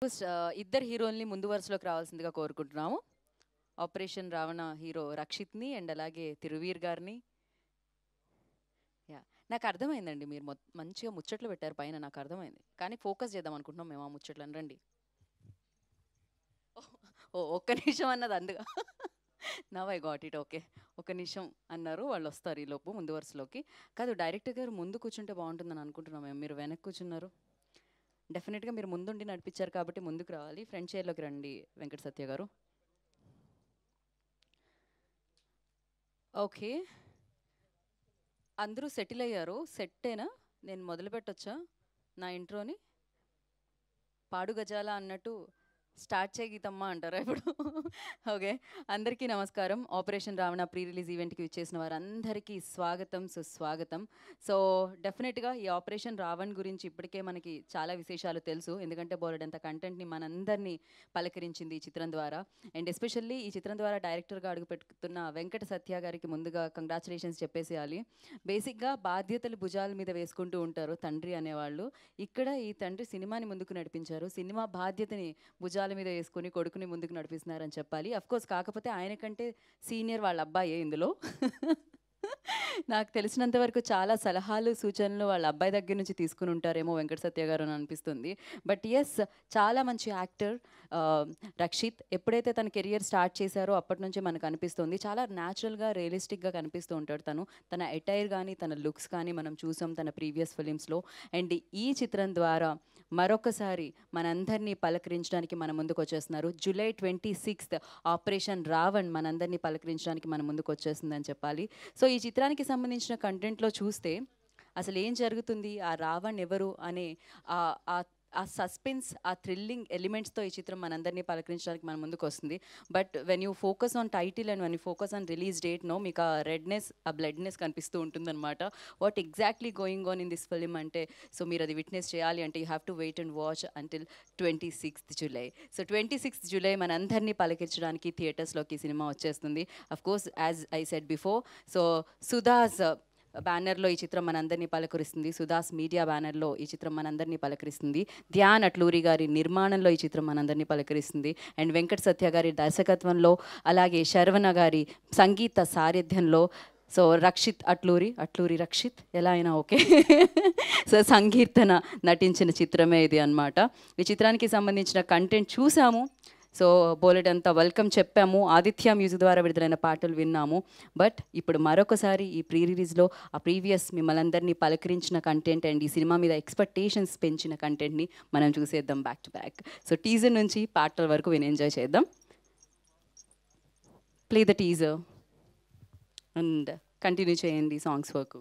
Uh, ఇద్దరు హీరోల్ని ముందు వరుసలోకి రావాల్సిందిగా కోరుకుంటున్నాము ఆపరేషన్ రావణ హీరో రక్షిత్ని అండ్ అలాగే తిరువీర్ గారిని యా నాకు అర్థమైందండి మీరు మంచిగా ముచ్చట్లు పెట్టారు పైన నాకు అర్థమైంది కానీ ఫోకస్ చేద్దాం అనుకుంటున్నాం మేము ఆ ముచ్చట్లను రండి ఓ ఒక్క నిమిషం అన్నది అందుగా now I got it okay ఒక నిమిషం అన్నారు వాళ్ళు వస్తారు ఈ లోపు ముందు వరుసలోకి కాదు డైరెక్టర్ గారు ముందు కూర్చుంటే బాగుంటుందని అనుకుంటున్నాం మేము మీరు వెనక్కి కూర్చున్నారు డెఫినెట్గా మీరు ముందుండి నడిపించారు కాబట్టి ముందుకు రావాలి ఫ్రంట్ చైర్లోకి రండి వెంకట సత్య గారు ఓకే అందరూ సెటిల్ అయ్యారు సెట్టేనా నేను మొదలు పెట్టచ్చా నా ఇంట్రోని పాడు గజాల అన్నట్టు స్టార్ట్ చే గీతమ్మా అంటారా ఇప్పుడు ఓకే అందరికీ నమస్కారం ఆపరేషన్ రావణ ప్రీ రిలీజ్ ఈవెంట్కి ఇచ్చేసిన వారందరికీ స్వాగతం సుస్వాగతం సో డెఫినెట్గా ఈ ఆపరేషన్ రావణ్ గురించి ఇప్పటికే మనకి చాలా విశేషాలు తెలుసు ఎందుకంటే బోలెడంత కంటెంట్ని మనందరినీ పలకరించింది ఈ చిత్రం ద్వారా అండ్ ఎస్పెషల్లీ ఈ చిత్రం ద్వారా డైరెక్టర్గా అడుగుపెట్టుతున్న వెంకట సత్య గారికి ముందుగా కంగ్రాచులేషన్స్ చెప్పేసేయాలి బేసిక్గా బాధ్యతలు భుజాల మీద వేసుకుంటూ ఉంటారు తండ్రి అనేవాళ్ళు ఇక్కడ ఈ తండ్రి సినిమాని ముందుకు నడిపించారు సినిమా బాధ్యతని భుజాల భుజాల మీద వేసుకుని కొడుకుని ముందుకు నడిపిస్తున్నారని చెప్పాలి కోర్స్ కాకపోతే ఆయన కంటే సీనియర్ వాళ్ళ అబ్బాయే ఇందులో నాకు తెలిసినంత వరకు చాలా సలహాలు సూచనలు వాళ్ళ అబ్బాయి దగ్గర నుంచి తీసుకుని ఉంటారేమో వెంకట సత్య గారు అని అనిపిస్తుంది బట్ ఎస్ చాలా మంచి యాక్టర్ రక్షిత్ ఎప్పుడైతే తన కెరియర్ స్టార్ట్ చేశారో అప్పటి నుంచి మనకు అనిపిస్తుంది చాలా న్యాచురల్గా రియలిస్టిక్గా కనిపిస్తూ ఉంటాడు తను తన ఎటైర్ కానీ తన లుక్స్ కానీ మనం చూసాం తన ప్రీవియస్ ఫిలిమ్స్లో అండ్ ఈ చిత్రం ద్వారా మరొకసారి మనందరినీ పలకరించడానికి మన ముందుకు వచ్చేస్తున్నారు July twenty sixth operation Raavan మనందరినీ పలకరించడానికి మన ముందుకు వచ్చేస్తుందని చెప్పాలి సో ఈ చిత్రానికి సంబంధించిన కంటెంట్లో చూస్తే అసలు ఏం జరుగుతుంది ఆ రావణ్ ఎవరు అనే ఆ ఆ సస్పెన్స్ ఆ థ్రిల్లింగ్ ఎలిమెంట్స్తో ఈ చిత్రం మనందరినీ పలకరించడానికి మన ముందుకు వస్తుంది but when you focus on title and when you focus on release date నో మీకు ఆ రెడ్నెస్ ఆ బ్లడ్నెస్ కనిపిస్తూ ఉంటుందన్నమాట what exactly going on in this film అంటే సో మీరు అది విట్నెస్ చేయాలి అంటే you have to wait and watch until twenty sixth July so twenty sixth July మనందరినీ పలకరించడానికి థియేటర్స్లోకి సినిమా వచ్చేస్తుంది of course as I said before so Sudhas బ్యానర్లో ఈ చిత్రం మనందరినీ పలకరిస్తుంది సుదాస్ మీడియా బ్యానర్లో ఈ చిత్రం మనందరినీ పలకరిస్తుంది ధ్యాన్ అట్లూరి గారి నిర్మాణంలో ఈ చిత్రం మనందరినీ పలకరిస్తుంది అండ్ వెంకట సత్య గారి దర్శకత్వంలో అలాగే శర్వణ గారి సంగీత సారథ్యంలో సో రక్షిత్ అట్లూరి అట్లూరి రక్షిత్ ఎలా అయినా ఓకే సో సంకీర్తన నటించిన చిత్రమే ఇది అనమాట ఈ చిత్రానికి సంబంధించిన కంటెంట్ చూసాము సో బోలెడ్ అంతా వెల్కమ్ చెప్పాము ఆదిత్య మ్యూజిక్ ద్వారా విడుదలైన పాటలు విన్నాము బట్ ఇప్పుడు మరొకసారి ఈ ప్రీ రిలీజ్లో ఆ ప్రీవియస్ మిమ్మల్ని అందరినీ పలకరించిన కంటెంట్ అండ్ ఈ సినిమా మీద ఎక్స్పెక్టేషన్స్ పెంచిన కంటెంట్ని మనం చూసేద్దాం back to back so teaser నుంచి పాటల వరకు విని ఎంజాయ్ చేద్దాం play the teaser and continue చేయండి సాంగ్స్ వరకు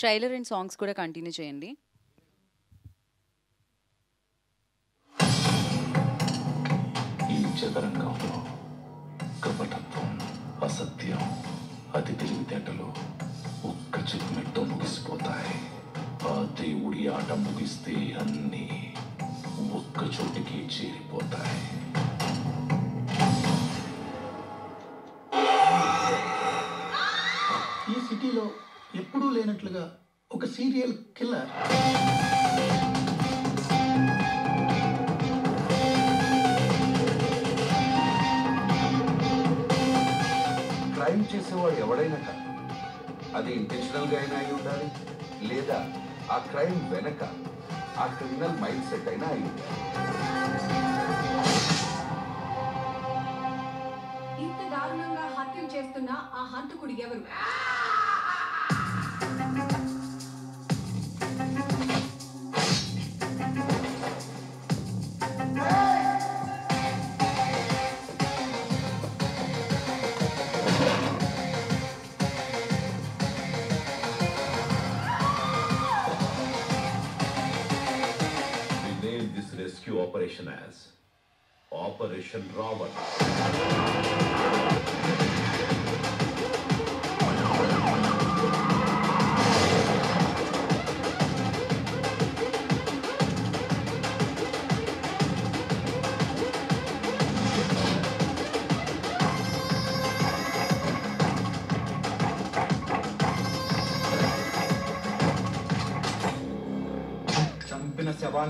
ట్రైలర్ అండ్ సాంగ్స్ కూడా కంటిన్యూ చేయండి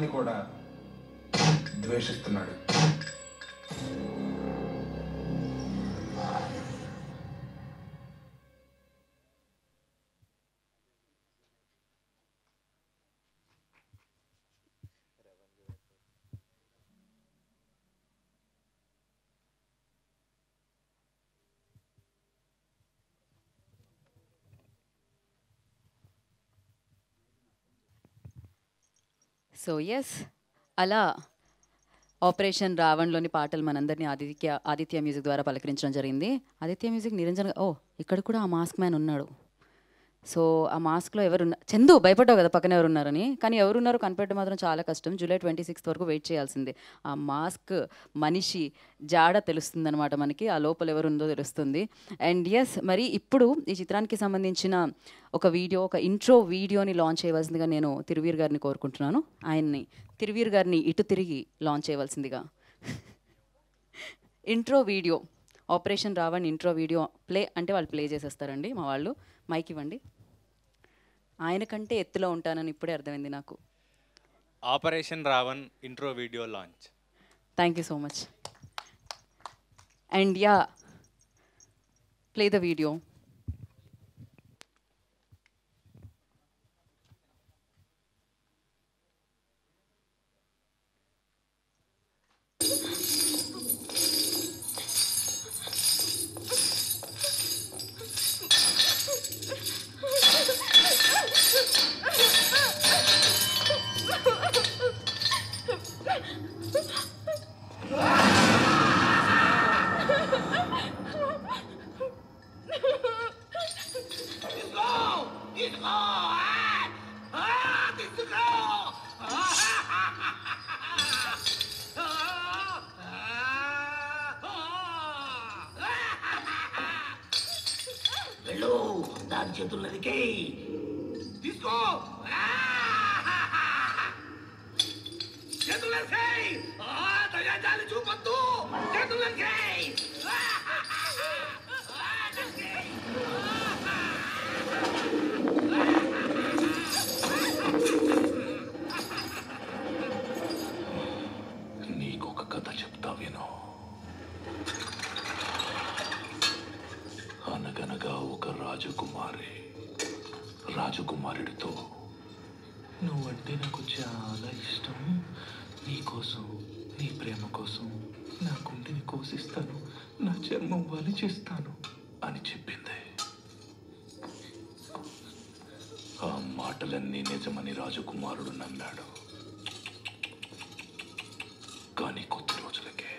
కుటుంబాన్ని కూడా ద్వేషిస్తున్నాడు సో ఎస్ అలా ఆపరేషన్ రావణ్లోని పాటలు మనందరినీ ఆదిత్య ఆదిత్య మ్యూజిక్ ద్వారా పలకరించడం జరిగింది ఆదిత్య మ్యూజిక్ నిరంజన్ ఓ ఇక్కడ కూడా ఆ మాస్క్ మ్యాన్ ఉన్నాడు సో ఆ మాస్క్లో ఎవరు చందు భయపడ్డావు కదా పక్కన ఎవరు ఉన్నారని కానీ ఎవరు ఉన్నారో కనిపెట్టడం మాత్రం చాలా కష్టం జూలై ట్వంటీ సిక్స్త్ వరకు వెయిట్ చేయాల్సిందే ఆ మాస్క్ మనిషి జాడ తెలుస్తుంది అనమాట మనకి ఆ లోపల ఎవరుందో తెలుస్తుంది అండ్ ఎస్ మరి ఇప్పుడు ఈ చిత్రానికి సంబంధించిన ఒక వీడియో ఒక ఇంట్రో వీడియోని లాంచ్ చేయవలసిందిగా నేను తిరువీర్ గారిని కోరుకుంటున్నాను ఆయన్ని తిరువీర్ గారిని ఇటు తిరిగి లాంచ్ చేయవలసిందిగా intro video operation Raavan intro video play అంటే వాళ్ళు ప్లే చేసేస్తారండి మా వాళ్ళు మైక్ ఇవ్వండి ఆయన కంటే ఎత్తులో ఉంటానని ఇప్పుడే అర్థమైంది నాకు operation Raavan intro video launch thank you so much and yeah play the video నీకోసం నీ ప్రేమ కోసం నా గుండెని కోసిస్తాను నా చర్మం చేస్తాను అని చెప్పింది ఆ మాటలన్నీ నిజమని రాజకుమారుడు నమ్మాడు కానీ కొత్త రోజులకే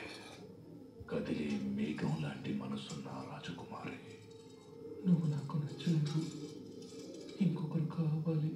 కదిలే మేఘం లాంటి మనసున్న రాజకుమారి నువ్వు నాకు నచ్చలేదు ఇంకొకరు కావాలి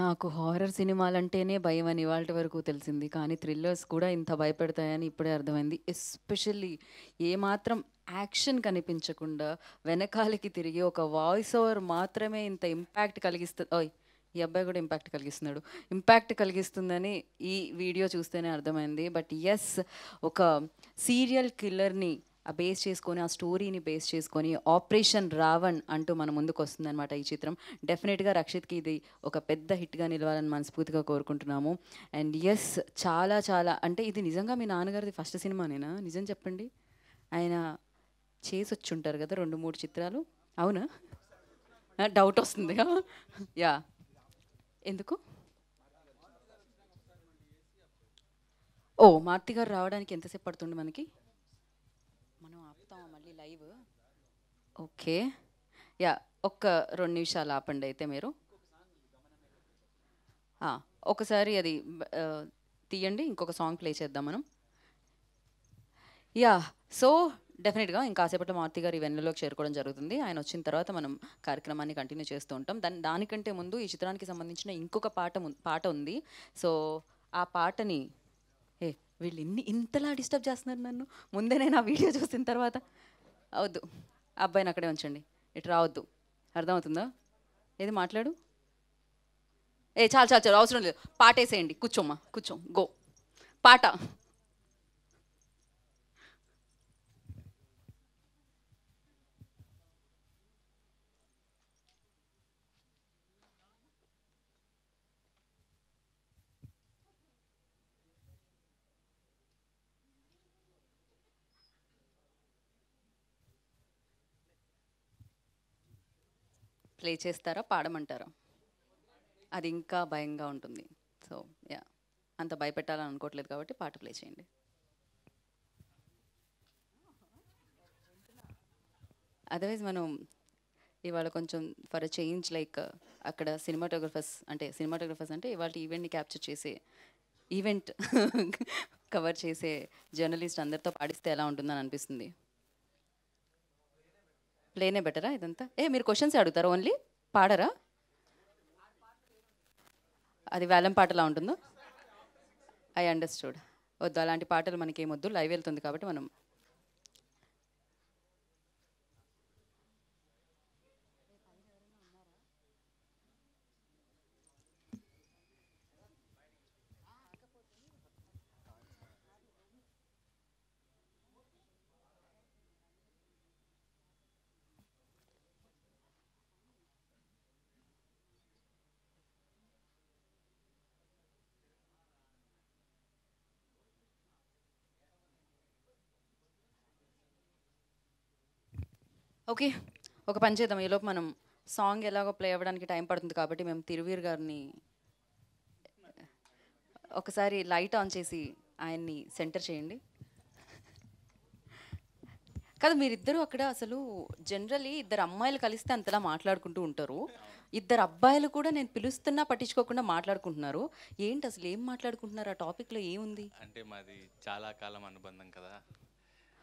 నాకు హారర్ సినిమాలంటేనే భయం అని ఇవాళ వరకు తెలిసింది కానీ థ్రిల్లర్స్ కూడా ఇంత భయపెడతాయని ఇప్పుడే అర్థమైంది ఎస్పెషల్లీ ఏమాత్రం యాక్షన్ కనిపించకుండా వెనకాలకి తిరిగి ఒక వాయిస్ ఓవర్ మాత్రమే ఇంత ఇంపాక్ట్ కలిగిస్తుంది ఓయ్ ఈ అబ్బాయి కూడా ఇంపాక్ట్ కలిగిస్తున్నాడు ఇంపాక్ట్ కలిగిస్తుందని ఈ వీడియో చూస్తేనే అర్థమైంది బట్ ఎస్ ఒక సీరియల్ కిల్లర్ని ఆ బేస్ చేసుకొని ఆ స్టోరీని బేస్ చేసుకొని ఆపరేషన్ రావణ్ అంటూ మన ముందుకు వస్తుందన్నమాట ఈ చిత్రం డెఫినెట్గా రక్షిత్కి ఇది ఒక పెద్ద హిట్గా నిలవాలని మనస్ఫూర్తిగా కోరుకుంటున్నాము అండ్ ఎస్ చాలా చాలా అంటే ఇది నిజంగా మీ నాన్నగారిది ఫస్ట్ సినిమానేనా నిజం చెప్పండి ఆయన చేసి వచ్చి ఉంటారు కదా రెండు మూడు చిత్రాలు అవునా డౌట్ వస్తుంది యా ఎందుకు ఓ మార్తి గారు రావడానికి ఎంతసేపు పడుతుంది మనకి ఓకే యా ఒక్క రెండు నిమిషాలు ఆపండి అయితే మీరు ఒకసారి అది తీయండి ఇంకొక సాంగ్ ప్లే చేద్దాం మనం యా సో డెఫినెట్గా కాసేపట్లో మారుతి గారు ఈ వెన్నెలోకి చేరుకోవడం జరుగుతుంది ఆయన వచ్చిన తర్వాత మనం కార్యక్రమాన్ని కంటిన్యూ చేస్తూ ఉంటాం దాని దానికంటే ముందు ఈ చిత్రానికి సంబంధించిన ఇంకొక పాట పాట ఉంది సో ఆ పాటని ఏ వీళ్ళు ఇన్ని ఇంతలా డిస్టర్బ్ చేస్తున్నారు నన్ను ముందే నేను ఆ వీడియో చూసిన తర్వాత అవుద్దు అబ్బాయిని అక్కడే ఉంచండి ఇటు రావద్దు అర్థమవుతుందా ఏది మాట్లాడు ఏ చాలు చాలు చాలు అవసరం లేదు పాటేసేయండి కూర్చోమ్మా కూర్చోం గో పాట ప్లే చేస్తారా పాడమంటారా అది ఇంకా భయంగా ఉంటుంది సో యా అంత భయపెట్టాలని అనుకోవట్లేదు కాబట్టి పాట ప్లే చేయండి అదర్వైజ్ మనం ఇవాళ కొంచెం ఫర్ అ చేంజ్ లైక్ అక్కడ సినిమాటోగ్రఫర్స్ అంటే సినిమాటోగ్రఫర్స్ అంటే ఇవాళ ఈవెంట్ని క్యాప్చర్ చేసే ఈవెంట్ కవర్ చేసే జర్నలిస్ట్ అందరితో పాడిస్తే ఎలా ఉంటుందని అనిపిస్తుంది ప్లేనే బెటరా ఇదంతా ఏ మీరు క్వశ్చన్స్ అడుగుతారు ఓన్లీ పాడరా అది వేలం పాటలా ఉంటుందో ఐ అండర్స్టూడ్ వద్దు అలాంటి పాటలు మనకేమొద్దు లైవ్ వెళ్తుంది కాబట్టి మనం ఓకే ఒక పని చేద్దాం ఈలోపు మనం సాంగ్ ఎలాగో ప్లే అవ్వడానికి టైం పడుతుంది కాబట్టి మేము తిరువీర్ గారిని ఒకసారి లైట్ ఆన్ చేసి ఆయన్ని సెంటర్ చేయండి కాదు మీరిద్దరూ అక్కడ అసలు జనరలీ ఇద్దరు అమ్మాయిలు కలిస్తే అంతలా మాట్లాడుకుంటూ ఉంటారు ఇద్దరు అబ్బాయిలు కూడా నేను పిలుస్తున్నా పట్టించుకోకుండా మాట్లాడుకుంటున్నారు ఏంటి అసలు ఏం మాట్లాడుకుంటున్నారు ఆ టాపిక్లో ఏముంది అంటే మాది చాలా కాలం అనుబంధం కదా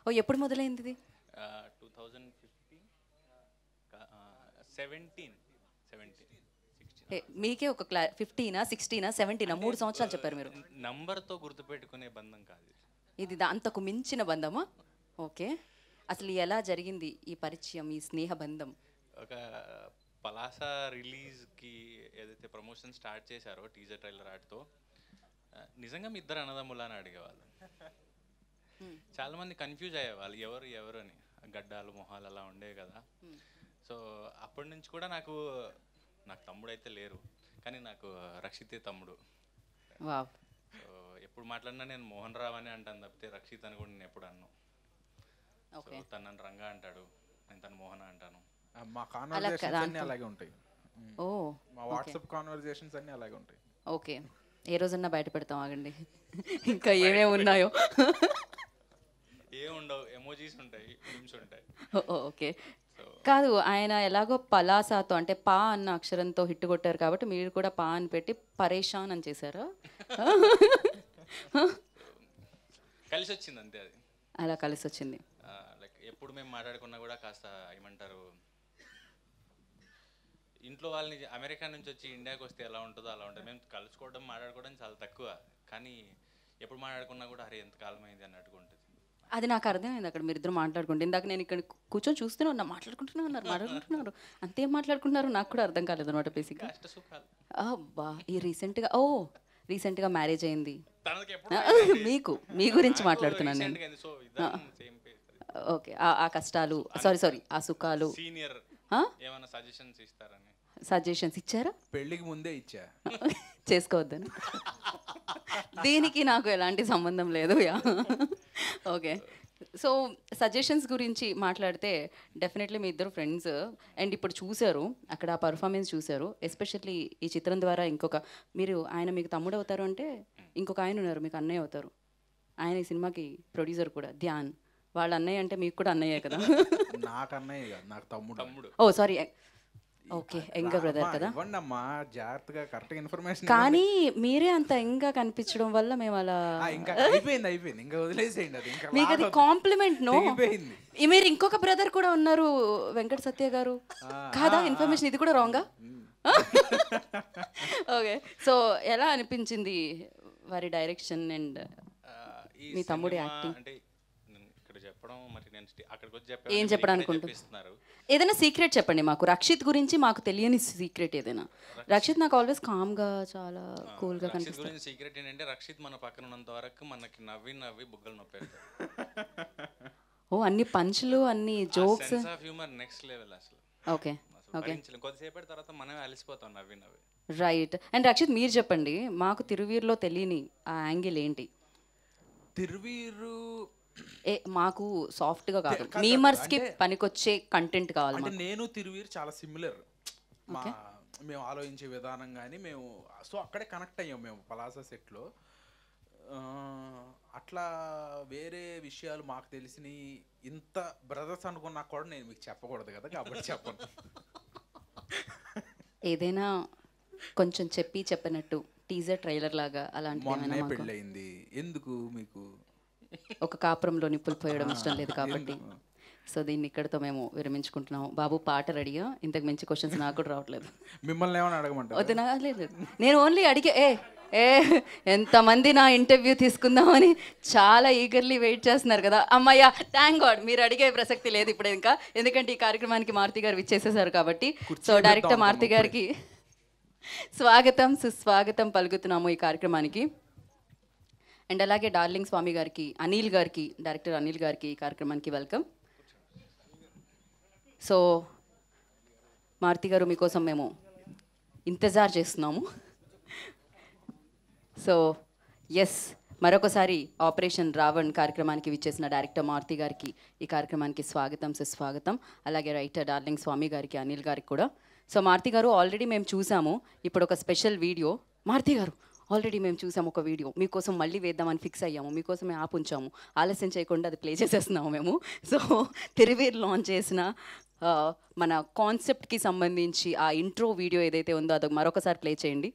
ఓ ఎప్పుడు మొదలైంది టూ థౌజండ్ సెవెంటీన్ సెవెంటీన్ మీకే ఒక క్లా ఫిఫ్టీనా సిక్స్టీనా సెవెంటీనా మూడు సంవత్సరాలు చెప్పారు మీరు నంబర్తో గుర్తుపెట్టుకునే బంధం కాదు ఇది అంతకు మించిన బంధమా ఓకే అసలు ఎలా జరిగింది ఈ పరిచయం ఈ స్నేహ బంధం ఒక పలాస రిలీజ్కి ఏదైతే ప్రమోషన్ స్టార్ట్ చేశారో టీజర్ ట్రైలర్ ఆటతో నిజంగా మీ ఇద్దరు అన్నదమ్ములా అని అడిగేవాళ్ళు చాలామంది కన్ఫ్యూజ్ అయ్యేవాళ్ళు ఎవరు ఎవరు అని గడ్డాలు మొహాలు అలా ఉండేవి కదా సో అప్పటి నుంచి కూడా నాకు నాకు తమ్ముడు అయితే లేరు కానీ నాకు రక్షితే తమ్ముడు ఎప్పుడు మాట్లాడినా నేను మోహన్ రావ్ అని అంటాను తప్పితే రక్షిత్ అని కూడా నేను ఎప్పుడు అన్ను తన నన్ను రంగా అంటాడు నేను తను మోహన్ అంటాను మా అలాగే ఉంటాయి ఓ మా అలాగే ఉంటాయి ఓకే ఏ రోజున్నా బయట పెడతాం ఆగండి ఇంకా ఏమేమి ఉన్నాయో ఏ ఉండవు ఎమోజీస్ ఉంటాయి ఉంటాయి ఓకే కాదు ఆయన ఎలాగో పలాసాతో అంటే పా అన్న అక్షరంతో హిట్ కొట్టారు కాబట్టి మీరు కూడా పా అని పెట్టి పరేషాన్ అని చేశారు కలిసి వచ్చింది అంతే అది అలా కలిసి వచ్చింది లైక్ ఎప్పుడు మేము మాట్లాడుకున్నా కూడా కాస్త ఏమంటారు ఇంట్లో వాళ్ళని అమెరికా నుంచి వచ్చి ఇండియాకి వస్తే ఎలా ఉంటుందో అలా ఉంటుంది మేము కలుసుకోవడం మాట్లాడుకోవడం చాలా తక్కువ కానీ ఎప్పుడు మాట్లాడుకున్నా కూడా అరే ఎంత కాలం అయింది అన్నట్టుగా ఉంటుంది అది నాకు అర్థమైంది అక్కడ మీరు మాట్లాడుకుంటే ఇందాక నేను ఇక్కడ కూర్చొని చూస్తూనే ఉన్నా మాట్లాడుకుంటూనే ఉన్నారు మాట్లాడుకుంటున్నారు అంతే మాట్లాడుకుంటున్నారు నాకు కూడా అర్థం కాలేదు అనమాట బేసిక్గా అబ్బా ఈ రీసెంట్గా ఓ రీసెంట్గా మ్యారేజ్ అయింది మీకు మీ గురించి మాట్లాడుతున్నాను నేను ఓకే ఆ కష్టాలు సారీ సారీ ఆ సుఖాలు సీనియర్ ఏమైనా సజెషన్స్ ఇస్తారని సజెషన్స్ ఇచ్చారా పెళ్లికి ముందే ఇచ్చా చేసుకోవద్దని దీనికి నాకు ఎలాంటి సంబంధం లేదు ఓకే సో సజెషన్స్ గురించి మాట్లాడితే డెఫినెట్లీ మీ ఇద్దరు ఫ్రెండ్స్ అండ్ ఇప్పుడు చూశారు అక్కడ ఆ పర్ఫార్మెన్స్ చూశారు ఎస్పెషల్లీ ఈ చిత్రం ద్వారా ఇంకొక మీరు ఆయన మీకు తమ్ముడు అవుతారు అంటే ఇంకొక ఆయన ఉన్నారు మీకు అన్నయ్య అవుతారు ఆయన ఈ సినిమాకి ప్రొడ్యూసర్ కూడా ధ్యాన్ వాళ్ళ అన్నయ్య అంటే మీకు కూడా అన్నయ్యే కదా నాకు అన్నయ్య నాకు తమ్ముడు ఓ సారీ ఓకే యంగ్ బ్రదర్ కదా ఇవ్వండమ్మా జాగ్రత్తగా కరెక్ట్ ఇన్ఫర్మేషన్ కానీ మీరే అంత యంగ్గా కనిపించడం వల్ల మేము అలా ఇంకా అయిపోయింది అయిపోయింది ఇంకా వదిలేసేయండి అది ఇంకా మీకు అది కాంప్లిమెంట్ నో మీరు ఇంకొక బ్రదర్ కూడా ఉన్నారు వెంకట సత్య గారు కాదా ఇన్ఫర్మేషన్ ఇది కూడా రాంగా ఓకే సో ఎలా అనిపించింది వారి డైరెక్షన్ అండ్ మీ తమ్ముడి యాక్టింగ్ అంటే ఇక్కడ చెప్పడం మరి నేను అక్కడికి వచ్చి చెప్పాను ఏం చెప్పడానికి ఏదైనా సీక్రెట్ చెప్పండి మాకు రక్షిత్ గురించి మాకు తెలియని సీక్రెట్ ఏదైనా రక్షిత్ నాకు ఆల్వేస్ కామ్ గా చాలా కూల్ గా కనిపిస్తుంది సీక్రెట్ ఏంటంటే రక్షిత్ మన పక్కన ఉన్నంత వరకు మనకి నవ్వి నవ్వి బుగ్గలు నొప్పి ఓ అన్ని పంచ్లు అన్ని జోక్స్ హ్యూమర్ నెక్స్ట్ లెవెల్ అసలు ఓకే ఓకే కొద్దిసేపటి తర్వాత మనమే అలసిపోతాం నవ్వి నవ్వి రైట్ అండ్ రక్షిత్ మీరు చెప్పండి మాకు తిరువీరులో తెలియని ఆ యాంగిల్ ఏంటి తిరువీరు ఏ మాకు సాఫ్ట్ గా కాదు మీమర్స్ కి పనికొచ్చే కంటెంట్ కావాలి అంటే నేను తిరువీరు చాలా సిమిలర్ మా మేము ఆలోచించే విధానం కానీ మేము సో అక్కడే కనెక్ట్ అయ్యాం మేము సెట్ సెట్లో అట్లా వేరే విషయాలు మాకు తెలిసిన ఇంత బ్రదర్స్ అనుకున్నా కూడా నేను మీకు చెప్పకూడదు కదా కాబట్టి చెప్పను ఏదైనా కొంచెం చెప్పి చెప్పినట్టు టీజర్ ట్రైలర్ లాగా అలాంటి మొన్నే పెళ్ళయింది ఎందుకు మీకు ఒక కాపురంలో నిప్పులు పోయడం ఇష్టం లేదు కాబట్టి సో దీన్ని ఇక్కడతో మేము విరమించుకుంటున్నాము బాబు పాట రెడీగా ఇంతకు మించి క్వశ్చన్స్ నాకు కూడా రావట్లేదు మిమ్మల్ని ఏమైనా అడగమంటారు వద్దు లేదు నేను ఓన్లీ అడిగే ఏ ఏ ఎంతమంది నా ఇంటర్వ్యూ తీసుకుందామని చాలా ఈగర్లీ వెయిట్ చేస్తున్నారు కదా అమ్మయ్య థ్యాంక్ గాడ్ మీరు అడిగే ప్రసక్తి లేదు ఇప్పుడు ఇంకా ఎందుకంటే ఈ కార్యక్రమానికి మారుతి గారు విచ్చేసేసారు కాబట్టి సో డైరెక్ట్ మారుతి గారికి స్వాగతం సుస్వాగతం పలుకుతున్నాము ఈ కార్యక్రమానికి అండ్ అలాగే డార్లింగ్ స్వామి గారికి అనిల్ గారికి డైరెక్టర్ అనిల్ గారికి ఈ కార్యక్రమానికి వెల్కమ్ సో మారుతి గారు మీకోసం మేము ఇంతజార్ చేస్తున్నాము సో ఎస్ మరొకసారి ఆపరేషన్ రావణ్ కార్యక్రమానికి విచ్చేసిన డైరెక్టర్ మారుతి గారికి ఈ కార్యక్రమానికి స్వాగతం సుస్వాగతం అలాగే రైటర్ డార్లింగ్ స్వామి గారికి అనిల్ గారికి కూడా సో మారుతి గారు ఆల్రెడీ మేము చూసాము ఇప్పుడు ఒక స్పెషల్ వీడియో మారుతి గారు ఆల్రెడీ మేము చూసాము ఒక వీడియో మీకోసం మళ్ళీ వేద్దామని ఫిక్స్ అయ్యాము మీకోసమే ఆపుంచాము ఉంచాము ఆలస్యం చేయకుండా అది ప్లే చేసేస్తున్నాము మేము సో తిరువేర్ లాంచ్ చేసిన uh, మన కాన్సెప్ట్కి సంబంధించి ఆ ఇంట్రో వీడియో ఏదైతే ఉందో అది మరొకసారి ప్లే చేయండి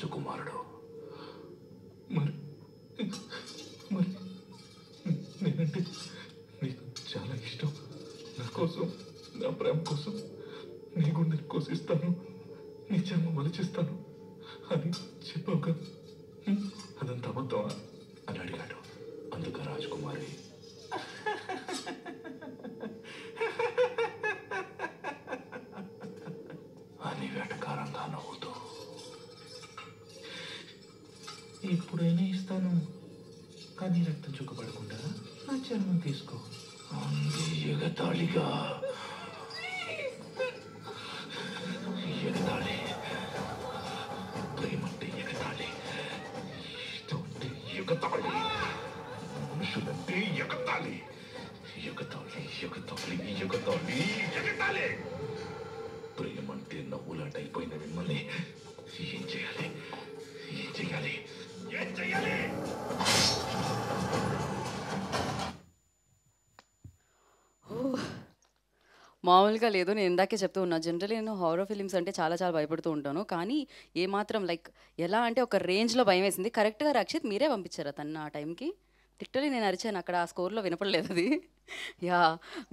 se మామూలుగా లేదు నేను ఇందాకే చెప్తూ ఉన్నా జనరల్లీ నేను హారర్ ఫిలిమ్స్ అంటే చాలా చాలా భయపడుతూ ఉంటాను కానీ ఏమాత్రం లైక్ ఎలా అంటే ఒక రేంజ్లో భయం వేసింది కరెక్ట్గా రక్షిత్ మీరే పంపించారు తను ఆ టైంకి తిట్టలే నేను అరిచాను అక్కడ ఆ స్కోర్లో వినపడలేదు అది యా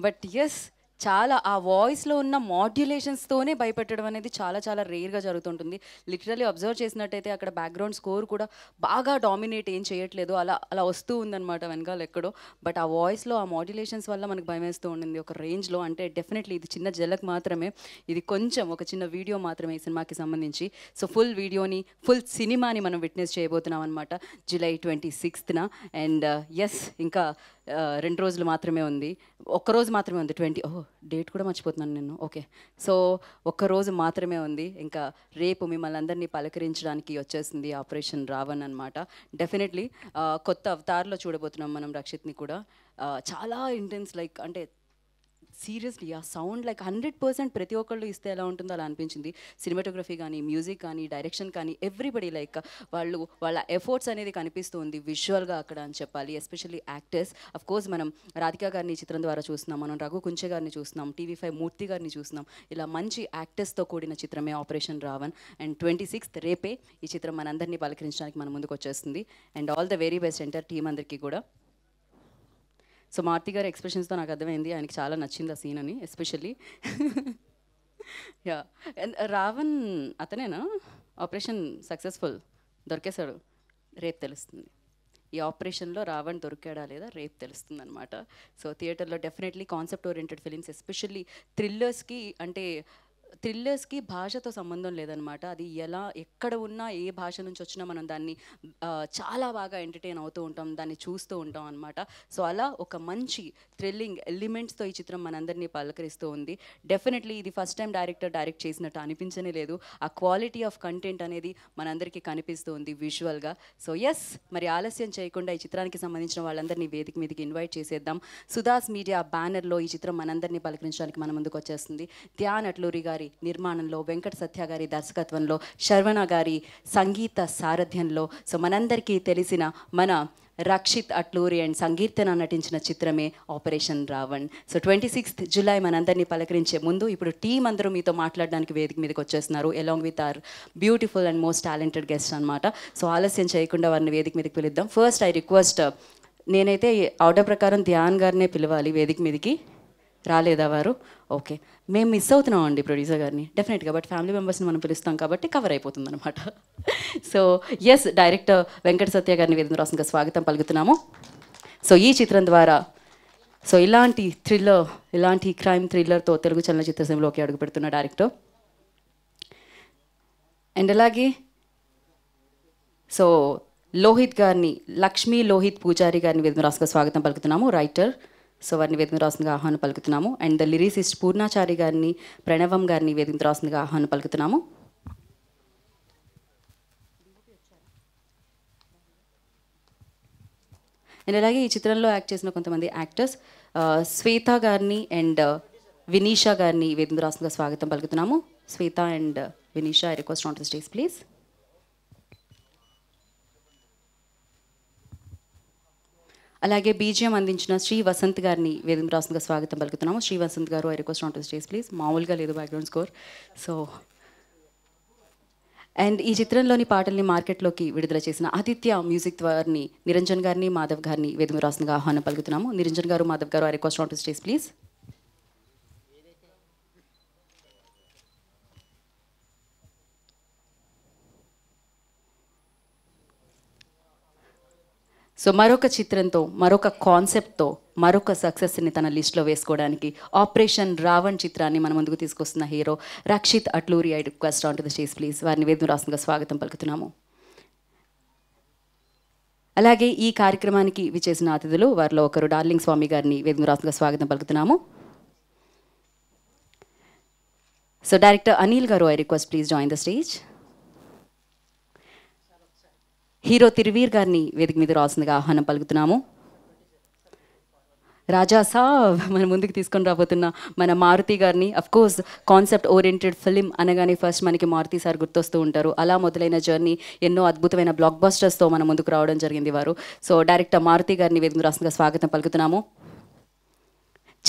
బట్ ఎస్ చాలా ఆ వాయిస్లో ఉన్న మాడ్యులేషన్స్తోనే భయపెట్టడం అనేది చాలా చాలా రేర్గా జరుగుతుంటుంది లిటరలీ అబ్జర్వ్ చేసినట్టయితే అక్కడ బ్యాక్గ్రౌండ్ స్కోర్ కూడా బాగా డామినేట్ ఏం చేయట్లేదు అలా అలా వస్తూ ఉందన్నమాట వెనకాల ఎక్కడో బట్ ఆ వాయిస్లో ఆ మాడ్యులేషన్స్ వల్ల మనకు భయం వేస్తూ ఉండింది ఒక రేంజ్లో అంటే డెఫినెట్లీ ఇది చిన్న జలక్ మాత్రమే ఇది కొంచెం ఒక చిన్న వీడియో మాత్రమే ఈ సినిమాకి సంబంధించి సో ఫుల్ వీడియోని ఫుల్ సినిమాని మనం విట్నెస్ చేయబోతున్నాం అనమాట జులై ట్వంటీ సిక్స్త్న అండ్ ఎస్ uh, ఇంకా రెండు రోజులు మాత్రమే ఉంది ఒక్కరోజు మాత్రమే ఉంది ట్వంటీ ఓహో డేట్ కూడా మర్చిపోతున్నాను నేను ఓకే సో ఒక్కరోజు మాత్రమే ఉంది ఇంకా రేపు మిమ్మల్ని అందరినీ పలకరించడానికి వచ్చేసింది ఆపరేషన్ రావణ్ అనమాట డెఫినెట్లీ కొత్త అవతార్లో చూడబోతున్నాం మనం రక్షిత్ని కూడా చాలా ఇంటెన్స్ లైక్ అంటే సీరియస్లీ ఆ సౌండ్ లైక్ హండ్రెడ్ పర్సెంట్ ప్రతి ఒక్కళ్ళు ఇస్తే ఎలా ఉంటుందో అలా అనిపించింది సినిమాటోగ్రఫీ కానీ మ్యూజిక్ కానీ డైరెక్షన్ కానీ ఎవ్రీబడి లైక్ వాళ్ళు వాళ్ళ ఎఫర్ట్స్ అనేది కనిపిస్తుంది విజువల్గా అక్కడ అని చెప్పాలి ఎస్పెషల్లీ యాక్టర్స్ అఫ్ కోర్స్ మనం రాధిక గారిని చిత్రం ద్వారా చూస్తున్నాం మనం రఘు కుంచె గారిని చూస్తున్నాం టీవీ ఫైవ్ మూర్తి గారిని చూస్తున్నాం ఇలా మంచి యాక్టర్స్తో కూడిన చిత్రమే operation Raavan and twenty sixth రేపే ఈ చిత్రం మనందరినీ పలకరించడానికి మన ముందుకు వచ్చేస్తుంది and all the very best entire team అందరికీ కూడా సో మార్తి గారి ఎక్స్ప్రెషన్స్తో నాకు అర్థమైంది ఆయనకి చాలా నచ్చింది ఆ సీన్ అని ఎస్పెషల్లీ యా రావణ్ అతనేనా ఆపరేషన్ సక్సెస్ఫుల్ దొరికేశాడు రేపు తెలుస్తుంది ఈ ఆపరేషన్లో రావణ్ దొరికాడా లేదా రేపు తెలుస్తుంది అనమాట సో థియేటర్లో definitely concept oriented films especially థ్రిల్లర్స్కి అంటే థ్రిల్లర్స్కి భాషతో సంబంధం లేదనమాట అది ఎలా ఎక్కడ ఉన్నా ఏ భాష నుంచి వచ్చినా మనం దాన్ని చాలా బాగా ఎంటర్టైన్ అవుతూ ఉంటాం దాన్ని చూస్తూ ఉంటాం అనమాట సో అలా ఒక మంచి థ్రిల్లింగ్ ఎలిమెంట్స్తో ఈ చిత్రం మనందరినీ పలకరిస్తూ ఉంది డెఫినెట్లీ ఇది ఫస్ట్ టైం డైరెక్టర్ డైరెక్ట్ చేసినట్టు అనిపించనే లేదు ఆ క్వాలిటీ ఆఫ్ కంటెంట్ అనేది మనందరికీ కనిపిస్తూ ఉంది విజువల్గా సో ఎస్ మరి ఆలస్యం చేయకుండా ఈ చిత్రానికి సంబంధించిన వాళ్ళందరినీ వేదిక మీదకి ఇన్వైట్ చేసేద్దాం సుధాస్ మీడియా బ్యానర్లో ఈ చిత్రం మనందరినీ పలకరించడానికి మన ముందుకు వచ్చేస్తుంది ధ్యాన్ అట్లూరి గారు గారి నిర్మాణంలో వెంకట సత్య గారి దర్శకత్వంలో శర్వణ గారి సంగీత సారథ్యంలో సో మనందరికీ తెలిసిన మన రక్షిత్ అట్లూరి అండ్ సంగీర్తన నటించిన చిత్రమే operation Raavan so twenty sixth July మనందరినీ పలకరించే ముందు ఇప్పుడు టీం అందరూ మీతో మాట్లాడడానికి వేదిక మీదకి వచ్చేస్తున్నారు along with our beautiful and most talented guest అనమాట సో ఆలస్యం చేయకుండా వారిని వేదిక మీదకి పిలుద్దాం ఫస్ట్ ఐ రిక్వెస్ట్ నేనైతే ఆర్డర్ ప్రకారం ధ్యాన్ గారినే పిలవాలి వేదిక మీదకి రాలేదా వారు ఓకే మేము మిస్ అవుతున్నాం అండి ప్రొడ్యూసర్ గారిని డెఫినెట్గా బట్ ఫ్యామిలీ మెంబర్స్ని మనం పిలుస్తాం కాబట్టి కవర్ అయిపోతుంది అనమాట so yes director Venkata Satya గారిని రాసంగా స్వాగతం పలుకుతున్నాము సో ఈ చిత్రం ద్వారా సో ఇలాంటి థ్రిల్లర్ ఇలాంటి క్రైమ్ థ్రిల్లర్తో తెలుగు చలనచిత్ర సీమలోకి అడుగు పెడుతున్న డైరెక్టర్ అండ్ అలాగే సో లోహిత్ గారిని లక్ష్మీ లోహిత్ పూజారి గారిని రాసంగా స్వాగతం పలుకుతున్నాము రైటర్ సో వారిని వేదిక రాసిందిగా ఆహ్వానం పలుకుతున్నాము అండ్ ద లిరిసిస్ట్ పూర్ణాచారి గారిని ప్రణవం గారిని వేదిక రాసునిగా ఆహ్వానం పలుకుతున్నాము అండ్ అలాగే ఈ చిత్రంలో యాక్ట్ చేసిన కొంతమంది యాక్టర్స్ శ్వేత గారిని అండ్ వినీషా గారిని వేదిక రాసిందిగా స్వాగతం పలుకుతున్నాము Shweta and Vinisha I request on the stage please అలాగే బీజియం అందించిన శ్రీ వసంత్ గారిని వేదం రాసుగా స్వాగతం పలుకుతున్నాము శ్రీ వసంత్ గారు I request on stage please మామూలుగా లేదు బ్యాక్గ్రౌండ్ స్కోర్ సో అండ్ ఈ చిత్రంలోని పాటల్ని మార్కెట్లోకి విడుదల చేసిన ఆదిత్య మ్యూజిక్ వారిని నిరంజన్ గారిని మాధవ్ గారిని వేదం రాసుగా ఆహ్వానం పలుకుతున్నాము నిరంజన్ గారు మాధవ్ గారు I request on stage please so మరొక చిత్రంతో మరొక కాన్సెప్ట్తో మరొక సక్సెస్ని తన లిస్ట్లో వేసుకోవడానికి ఆపరేషన్ రావణ్ చిత్రాన్ని మన ముందుకు తీసుకొస్తున్న hero Rakshit Atluri I request on to the stage please వారిని వేదురాసంగా స్వాగతం పలుకుతున్నాము అలాగే ఈ కార్యక్రమానికి విచేసిన అతిథులు వారిలో ఒకరు డార్లింగ్ స్వామి గారిని వేదురాసంగా స్వాగతం పలుకుతున్నాము సో డైరెక్టర్ అనిల్ గారు I request please join the stage hero Thiruveer గారిని వేదిక మీద రాసిందిగా ఆహ్వానం పలుకుతున్నాము రాజా సాబ్ మన ముందుకు తీసుకొని రాబోతున్న మన మారుతి గారిని of course concept oriented film అనగానే ఫస్ట్ మనకి మారుతి సార్ గుర్తొస్తూ ఉంటారు అలా మొదలైన జర్నీ ఎన్నో అద్భుతమైన బ్లాక్ బస్టర్స్తో మన ముందుకు రావడం జరిగింది వారు సో డైరెక్టర్ మారుతి గారిని వేదిక రాసిందిగా స్వాగతం పలుకుతున్నాము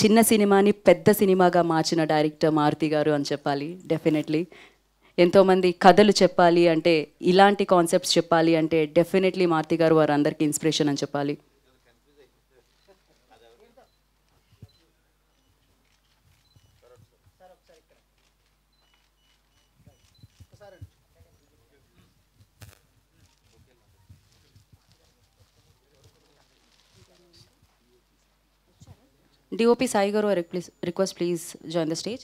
చిన్న సినిమాని పెద్ద సినిమాగా మార్చిన డైరెక్టర్ మారుతి గారు అని చెప్పాలి డెఫినెట్లీ ఎంతోమంది కథలు చెప్పాలి అంటే ఇలాంటి కాన్సెప్ట్స్ చెప్పాలి అంటే డెఫినెట్లీ మార్తి గారు వారందరికీ ఇన్స్పిరేషన్ అని చెప్పాలి డిఓపి సాయి గారు request please join the stage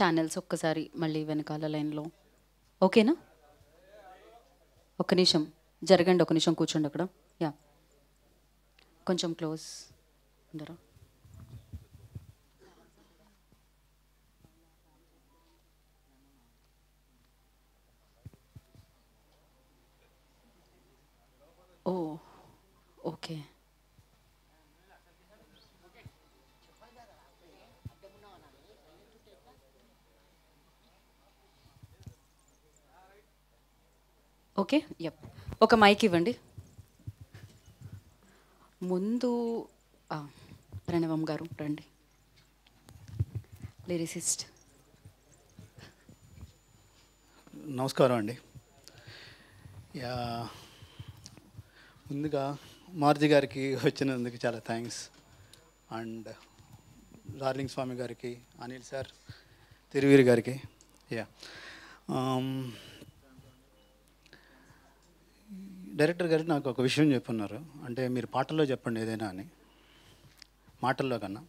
channels ఒక్కసారి మళ్ళీ వెనకాల లైన్లో ఓకేనా ఒక నిమిషం జరగండి ఒక నిమిషం కూర్చోండి అక్కడ యా కొంచెం క్లోజ్ ఉండరా ఓ ఓకే ఓకే యప్ ఒక మైక్ ఇవ్వండి ముందు ప్రణవం గారు రండి లిరిసిస్ట్ నమస్కారం అండి ముందుగా మారుతి గారికి వచ్చినందుకు చాలా థ్యాంక్స్ అండ్ డార్లింగ్ స్వామి గారికి అనిల్ సార్ తిరువీరి గారికి యా um, డైరెక్టర్ గారు నాకు ఒక విషయం చెప్పున్నారు అంటే మీరు పాటల్లో చెప్పండి ఏదైనా అని మాటల్లో కన్నా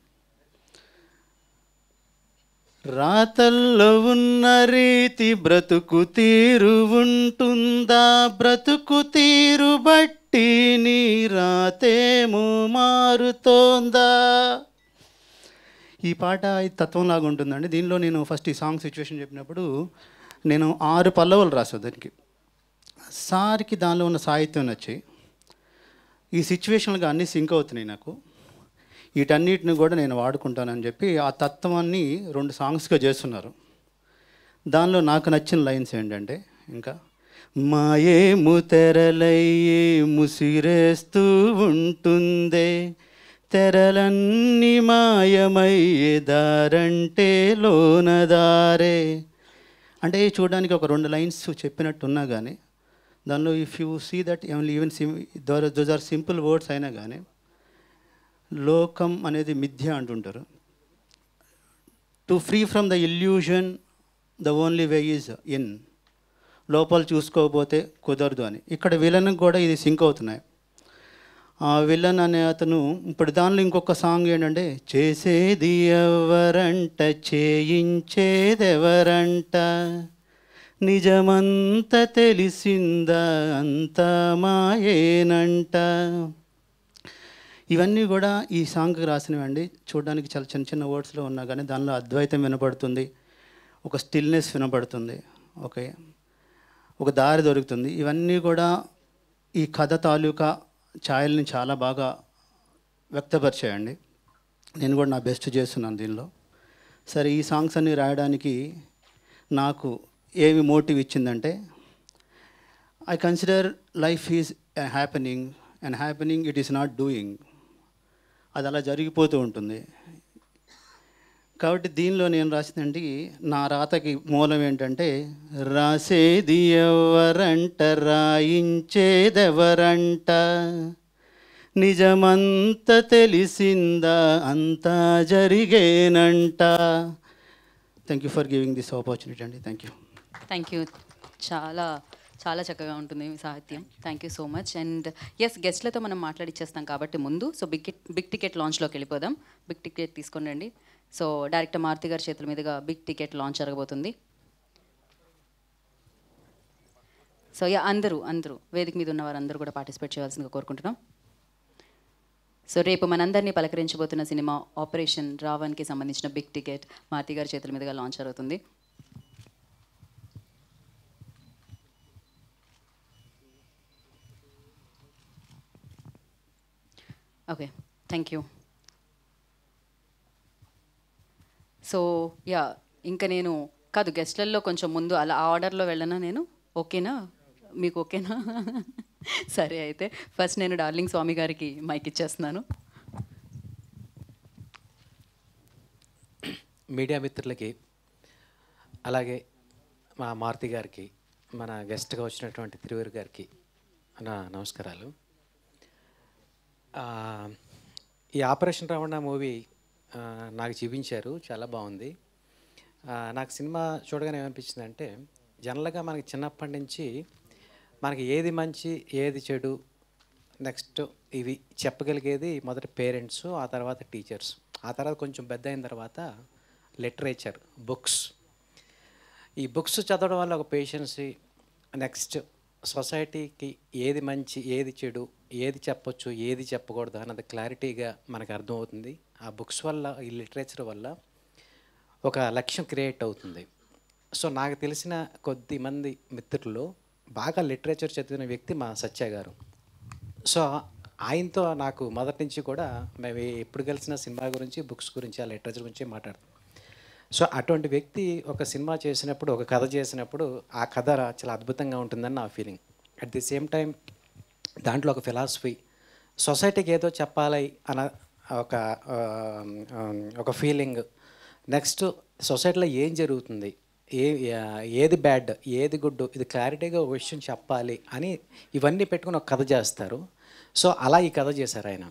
రాతల్లో ఉన్న రీతి బ్రతుకు తీరు ఉంటుందా బ్రతుకు తీరు బట్టి నీ రాతేమో మారుతోందా ఈ పాట తత్వం తత్వంలాగా ఉంటుందండి దీనిలో నేను ఫస్ట్ ఈ సాంగ్ సిచ్యువేషన్ చెప్పినప్పుడు నేను ఆరు పల్లవులు రాసాను దానికి సార్కి దానిలో ఉన్న సాహిత్యం నచ్చి ఈ సిచ్యువేషన్లుగా అన్నీ సింక్ అవుతున్నాయి నాకు వీటన్నిటిని కూడా నేను వాడుకుంటానని చెప్పి ఆ తత్వాన్ని రెండు సాంగ్స్గా చేస్తున్నారు దానిలో నాకు నచ్చిన లైన్స్ ఏంటంటే ఇంకా మాయే తెరలయ్యే ముసిరేస్తూ ఉంటుందే తెరలన్నీ మాయమయ్యే దారంటే లోనదారే అంటే చూడడానికి ఒక రెండు లైన్స్ చెప్పినట్టున్నా కానీ దానిలో if you see that even seem those are simple words అయినా కానీ లోకం అనేది మిథ్య అంటుంటారు to free from the illusion the only way is in లోపాలు చూసుకోకపోతే కుదరదు అని ఇక్కడ విలన్ కూడా ఇది సింక్ అవుతున్నాయి ఆ విలన్ అనే అతను ఇప్పుడు దానిలో ఇంకొక సాంగ్ ఏంటంటే చేసేది ఎవరంట ఎవరంటే నిజమంత తెలిసిందా అంత మాయేనంట ఇవన్నీ కూడా ఈ సాంగ్కి రాసినవండి చూడడానికి చాలా చిన్న చిన్న వర్డ్స్లో ఉన్నా కానీ దానిలో అద్వైతం వినపడుతుంది ఒక స్టిల్నెస్ వినపడుతుంది ఓకే ఒక దారి దొరుకుతుంది ఇవన్నీ కూడా ఈ కథ తాలూకా ఛాయల్ని చాలా బాగా వ్యక్తపరిచేయండి నేను కూడా నా బెస్ట్ చేస్తున్నాను దీనిలో సరే ఈ సాంగ్స్ అన్నీ రాయడానికి నాకు ఏమి మోటివ్ ఇచ్చిందంటే I consider life is happening and happening it is not doing అది అలా జరిగిపోతూ ఉంటుంది కాబట్టి దీనిలో నేను రాసిందంటే నా రాతకి మూలం ఏంటంటే రాసేది ఎవరంట రాయించేదెవరంట నిజమంత తెలిసిందా అంతా జరిగేనంట thank you for giving this opportunity అండి థ్యాంక్ యూ థ్యాంక్ యూ చాలా చాలా చక్కగా ఉంటుంది మీ సాహిత్యం thank you so much and yes గెస్ట్లతో మనం మాట్లాడిచ్చేస్తాం కాబట్టి ముందు సో బిగ్ బిగ్ టికెట్ లాంచ్లోకి వెళ్ళిపోదాం బిగ్ టికెట్ తీసుకొని రండి సో డైరెక్టర్ మారుతి గారి చేతుల మీదుగా బిగ్ టికెట్ లాంచ్ జరగబోతుంది సో యా అందరూ అందరూ వేదిక మీద ఉన్న వారందరూ కూడా పార్టిసిపేట్ చేయాల్సిందిగా కోరుకుంటున్నాం సో రేపు మనందరినీ పలకరించబోతున్న సినిమా ఆపరేషన్ రావణ్కి సంబంధించిన బిగ్ టికెట్ మారుతి గారి చేతుల మీదుగా లాంచ్ జరుగుతుంది Okay, thank you. So yeah ఇంకా నేను కాదు గెస్ట్లలో కొంచెం ముందు అలా ఆ ఆర్డర్లో వెళ్ళనా నేను ఓకేనా మీకు ఓకేనా సరే అయితే ఫస్ట్ నేను డార్లింగ్ స్వామి గారికి మైక్ ఇచ్చేస్తున్నాను మీడియా మిత్రులకి అలాగే మా మారుతి గారికి మన గెస్ట్గా వచ్చినటువంటి తిరువేరు గారికి నా నమస్కారాలు ఈ ఆపరేషన్ రావణ మూవీ నాకు చూపించారు చాలా బాగుంది నాకు సినిమా చూడగానే ఏమనిపించింది అంటే జనరల్గా మనకి చిన్నప్పటి నుంచి మనకి ఏది మంచి ఏది చెడు నెక్స్ట్ ఇవి చెప్పగలిగేది మొదట పేరెంట్స్ ఆ తర్వాత టీచర్స్ ఆ తర్వాత కొంచెం పెద్ద అయిన తర్వాత లిటరేచర్ బుక్స్ ఈ బుక్స్ చదవడం వల్ల ఒక పేషెన్సీ నెక్స్ట్ సొసైటీకి ఏది మంచి ఏది చెడు ఏది చెప్పొచ్చు ఏది చెప్పకూడదు అన్నది క్లారిటీగా మనకు అర్థమవుతుంది ఆ బుక్స్ వల్ల ఈ లిటరేచర్ వల్ల ఒక లక్ష్యం క్రియేట్ అవుతుంది సో నాకు తెలిసిన కొద్ది మంది మిత్రుల్లో బాగా లిటరేచర్ చదివిన వ్యక్తి మా సత్య గారు సో ఆయనతో నాకు మొదటి నుంచి కూడా మేము ఎప్పుడు కలిసిన సినిమా గురించి బుక్స్ గురించి ఆ లిటరేచర్ గురించి మాట్లాడతాం సో అటువంటి వ్యక్తి ఒక సినిమా చేసినప్పుడు ఒక కథ చేసినప్పుడు ఆ కథ చాలా అద్భుతంగా ఉంటుందని నా feeling at the same time దాంట్లో ఒక ఫిలాసఫీ సొసైటీకి ఏదో చెప్పాలి అన్న ఒక ఒక ఫీలింగ్ నెక్స్ట్ సొసైటీలో ఏం జరుగుతుంది ఏ ఏది బ్యాడ్ ఏది గుడ్ ఇది క్లారిటీగా ఒక విషయం చెప్పాలి అని ఇవన్నీ పెట్టుకుని ఒక కథ చేస్తారు సో అలా ఈ కథ చేశారు ఆయన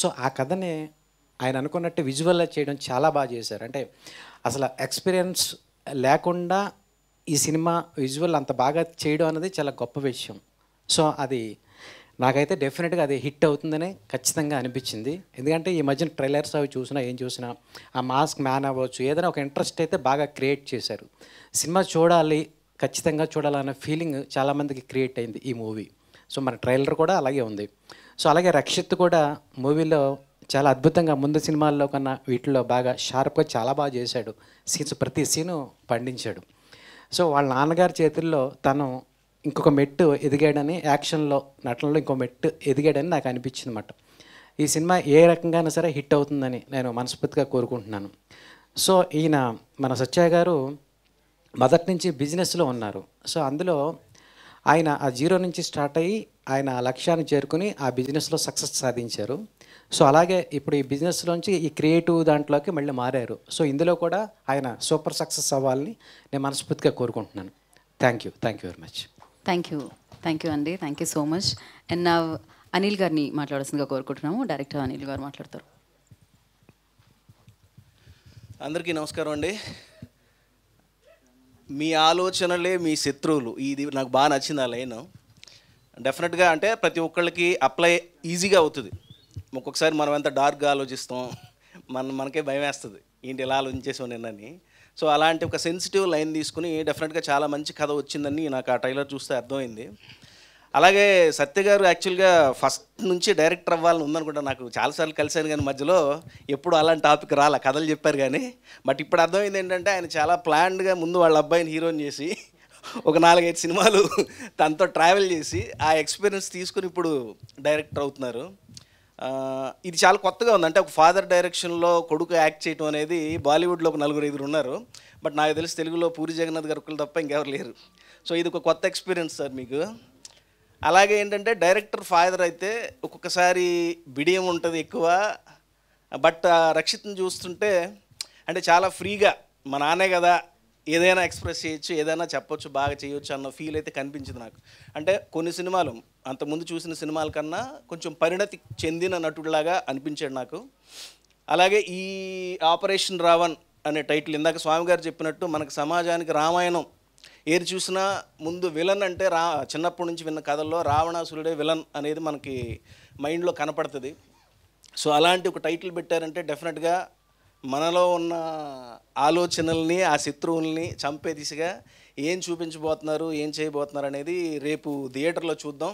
సో ఆ కథని ఆయన అనుకున్నట్టు విజువల్ చేయడం చాలా బాగా చేశారు అంటే అసలు ఎక్స్పీరియన్స్ లేకుండా ఈ సినిమా విజువల్ అంత బాగా చేయడం అనేది చాలా గొప్ప విషయం సో అది నాకైతే డెఫినెట్గా అది హిట్ అవుతుందని ఖచ్చితంగా అనిపించింది ఎందుకంటే ఈ మధ్యన ట్రైలర్స్ అవి చూసినా ఏం చూసినా ఆ మాస్క్ మ్యాన్ అవ్వచ్చు ఏదైనా ఒక ఇంట్రెస్ట్ అయితే బాగా క్రియేట్ చేశారు సినిమా చూడాలి ఖచ్చితంగా చూడాలన్న ఫీలింగ్ చాలామందికి క్రియేట్ అయింది ఈ మూవీ సో మన ట్రైలర్ కూడా అలాగే ఉంది సో అలాగే రక్షిత్ కూడా మూవీలో చాలా అద్భుతంగా ముందు సినిమాల్లో కన్నా వీటిలో బాగా షార్ప్గా చాలా బాగా చేశాడు సీన్స్ ప్రతి సీను పండించాడు సో వాళ్ళ నాన్నగారి చేతుల్లో తను ఇంకొక మెట్టు ఎదిగాడని యాక్షన్లో నటనలో ఇంకో మెట్టు ఎదిగాడని నాకు అనిపించింది అనమాట ఈ సినిమా ఏ అయినా సరే హిట్ అవుతుందని నేను మనస్ఫూర్తిగా కోరుకుంటున్నాను సో ఈయన మన సత్య గారు మొదటి నుంచి బిజినెస్లో ఉన్నారు సో అందులో ఆయన ఆ జీరో నుంచి స్టార్ట్ అయ్యి ఆయన ఆ లక్ష్యాన్ని చేరుకుని ఆ బిజినెస్లో సక్సెస్ సాధించారు సో అలాగే ఇప్పుడు ఈ బిజినెస్లోంచి ఈ క్రియేటివ్ దాంట్లోకి మళ్ళీ మారారు సో ఇందులో కూడా ఆయన సూపర్ సక్సెస్ అవ్వాలని నేను మనస్ఫూర్తిగా కోరుకుంటున్నాను thank you thank you very much thank you thank you అండి thank you so much and నా అనిల్ గారిని మాట్లాడాల్సిందిగా కోరుకుంటున్నాము డైరెక్టర్ అనిల్ గారు మాట్లాడతారు అందరికీ నమస్కారం అండి మీ ఆలోచనలే మీ శత్రువులు ఇది నాకు బాగా నచ్చింది ఆ లైన్ డెఫినెట్గా అంటే ప్రతి ఒక్కళ్ళకి అప్లై ఈజీగా అవుతుంది ఒక్కొక్కసారి మనం ఎంత డార్క్గా ఆలోచిస్తాం మన మనకే భయం వేస్తుంది ఏంటి ఎలా ఆలోచించేసాం నిన్నని సో అలాంటి ఒక సెన్సిటివ్ లైన్ తీసుకుని డెఫినెట్గా చాలా మంచి కథ వచ్చిందని నాకు ఆ ట్రైలర్ చూస్తే అర్థమైంది అలాగే సత్య గారు యాక్చువల్గా ఫస్ట్ నుంచి డైరెక్టర్ అవ్వాలని ఉందనుకుంటా నాకు చాలాసార్లు కలిశాను కానీ మధ్యలో ఎప్పుడు అలాంటి టాపిక్ రాలా కథలు చెప్పారు కానీ బట్ ఇప్పుడు అర్థమైంది ఏంటంటే ఆయన చాలా ప్లాన్డ్గా ముందు వాళ్ళ అబ్బాయిని హీరోయిన్ చేసి ఒక నాలుగైదు సినిమాలు తనతో ట్రావెల్ చేసి ఆ ఎక్స్పీరియన్స్ తీసుకుని ఇప్పుడు డైరెక్టర్ అవుతున్నారు ఇది చాలా కొత్తగా ఉంది అంటే ఒక ఫాదర్ డైరెక్షన్లో కొడుకు యాక్ట్ చేయటం అనేది బాలీవుడ్లో ఒక నలుగురు ఐదుగురు ఉన్నారు బట్ నాకు తెలిసి తెలుగులో పూరి జగన్నాథ్ గారు తప్ప ఇంకెవరు లేరు సో ఇది ఒక కొత్త ఎక్స్పీరియన్స్ సార్ మీకు అలాగే ఏంటంటే డైరెక్టర్ ఫాదర్ అయితే ఒక్కొక్కసారి బిడియం ఉంటుంది ఎక్కువ బట్ రక్షిత్ని చూస్తుంటే అంటే చాలా ఫ్రీగా మా నాన్నే కదా ఏదైనా ఎక్స్ప్రెస్ చేయొచ్చు ఏదైనా చెప్పొచ్చు బాగా చేయొచ్చు అన్న ఫీల్ అయితే కనిపించింది నాకు అంటే కొన్ని సినిమాలు అంతకుముందు చూసిన సినిమాల కన్నా కొంచెం పరిణతి చెందిన నటుడిలాగా అనిపించాడు నాకు అలాగే ఈ ఆపరేషన్ రావణ్ అనే టైటిల్ ఇందాక స్వామి గారు చెప్పినట్టు మనకు సమాజానికి రామాయణం ఏది చూసినా ముందు విలన్ అంటే రా చిన్నప్పటి నుంచి విన్న కథల్లో రావణాసురుడే విలన్ అనేది మనకి మైండ్లో కనపడుతుంది సో అలాంటి ఒక టైటిల్ పెట్టారంటే డెఫినెట్గా మనలో ఉన్న ఆలోచనల్ని ఆ శత్రువుల్ని చంపే దిశగా ఏం చూపించబోతున్నారు ఏం చేయబోతున్నారు అనేది రేపు థియేటర్లో చూద్దాం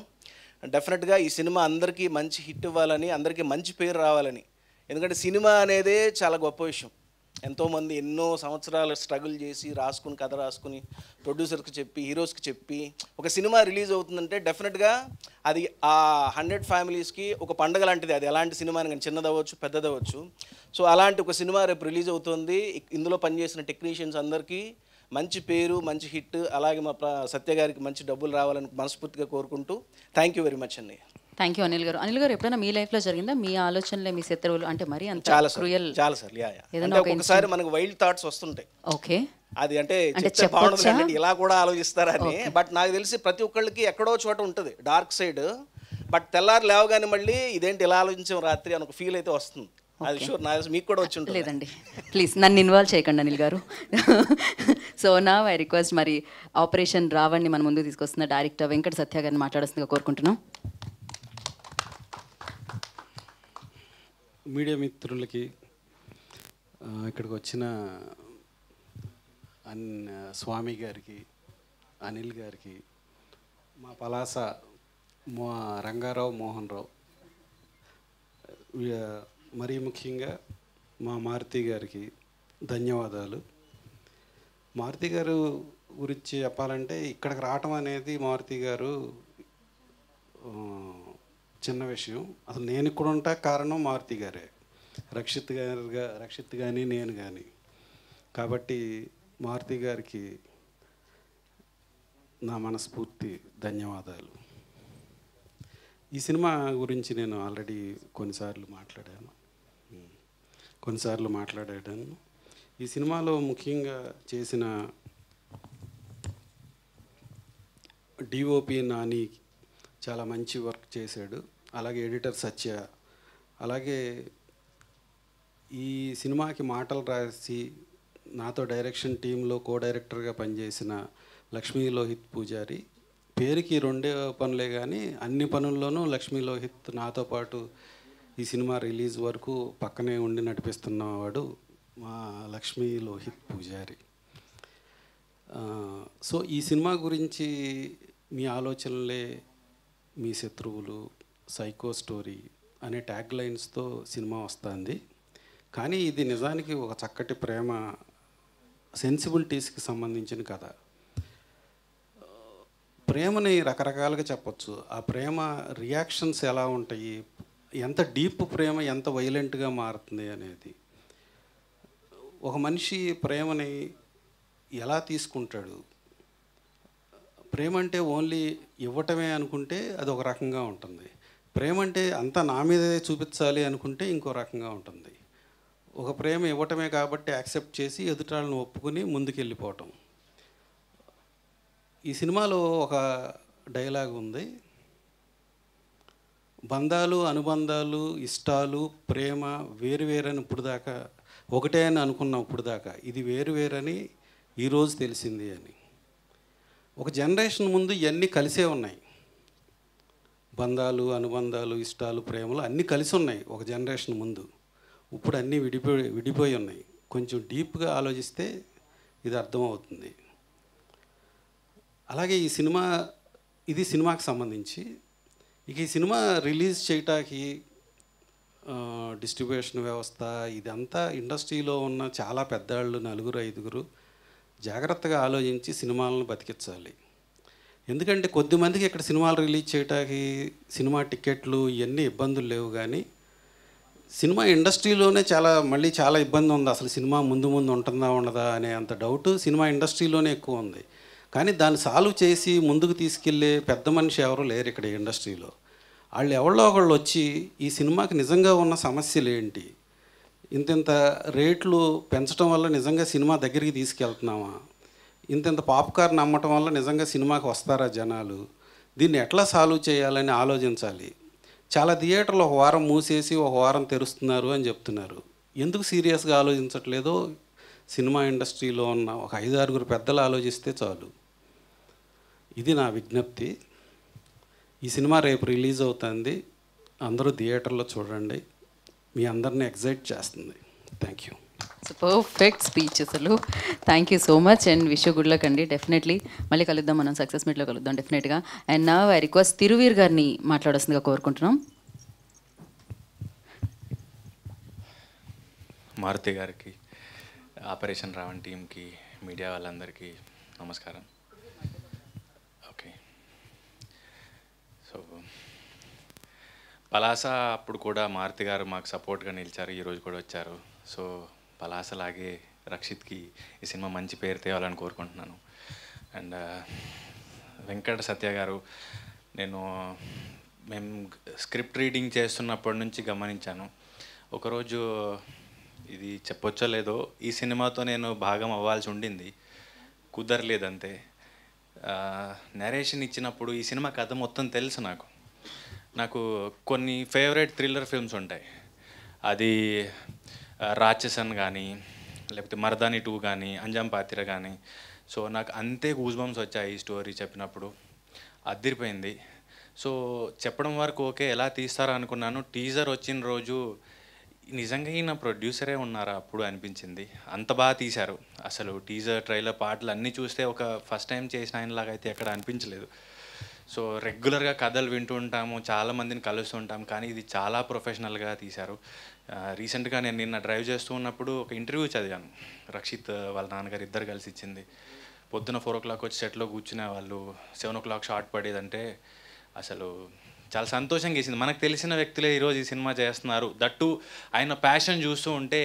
డెఫినెట్గా ఈ సినిమా అందరికీ మంచి హిట్ ఇవ్వాలని అందరికీ మంచి పేరు రావాలని ఎందుకంటే సినిమా అనేదే చాలా గొప్ప విషయం ఎంతోమంది ఎన్నో సంవత్సరాలు స్ట్రగుల్ చేసి రాసుకుని కథ రాసుకుని ప్రొడ్యూసర్కి చెప్పి హీరోస్కి చెప్పి ఒక సినిమా రిలీజ్ అవుతుందంటే డెఫినెట్గా అది ఆ హండ్రెడ్ ఫ్యామిలీస్కి ఒక పండగ లాంటిది అది ఎలాంటి సినిమా కానీ చిన్నదవ్వచ్చు పెద్దదవ్వచ్చు సో అలాంటి ఒక సినిమా రేపు రిలీజ్ అవుతుంది ఇందులో పనిచేసిన టెక్నీషియన్స్ అందరికీ మంచి పేరు మంచి హిట్ అలాగే మా సత్య గారికి మంచి డబ్బులు రావాలని మనస్ఫూర్తిగా కోరుకుంటూ థ్యాంక్ యూ వెరీ మచ్ అండి థ్యాంక్ యూ అనిల్ గారు అనిల్ గారు ఎప్పుడైనా మీ లైఫ్ లో జరిగిందా మీ ఆలోచనలే మీ శత్రువులు అంటే మరి అంత చాలా క్రూయల్ చాలా సార్ యా ఏదైనా ఒకసారి మనకు వైల్డ్ థాట్స్ వస్తుంటాయి ఓకే అది అంటే ఇలా కూడా ఆలోచిస్తారని బట్ నాకు తెలిసి ప్రతి ఒక్కళ్ళకి ఎక్కడో చోట ఉంటుంది డార్క్ సైడ్ బట్ తెల్లారు లేవగానే మళ్ళీ ఇదేంటి ఇలా ఆలోచించాం రాత్రి అని ఒక ఫీల్ అయితే వస్తుంది అది షూర్ నా మీకు కూడా వచ్చి లేదండి ప్లీజ్ నన్ను ఇన్వాల్వ్ చేయకండి అనిల్ గారు సో నా ఐ రిక్వెస్ట్ మరి ఆపరేషన్ రావణ్ని మన ముందు తీసుకొస్తున్న డైరెక్టర్ వెంకట సత్య గారిని మాట్లాడుతుందిగా కోరుకుంటున్నాం మీడియా మిత్రులకి ఇక్కడికి వచ్చిన అన్ స్వామి గారికి అనిల్ గారికి మా పలాస మా రంగారావు మోహన్ రావు మరీ ముఖ్యంగా మా మారుతి గారికి ధన్యవాదాలు మారుతి గారు గురించి చెప్పాలంటే ఇక్కడికి రావటం అనేది మారుతి గారు చిన్న విషయం అసలు నేను ఇక్కడ ఉంటా కారణం మారుతి గారే రక్షిత్ గారుగా రక్షిత్ కానీ నేను కానీ కాబట్టి మారుతి గారికి నా మనస్ఫూర్తి ధన్యవాదాలు ఈ సినిమా గురించి నేను ఆల్రెడీ కొన్నిసార్లు మాట్లాడాను కొన్నిసార్లు మాట్లాడాను ఈ సినిమాలో ముఖ్యంగా చేసిన డిఓపి నాని చాలా మంచి వర్క్ చేశాడు అలాగే ఎడిటర్ సత్య అలాగే ఈ సినిమాకి మాటలు రాసి నాతో డైరెక్షన్ టీంలో కో డైరెక్టర్గా పనిచేసిన లక్ష్మీ లోహిత్ పూజారి పేరుకి రెండే పనులే కానీ అన్ని పనుల్లోనూ లక్ష్మీ లోహిత్ నాతో పాటు ఈ సినిమా రిలీజ్ వరకు పక్కనే ఉండి నడిపిస్తున్నవాడు మా లక్ష్మీ లోహిత్ పూజారి సో ఈ సినిమా గురించి మీ ఆలోచనలే మీ శత్రువులు సైకో స్టోరీ అనే ట్యాగ్ లైన్స్తో సినిమా వస్తుంది కానీ ఇది నిజానికి ఒక చక్కటి ప్రేమ సెన్సిబిలిటీస్కి సంబంధించిన కథ ప్రేమని రకరకాలుగా చెప్పచ్చు ఆ ప్రేమ రియాక్షన్స్ ఎలా ఉంటాయి ఎంత డీప్ ప్రేమ ఎంత వైలెంట్గా మారుతుంది అనేది ఒక మనిషి ప్రేమని ఎలా తీసుకుంటాడు ప్రేమ అంటే ఓన్లీ ఇవ్వటమే అనుకుంటే అది ఒక రకంగా ఉంటుంది ప్రేమ అంటే అంతా నా మీదే చూపించాలి అనుకుంటే ఇంకో రకంగా ఉంటుంది ఒక ప్రేమ ఇవ్వటమే కాబట్టి యాక్సెప్ట్ చేసి ఎదుటాలను ఒప్పుకొని ముందుకెళ్ళిపోవటం ఈ సినిమాలో ఒక డైలాగ్ ఉంది బంధాలు అనుబంధాలు ఇష్టాలు ప్రేమ వేరువేరని ఇప్పుడు దాకా ఒకటే అని అనుకున్నాం ఇప్పుడు దాకా ఇది వేరువేరని ఈరోజు తెలిసింది అని ఒక జనరేషన్ ముందు ఇవన్నీ కలిసే ఉన్నాయి బంధాలు అనుబంధాలు ఇష్టాలు ప్రేమలు అన్నీ కలిసి ఉన్నాయి ఒక జనరేషన్ ముందు ఇప్పుడు అన్నీ విడిపోయి విడిపోయి ఉన్నాయి కొంచెం డీప్గా ఆలోచిస్తే ఇది అర్థమవుతుంది అలాగే ఈ సినిమా ఇది సినిమాకి సంబంధించి ఇక ఈ సినిమా రిలీజ్ చేయటానికి డిస్ట్రిబ్యూషన్ వ్యవస్థ ఇదంతా ఇండస్ట్రీలో ఉన్న చాలా పెద్దవాళ్ళు నలుగురు ఐదుగురు జాగ్రత్తగా ఆలోచించి సినిమాలను బతికించాలి ఎందుకంటే కొద్దిమందికి ఇక్కడ సినిమాలు రిలీజ్ చేయడానికి సినిమా టికెట్లు ఇవన్నీ ఇబ్బందులు లేవు కానీ సినిమా ఇండస్ట్రీలోనే చాలా మళ్ళీ చాలా ఇబ్బంది ఉంది అసలు సినిమా ముందు ముందు ఉంటుందా ఉండదా అనే అంత డౌట్ సినిమా ఇండస్ట్రీలోనే ఎక్కువ ఉంది కానీ దాన్ని సాల్వ్ చేసి ముందుకు తీసుకెళ్ళే పెద్ద మనిషి ఎవరు లేరు ఇక్కడ ఇండస్ట్రీలో వాళ్ళు ఎవరో ఒకళ్ళు వచ్చి ఈ సినిమాకి నిజంగా ఉన్న సమస్యలు ఏంటి ఇంతింత రేట్లు పెంచడం వల్ల నిజంగా సినిమా దగ్గరికి తీసుకెళ్తున్నామా ఇంతింత పాప్కార్న్ అమ్మటం వల్ల నిజంగా సినిమాకి వస్తారా జనాలు దీన్ని ఎట్లా సాల్వ్ చేయాలని ఆలోచించాలి చాలా థియేటర్లు ఒక వారం మూసేసి ఒక వారం తెరుస్తున్నారు అని చెప్తున్నారు ఎందుకు సీరియస్గా ఆలోచించట్లేదో సినిమా ఇండస్ట్రీలో ఉన్న ఒక ఐదారుగురు పెద్దలు ఆలోచిస్తే చాలు ఇది నా విజ్ఞప్తి ఈ సినిమా రేపు రిలీజ్ అవుతుంది అందరూ థియేటర్లో చూడండి మీ అందరిని ఎగ్జైట్ చేస్తుంది థ్యాంక్ యూ పర్ఫెక్ట్ స్పీచ్ అసలు thank you so much and wish good luck అండి డెఫినెట్లీ మళ్ళీ కలుద్దాం మనం సక్సెస్ మీట్లో కలుద్దాం డెఫినెట్గా అండ్ నా ఐ రిక్వెస్ట్ తిరువీర్ గారిని మాట్లాడొస్తుందిగా కోరుకుంటున్నాం మారుతి గారికి ఆపరేషన్ రావణ్ టీంకి మీడియా వాళ్ళందరికీ నమస్కారం పలాస అప్పుడు కూడా మారుతి గారు మాకు సపోర్ట్గా నిలిచారు ఈరోజు కూడా వచ్చారు సో పలాసలాగే రక్షిత్కి ఈ సినిమా మంచి పేరు తేవాలని కోరుకుంటున్నాను అండ్ వెంకట సత్య గారు నేను మేము స్క్రిప్ట్ రీడింగ్ చేస్తున్నప్పటి నుంచి గమనించాను ఒకరోజు ఇది చెప్పొచ్చో లేదో ఈ సినిమాతో నేను భాగం అవ్వాల్సి ఉండింది కుదరలేదంతే నరేషన్ ఇచ్చినప్పుడు ఈ సినిమా కథ మొత్తం తెలుసు నాకు నాకు కొన్ని ఫేవరెట్ థ్రిల్లర్ ఫిల్మ్స్ ఉంటాయి అది రాక్షసన్ కానీ లేకపోతే మర్దాని టూ కానీ అంజాం పాత్ర కానీ సో నాకు అంతే గూజ్బంప్స్ వచ్చాయి ఈ స్టోరీ చెప్పినప్పుడు అదిరిపోయింది సో చెప్పడం వరకు ఓకే ఎలా తీస్తారా అనుకున్నాను టీజర్ వచ్చిన రోజు నిజంగా ఈయన ప్రొడ్యూసరే ఉన్నారా అప్పుడు అనిపించింది అంత బాగా తీశారు అసలు టీజర్ ట్రైలర్ పాటలు అన్నీ చూస్తే ఒక ఫస్ట్ టైం చేసిన ఆయనలాగా అయితే ఎక్కడ అనిపించలేదు సో రెగ్యులర్గా కథలు వింటూ ఉంటాము చాలా మందిని ఉంటాం కానీ ఇది చాలా ప్రొఫెషనల్గా తీశారు రీసెంట్గా నేను నిన్న డ్రైవ్ చేస్తూ ఉన్నప్పుడు ఒక ఇంటర్వ్యూ చదివాను రక్షిత్ వాళ్ళ నాన్నగారు ఇద్దరు కలిసి ఇచ్చింది పొద్దున ఫోర్ ఓ క్లాక్ వచ్చి సెట్లో కూర్చునే వాళ్ళు సెవెన్ ఓ క్లాక్ షార్ట్ పడేదంటే అసలు చాలా సంతోషంగా వేసింది మనకు తెలిసిన వ్యక్తులే ఈరోజు ఈ సినిమా చేస్తున్నారు దట్టు ఆయన ప్యాషన్ చూస్తూ ఉంటే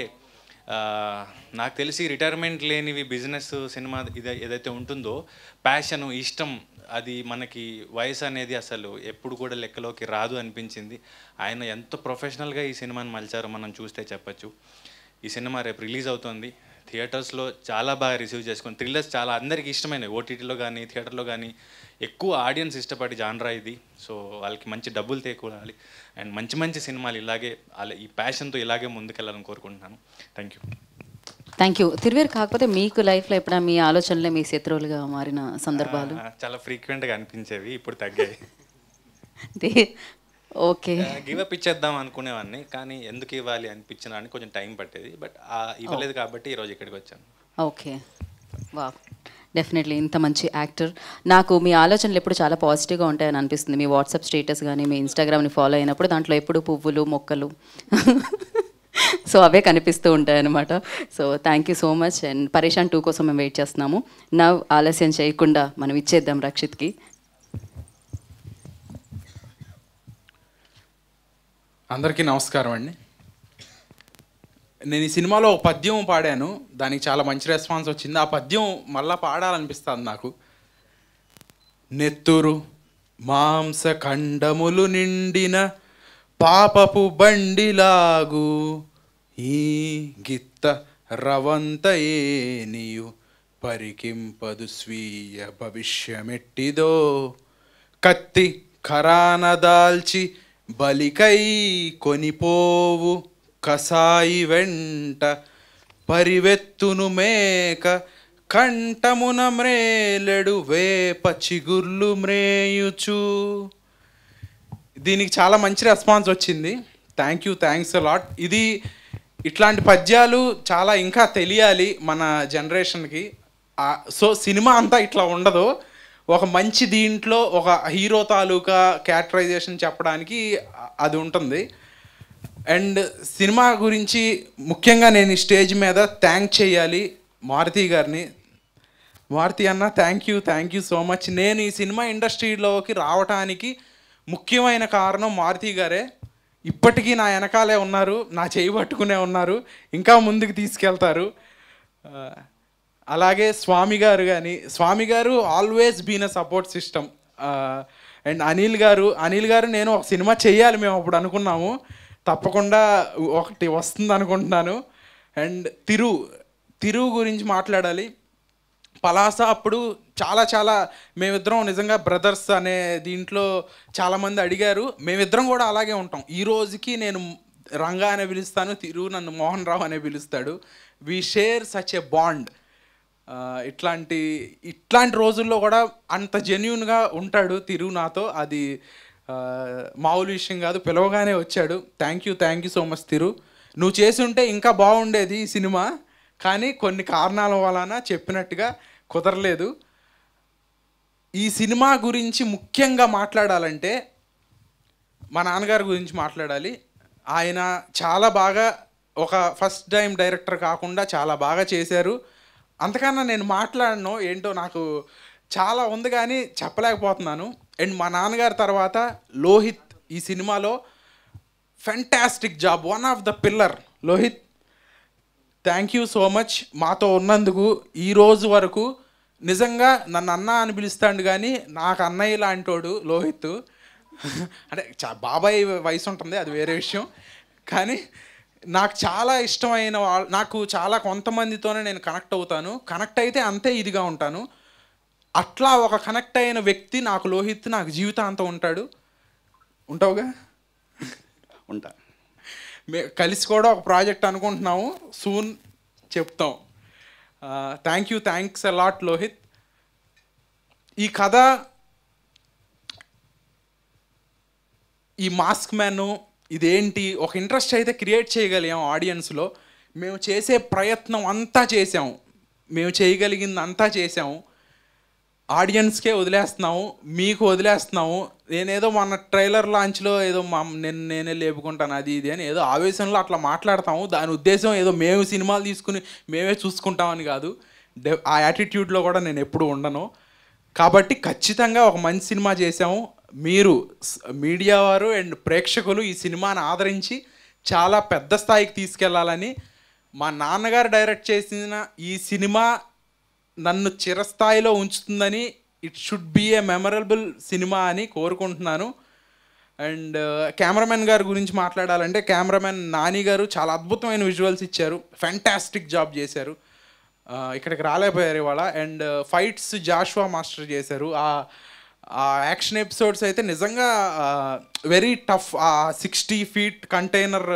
నాకు తెలిసి రిటైర్మెంట్ లేనివి బిజినెస్ సినిమా ఇది ఏదైతే ఉంటుందో ప్యాషను ఇష్టం అది మనకి వయసు అనేది అసలు ఎప్పుడు కూడా లెక్కలోకి రాదు అనిపించింది ఆయన ఎంత ప్రొఫెషనల్గా ఈ సినిమాని మలిచారో మనం చూస్తే చెప్పచ్చు ఈ సినిమా రేపు రిలీజ్ అవుతుంది థియేటర్స్లో చాలా బాగా రిసీవ్ చేసుకుని థ్రిల్లర్స్ చాలా అందరికీ ఇష్టమైనవి ఓటీటీలో కానీ థియేటర్లో కానీ ఎక్కువ ఆడియన్స్ ఇష్టపడి జాన్రా ఇది సో వాళ్ళకి మంచి డబ్బులు తేకూడాలి అండ్ మంచి మంచి సినిమాలు ఇలాగే ఈ ప్యాషన్తో ఇలాగే ముందుకెళ్ళాలని కోరుకుంటున్నాను thank you thank you Thiruveer కాకపోతే మీకు లైఫ్లో ఎప్పుడైనా మీ ఆలోచనలే మీ శత్రువులుగా మారిన సందర్భాలు చాలా ఫ్రీక్వెంట్గా అనిపించేవి ఇప్పుడు తగ్గాయి ఓకే గివప్ ఇచ్చేద్దాం అనుకునేవాడిని కానీ ఎందుకు ఇవ్వాలి అనిపించిన అని కొంచెం టైం పట్టేది బట్ ఇవ్వలేదు కాబట్టి ఈరోజు ఇక్కడికి వచ్చాను ఓకే వా డెఫినెట్లీ ఇంత మంచి యాక్టర్ నాకు మీ ఆలోచనలు ఎప్పుడు చాలా పాజిటివ్గా ఉంటాయని అనిపిస్తుంది మీ వాట్సాప్ స్టేటస్ కానీ మీ ఇన్స్టాగ్రామ్ని ఫాలో అయినప్పుడు దాంట్లో ఎప్పుడు పువ్వులు మొక్కలు సో అవే కనిపిస్తూ ఉంటాయి అనమాట so thank you so much and పరేషాన్ టూ కోసం మేము వెయిట్ చేస్తున్నాము నా ఆలస్యం చేయకుండా మనం ఇచ్చేద్దాం రక్షిత్కి అందరికీ నమస్కారం అండి నేను ఈ సినిమాలో ఒక పద్యం పాడాను దానికి చాలా మంచి రెస్పాన్స్ వచ్చింది ఆ పద్యం మళ్ళా పాడాలనిపిస్తుంది నాకు నెత్తురు మాంసఖండములు నిండిన పాపపు బండిలాగు ఈ గిత్త రవంతయే నీయు పరికింపదు స్వీయ భవిష్యమెట్టిదో కత్తి ఖరాన దాల్చి బలికై కొనిపోవు కసాయి వెంట పరివెత్తును మేక కంఠమున మ్రేలెడు వేప చిగుర్లు మ్రేయుచు దీనికి చాలా మంచి రెస్పాన్స్ వచ్చింది థ్యాంక్ యూ థ్యాంక్స్ లాట్ ఇది ఇట్లాంటి పద్యాలు చాలా ఇంకా తెలియాలి మన జనరేషన్కి సో సినిమా అంతా ఇట్లా ఉండదు ఒక మంచి దీంట్లో ఒక హీరో తాలూకా క్యారెక్టరైజేషన్ చెప్పడానికి అది ఉంటుంది అండ్ సినిమా గురించి ముఖ్యంగా నేను ఈ స్టేజ్ మీద థ్యాంక్ చేయాలి మారుతి గారిని మారుతి అన్న thank you thank you so much నేను ఈ సినిమా ఇండస్ట్రీలోకి రావటానికి ముఖ్యమైన కారణం మారుతి గారే ఇప్పటికీ నా వెనకాలే ఉన్నారు నా చేయి పట్టుకునే ఉన్నారు ఇంకా ముందుకు తీసుకెళ్తారు అలాగే స్వామి గారు కానీ స్వామి గారు always been a support system and Anil గారు అనిల్ గారు నేను ఒక సినిమా చేయాలి మేము అప్పుడు అనుకున్నాము తప్పకుండా ఒకటి వస్తుంది అనుకుంటున్నాను అండ్ తిరు తిరు గురించి మాట్లాడాలి పలాస అప్పుడు చాలా చాలా మేమిద్దరం నిజంగా బ్రదర్స్ అనే దీంట్లో చాలామంది అడిగారు మేమిద్దరం కూడా అలాగే ఉంటాం ఈ రోజుకి నేను రంగా అనే పిలుస్తాను తిరుగు నన్ను మోహన్ రావు అనే పిలుస్తాడు we share such a bond ఇట్లాంటి ఇట్లాంటి రోజుల్లో కూడా అంత జెన్యున్గా ఉంటాడు తిరు నాతో అది మామూలు విషయం కాదు పిలవగానే వచ్చాడు thank you thank you so much Thiru నువ్వు చేసి ఉంటే ఇంకా బాగుండేది ఈ సినిమా కానీ కొన్ని కారణాల వలన చెప్పినట్టుగా కుదరలేదు ఈ సినిమా గురించి ముఖ్యంగా మాట్లాడాలంటే మా నాన్నగారి గురించి మాట్లాడాలి ఆయన చాలా బాగా ఒక ఫస్ట్ టైం డైరెక్టర్ కాకుండా చాలా బాగా చేశారు అంతకన్నా నేను మాట్లాడను ఏంటో నాకు చాలా ఉంది కానీ చెప్పలేకపోతున్నాను అండ్ మా నాన్నగారి తర్వాత లోహిత్ ఈ సినిమాలో fantastic job one of the pillar Lohith thank you so much మాతో ఉన్నందుకు ఈరోజు వరకు నిజంగా నన్ను అన్న అని పిలుస్తాడు కానీ నాకు అన్నయ్య లాంటోడు లోహిత్ అంటే చా బాబాయ్ వయసు ఉంటుంది అది వేరే విషయం కానీ నాకు చాలా ఇష్టమైన నాకు చాలా కొంతమందితోనే నేను కనెక్ట్ అవుతాను కనెక్ట్ అయితే అంతే ఇదిగా ఉంటాను అట్లా ఒక కనెక్ట్ అయిన వ్యక్తి నాకు లోహిత్ నాకు జీవితాంతం ఉంటాడు ఉంటావుగా ఉంటా కలిసి కూడా ఒక ప్రాజెక్ట్ అనుకుంటున్నాము సూన్ చెప్తాం thank you thanks a lot Lohith ఈ కథ ఈ మాస్క్ మ్యాను ఇదేంటి ఒక ఇంట్రెస్ట్ అయితే క్రియేట్ చేయగలిగాం ఆడియన్స్లో మేము చేసే ప్రయత్నం అంతా చేసాము మేము చేయగలిగింది అంతా చేసాము ఆడియన్స్కే వదిలేస్తున్నాము మీకు వదిలేస్తున్నాము నేనేదో మన ట్రైలర్ లాంచ్లో ఏదో మా నేను నేనే లేపుకుంటాను అది ఇది అని ఏదో ఆవేశంలో అట్లా మాట్లాడతాము దాని ఉద్దేశం ఏదో మేము సినిమాలు తీసుకుని మేమే చూసుకుంటామని కాదు ఆ యాటిట్యూడ్లో కూడా నేను ఎప్పుడు ఉండను కాబట్టి ఖచ్చితంగా ఒక మంచి సినిమా చేసాము మీరు మీడియా వారు అండ్ ప్రేక్షకులు ఈ సినిమాను ఆదరించి చాలా పెద్ద స్థాయికి తీసుకెళ్లాలని మా నాన్నగారు డైరెక్ట్ చేసిన ఈ సినిమా నన్ను చిరస్థాయిలో ఉంచుతుందని it should be a memorable సినిమా అని కోరుకుంటున్నాను అండ్ కెమెరామెన్ uh, గారి గురించి మాట్లాడాలంటే కెమెరామెన్ నాని గారు చాలా అద్భుతమైన విజువల్స్ ఇచ్చారు ఫ్యాంటాస్టిక్ జాబ్ చేశారు uh, ఇక్కడికి రాలేకపోయారు ఇవాళ అండ్ ఫైట్స్ జాషువా మాస్టర్ చేశారు ఆ యాక్షన్ ఎపిసోడ్స్ అయితే నిజంగా వెరీ టఫ్ ఆ sixty feet container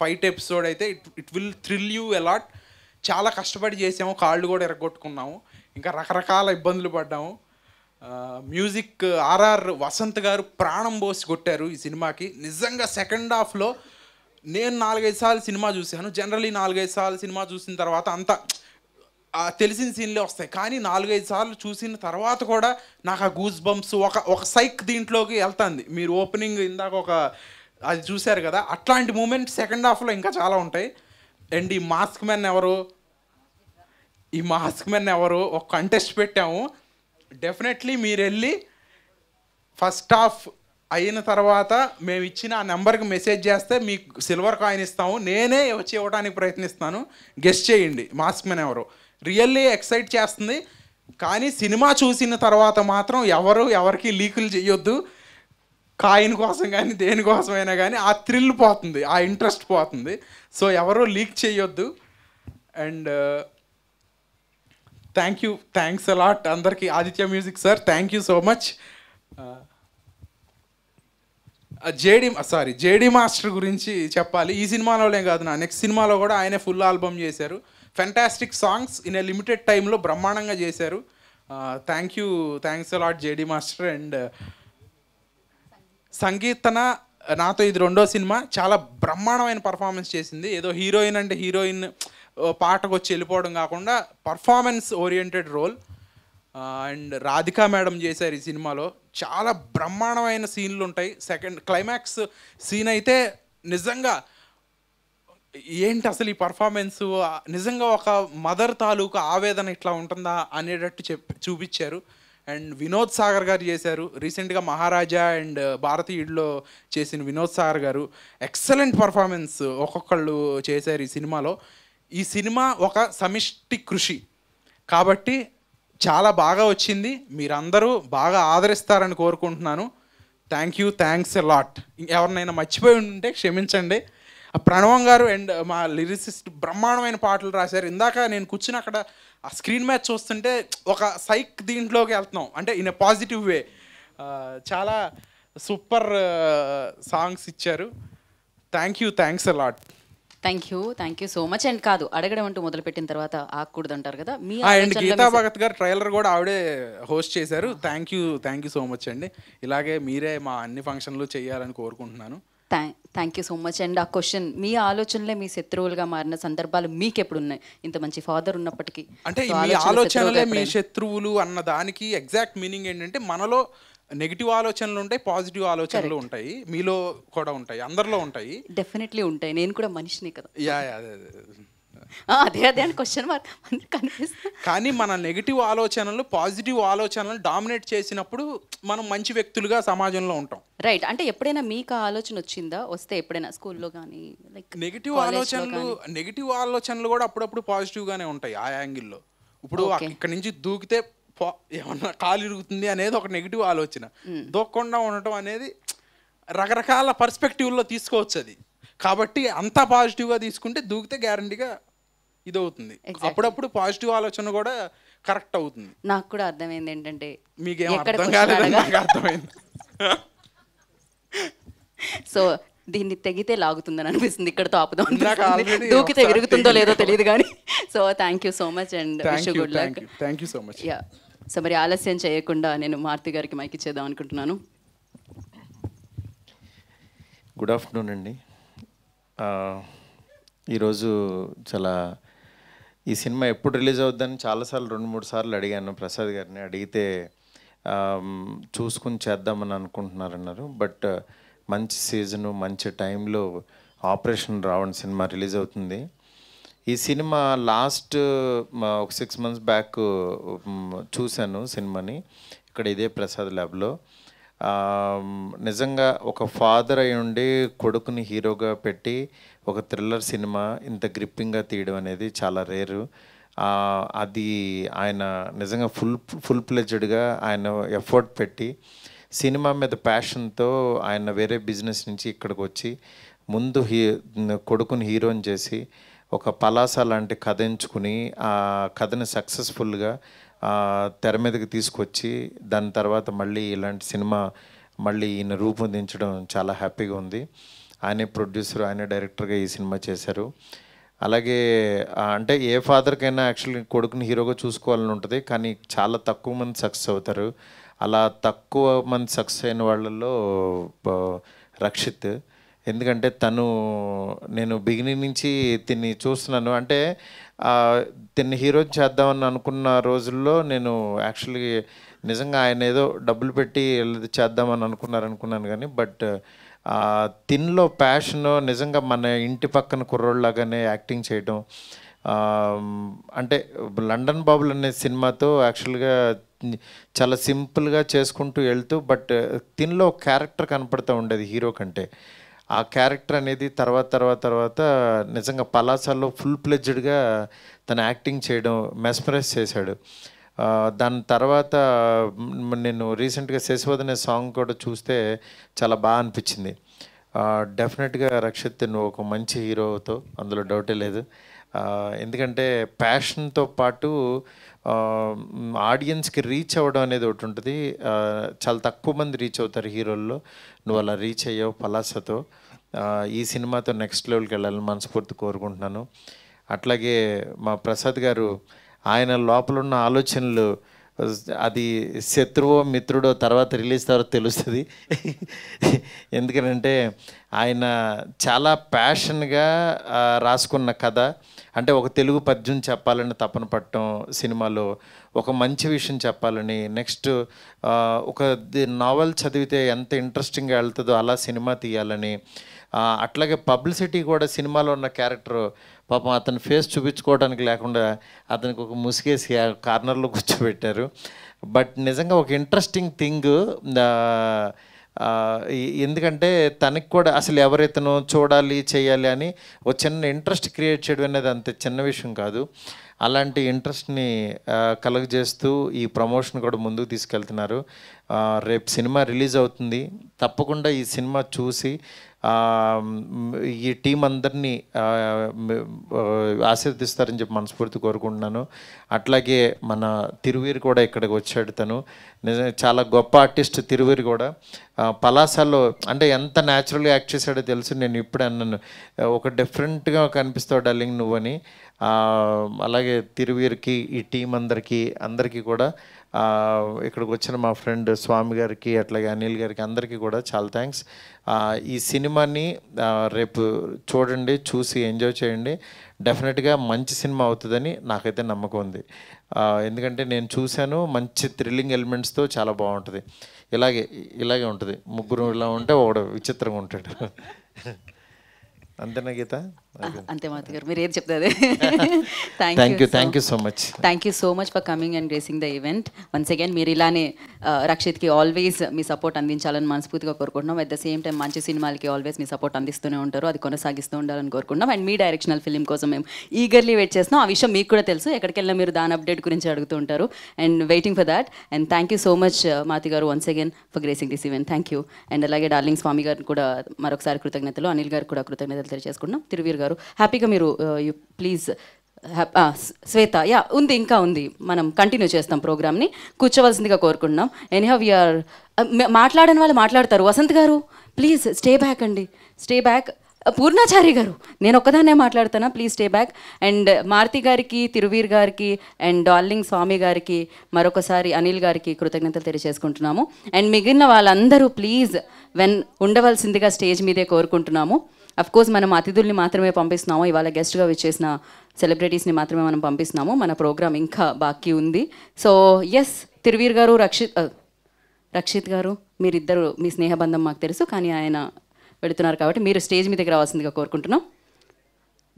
fight episode అయితే it it will thrill you a lot చాలా కష్టపడి చేసాము కాళ్ళు కూడా ఎరగొట్టుకున్నాము ఇంకా రకరకాల ఇబ్బందులు పడ్డాము మ్యూజిక్ ఆర్ఆర్ వసంత్ గారు ప్రాణం పోసి కొట్టారు ఈ సినిమాకి నిజంగా సెకండ్ హాఫ్లో నేను నాలుగైదు సార్లు సినిమా చూశాను జనరలీ నాలుగైదు సార్లు సినిమా చూసిన తర్వాత అంత తెలిసిన సీన్లే వస్తాయి కానీ నాలుగైదు సార్లు చూసిన తర్వాత కూడా నాకు ఆ గూస్ బంప్స్ ఒక ఒక సైక్ దీంట్లోకి వెళ్తుంది మీరు ఓపెనింగ్ ఇందాక ఒక అది చూశారు కదా అట్లాంటి మూమెంట్ సెకండ్ హాఫ్లో ఇంకా చాలా ఉంటాయి అండ్ ఈ మాస్క్ మ్యాన్ ఎవరు ఈ మాస్క్ మ్యాన్ ఎవరు ఒక కంటెస్ట్ పెట్టాము డెఫినెట్లీ మీరు వెళ్ళి ఫస్ట్ హాఫ్ అయిన తర్వాత మేము ఇచ్చిన ఆ నెంబర్కి మెసేజ్ చేస్తే మీకు సిల్వర్ కాయిన్ ఇస్తాము నేనే వచ్చి ఇవ్వడానికి ప్రయత్నిస్తాను గెస్ట్ చేయండి మాస్క్ మ్యాన్ ఎవరు రియల్లీ ఎక్సైట్ చేస్తుంది కానీ సినిమా చూసిన తర్వాత మాత్రం ఎవరు ఎవరికి లీకులు చేయొద్దు కాయిన్ కోసం కానీ దేనికోసమైనా కానీ ఆ థ్రిల్ పోతుంది ఆ ఇంట్రెస్ట్ పోతుంది సో ఎవరో లీక్ చేయొద్దు and thank you thanks a lot అందరికీ Aditya music sir thank you so much JD sorry JD master గురించి చెప్పాలి ఈ సినిమాలోనే కాదు నా నెక్స్ట్ సినిమాలో కూడా ఆయనే ఫుల్ ఆల్బమ్ చేశారు fantastic songs in a limited టైంలో బ్రహ్మాండంగా చేశారు thank you thanks a lot JD master and సంగీతన నాతో ఇది రెండో సినిమా చాలా బ్రహ్మాండమైన పర్ఫార్మెన్స్ చేసింది ఏదో హీరోయిన్ అంటే హీరోయిన్ పాటకు వచ్చి వెళ్ళిపోవడం కాకుండా performance oriented role and Radhika madam చేశారు ఈ సినిమాలో చాలా బ్రహ్మాండమైన సీన్లు ఉంటాయి సెకండ్ క్లైమాక్స్ సీన్ అయితే నిజంగా ఏంటి అసలు ఈ పర్ఫార్మెన్స్ నిజంగా ఒక మదర్ తాలూకు ఆవేదన ఇట్లా ఉంటుందా అనేటట్టు చెప్ చూపించారు అండ్ వినోద్ సాగర్ గారు చేశారు రీసెంట్గా మహారాజా అండ్ uh, భారతీయుడిలో చేసిన వినోద్ సాగర్ గారు ఎక్సలెంట్ పర్ఫార్మెన్స్ ఒక్కొక్కళ్ళు చేశారు ఈ సినిమాలో ఈ సినిమా ఒక సమిష్టి కృషి కాబట్టి చాలా బాగా వచ్చింది మీరందరూ బాగా ఆదరిస్తారని కోరుకుంటున్నాను thank you thanks a lot ఎవరినైనా మర్చిపోయి ఉంటే క్షమించండి ప్రణవం గారు అండ్ uh, మా లిరిసిస్ట్ బ్రహ్మాండమైన పాటలు రాశారు ఇందాక నేను కూర్చుని అక్కడ ఆ స్క్రీన్ మ్యాచ్ చూస్తుంటే ఒక సైక్ దీంట్లోకి వెళ్తున్నాం అంటే ఇన్ ఎ పాజిటివ్ వే చాలా సూపర్ సాంగ్స్ ఇచ్చారు thank you thanks a lot thank you thank you so much and కాదు అడగడం అంటూ మొదలుపెట్టిన తర్వాత ఆకూడదు అంటారు కదా మీ అండ్ గీతా భగత్ గారు ట్రైలర్ కూడా ఆవిడే హోస్ట్ చేశారు thank you thank you so much అండి ఇలాగే మీరే మా అన్ని ఫంక్షన్లు చేయాలని కోరుకుంటున్నాను thank you so much and ఆ క్వశ్చన్ మీ ఆలోచనలే మీ శత్రువులుగా మారిన సందర్భాలు మీకు ఎప్పుడు ఉన్నాయి ఇంత మంచి ఫాదర్ ఉన్నప్పటికీ అంటే మీ ఆలోచనలే మీ శత్రువులు అన్న దానికి ఎగ్జాక్ట్ మీనింగ్ ఏంటంటే మనలో నెగిటివ్ ఆలోచనలు ఉంటాయి పాజిటివ్ ఆలోచనలు ఉంటాయి మీలో కూడా ఉంటాయి అందరిలో ఉంటాయి డెఫినెట్లీ ఉంటాయి నేను కూడా మనిషిని కదా యా యా అదే అదే అని క్వశ్చన్ మార్క్ కనిపిస్తుంది కానీ మన నెగిటివ్ ఆలోచనలు పాజిటివ్ ఆలోచనలు డామినేట్ చేసినప్పుడు మనం మంచి వ్యక్తులుగా సమాజంలో ఉంటాం రైట్ అంటే ఎప్పుడైనా మీకు ఆలోచన వచ్చిందా వస్తే ఎప్పుడైనా స్కూల్లో కానీ లైక్ నెగిటివ్ ఆలోచనలు నెగిటివ్ ఆలోచనలు కూడా అప్పుడప్పుడు పాజిటివ్ గానే ఉంటాయి ఆ యాంగిల్లో ఇప్పుడు ఇక్కడ నుంచి దూకితే ఏమన్నా కాలు ఇరుగుతుంది అనేది ఒక నెగిటివ్ ఆలోచన hmm. దూకకుండా ఉండటం అనేది రకరకాల పర్స్పెక్టివ్లో తీసుకోవచ్చు అది కాబట్టి అంతా పాజిటివ్గా తీసుకుంటే దూకితే గ్యారంటీగా ఇది అవుతుంది అప్పుడప్పుడు పాజిటివ్ ఆలోచన కూడా కరెక్ట్ అవుతుంది నాకు కూడా అర్థమైంది ఏంటంటే మీకు అర్థం అర్థమైంది సో దీన్ని తెగితే లాగుతుందని అనిపిస్తుంది ఇక్కడతో ఆపుదాం దూకితే విరుగుతుందో లేదో తెలియదు కానీ so thank you so much and good luck thank you so much yeah so మరి ఆలస్యం చేయకుండా నేను మారుతి గారికి మైక్ ఇచ్చేద్దాం అనుకుంటున్నాను గుడ్ ఆఫ్టర్నూన్ అండి ఈరోజు చాలా ఈ సినిమా ఎప్పుడు రిలీజ్ అవుద్దని చాలాసార్లు రెండు మూడు సార్లు అడిగాను ప్రసాద్ గారిని అడిగితే చూసుకుని చేద్దామని అనుకుంటున్నారన్నారు బట్ మంచి సీజను మంచి టైంలో ఆపరేషన్ రావణ సినిమా రిలీజ్ అవుతుంది ఈ సినిమా లాస్ట్ ఒక సిక్స్ మంత్స్ బ్యాక్ చూశాను సినిమాని ఇక్కడ ఇదే ప్రసాద్ ల్యాబ్లో నిజంగా ఒక ఫాదర్ అయి ఉండి కొడుకుని హీరోగా పెట్టి ఒక థ్రిల్లర్ సినిమా ఇంత గ్రిప్పింగ్గా తీయడం అనేది చాలా రేరు అది ఆయన నిజంగా ఫుల్ ఫుల్ ప్లెజ్డ్గా ఆయన ఎఫర్ట్ పెట్టి సినిమా మీద ప్యాషన్తో ఆయన వేరే బిజినెస్ నుంచి ఇక్కడికి వచ్చి ముందు హీ కొడుకుని హీరోయిన్ చేసి ఒక పలాస లాంటి కథ ఎంచుకుని ఆ కథని సక్సెస్ఫుల్గా తెర మీదకి తీసుకొచ్చి దాని తర్వాత మళ్ళీ ఇలాంటి సినిమా మళ్ళీ ఈయన రూపొందించడం చాలా హ్యాపీగా ఉంది ఆయనే ప్రొడ్యూసర్ ఆయనే డైరెక్టర్గా ఈ సినిమా చేశారు అలాగే అంటే ఏ ఫాదర్కైనా యాక్చువల్లీ కొడుకుని హీరోగా చూసుకోవాలని ఉంటుంది కానీ చాలా తక్కువ మంది సక్సెస్ అవుతారు అలా తక్కువ మంది సక్సెస్ అయిన వాళ్ళలో రక్షిత్ ఎందుకంటే తను నేను బిగినింగ్ నుంచి తిని చూస్తున్నాను అంటే తిన్న హీరో చేద్దామని అనుకున్న రోజుల్లో నేను యాక్చువల్లీ నిజంగా ఆయన ఏదో డబ్బులు పెట్టి చేద్దామని అనుకున్నారనుకున్నాను కానీ బట్ తిన్లో ప్యాషను నిజంగా మన ఇంటి పక్కన కుర్రోళ్ళలాగానే యాక్టింగ్ చేయడం అంటే లండన్ బాబులు అనే సినిమాతో యాక్చువల్గా చాలా సింపుల్గా చేసుకుంటూ వెళ్తూ బట్ తిన్లో క్యారెక్టర్ కనపడుతూ ఉండేది హీరో కంటే ఆ క్యారెక్టర్ అనేది తర్వాత తర్వాత తర్వాత నిజంగా పలాసాలో ఫుల్ ప్లెజ్డ్గా తన యాక్టింగ్ చేయడం మెస్మరైజ్ చేశాడు దాని తర్వాత నేను రీసెంట్గా శశివద్ సాంగ్ కూడా చూస్తే చాలా బాగా అనిపించింది డెఫినెట్గా రక్షిత్ నువ్వు ఒక మంచి హీరోతో అందులో డౌటే లేదు ఎందుకంటే ప్యాషన్తో పాటు ఆడియన్స్కి రీచ్ అవ్వడం అనేది ఒకటి ఉంటుంది చాలా తక్కువ మంది రీచ్ అవుతారు హీరోల్లో నువ్వు అలా రీచ్ అయ్యావు పలాసతో ఈ సినిమాతో నెక్స్ట్ లెవెల్కి వెళ్ళాలని మనస్ఫూర్తి కోరుకుంటున్నాను అట్లాగే మా ప్రసాద్ గారు ఆయన లోపలున్న ఆలోచనలు అది శత్రువో మిత్రుడో తర్వాత రిలీజ్ తర్వాత తెలుస్తుంది ఎందుకనంటే ఆయన చాలా ప్యాషన్గా రాసుకున్న కథ అంటే ఒక తెలుగు పద్యం చెప్పాలని తపన పట్టడం సినిమాలో ఒక మంచి విషయం చెప్పాలని నెక్స్ట్ ఒక నావెల్ చదివితే ఎంత ఇంట్రెస్టింగ్గా వెళ్తుందో అలా సినిమా తీయాలని అట్లాగే పబ్లిసిటీ కూడా సినిమాలో ఉన్న క్యారెక్టర్ పాపం అతని ఫేస్ చూపించుకోవడానికి లేకుండా అతనికి ఒక ముసుగేసి ఆ కార్నర్లో కూర్చోబెట్టారు బట్ నిజంగా ఒక ఇంట్రెస్టింగ్ థింగ్ ఎందుకంటే తనకి కూడా అసలు ఎవరైతేనో చూడాలి చేయాలి అని ఒక చిన్న ఇంట్రెస్ట్ క్రియేట్ చేయడం అనేది అంత చిన్న విషయం కాదు అలాంటి ఇంట్రెస్ట్ని కలుగజేస్తూ ఈ ప్రమోషన్ కూడా ముందుకు తీసుకెళ్తున్నారు రేపు సినిమా రిలీజ్ అవుతుంది తప్పకుండా ఈ సినిమా చూసి ఈ టీం అందరినీ ఆశీర్దిస్తారని చెప్పి మనస్ఫూర్తి కోరుకుంటున్నాను అట్లాగే మన తిరువీరు కూడా ఇక్కడికి వచ్చాడు తను చాలా గొప్ప ఆర్టిస్ట్ తిరువీరు కూడా పలాసాలో అంటే ఎంత న్యాచురల్గా యాక్ట్ చేశాడో తెలుసు నేను ఇప్పుడు అన్నాను ఒక డిఫరెంట్గా కనిపిస్తావు డార్లింగ్ నువ్వని అలాగే తిరువీరుకి ఈ టీం అందరికీ అందరికీ కూడా ఇక్కడికి వచ్చిన మా ఫ్రెండ్ స్వామి గారికి అట్లాగే అనిల్ గారికి అందరికీ కూడా చాలా థ్యాంక్స్ ఈ సినిమాని రేపు చూడండి చూసి ఎంజాయ్ చేయండి డెఫినెట్గా మంచి సినిమా అవుతుందని నాకైతే నమ్మకం ఉంది ఎందుకంటే నేను చూశాను మంచి థ్రిల్లింగ్ ఎలిమెంట్స్తో చాలా బాగుంటుంది ఇలాగే ఇలాగే ఉంటుంది ముగ్గురు ఇలా ఉంటే ఒకడు విచిత్రంగా ఉంటాడు అంతేనా గీత అంతే ah, మాత గారు మీరు ఏది చెప్తుంది thank you thank you so much thank you so much for coming and gracing the event once again మీరు ఇలానే uh, రక్షిత్కి ఆల్వేస్ మీ సపోర్ట్ అందించాలని మనస్ఫూర్తిగా కోరుకుంటున్నాం అట్ ద సేమ్ టైం మంచి సినిమాలకి ఆల్వేస్ మీ సపోర్ట్ అందిస్తూనే ఉంటారు అది కొనసాగిస్తూ ఉండాలని కోరుకుంటున్నాం అండ్ మీ డైరెక్షనల్ ఫిల్మ్ కోసం మేము ఈగర్లీ వెయిట్ చేస్తున్నాం ఆ విషయం మీకు కూడా తెలుసు ఎక్కడికి వెళ్ళినా మీరు దాని అప్డేట్ గురించి అడుగుతూ ఉంటారు and waiting for that and thank you so much Mathi గారు once again for gracing this event thank you and అలాగే డార్లింగ్ స్వామి గారు కూడా మరొకసారి కృతజ్ఞతలు అనిల్ గారు కూడా కృతజ్ఞతలు తెలియజేసుకుంటున్నాం తిరువీరు గారు హ్యాపీగా మీరు ప్లీజ్ శ్వేత యా ఉంది ఇంకా ఉంది మనం కంటిన్యూ చేస్తాం ప్రోగ్రామ్ని కూర్చోవలసిందిగా కోరుకుంటున్నాం ఎనీహౌ వీఆర్ మాట్లాడని వాళ్ళు మాట్లాడతారు వసంత్ గారు ప్లీజ్ స్టే బ్యాక్ అండి స్టే బ్యాక్ పూర్ణాచారి గారు నేను ఒక్కదాన్నే మాట్లాడుతానా please stay back and Maruthi గారికి తిరువీర్ గారికి అండ్ డార్లింగ్ స్వామి గారికి మరొకసారి అనిల్ గారికి కృతజ్ఞతలు తెలియజేసుకుంటున్నాము అండ్ మిగిలిన వాళ్ళందరూ ప్లీజ్ వెన్ ఉండవలసిందిగా స్టేజ్ మీదే కోరుకుంటున్నాము కోర్స్ మనం అతిథుల్ని మాత్రమే పంపిస్తున్నాము ఇవాళ గెస్ట్గా విచ్చేసిన సెలబ్రిటీస్ని మాత్రమే మనం పంపిస్తున్నాము మన ప్రోగ్రామ్ ఇంకా బాకీ ఉంది సో ఎస్ తిరువీర్ గారు రక్షిత్ రక్షిత్ గారు మీరిద్దరు మీ స్నేహబంధం మాకు తెలుసు కానీ ఆయన వెళుతున్నారు కాబట్టి మీరు స్టేజ్ మీ దగ్గర రావాల్సిందిగా కోరుకుంటున్నాం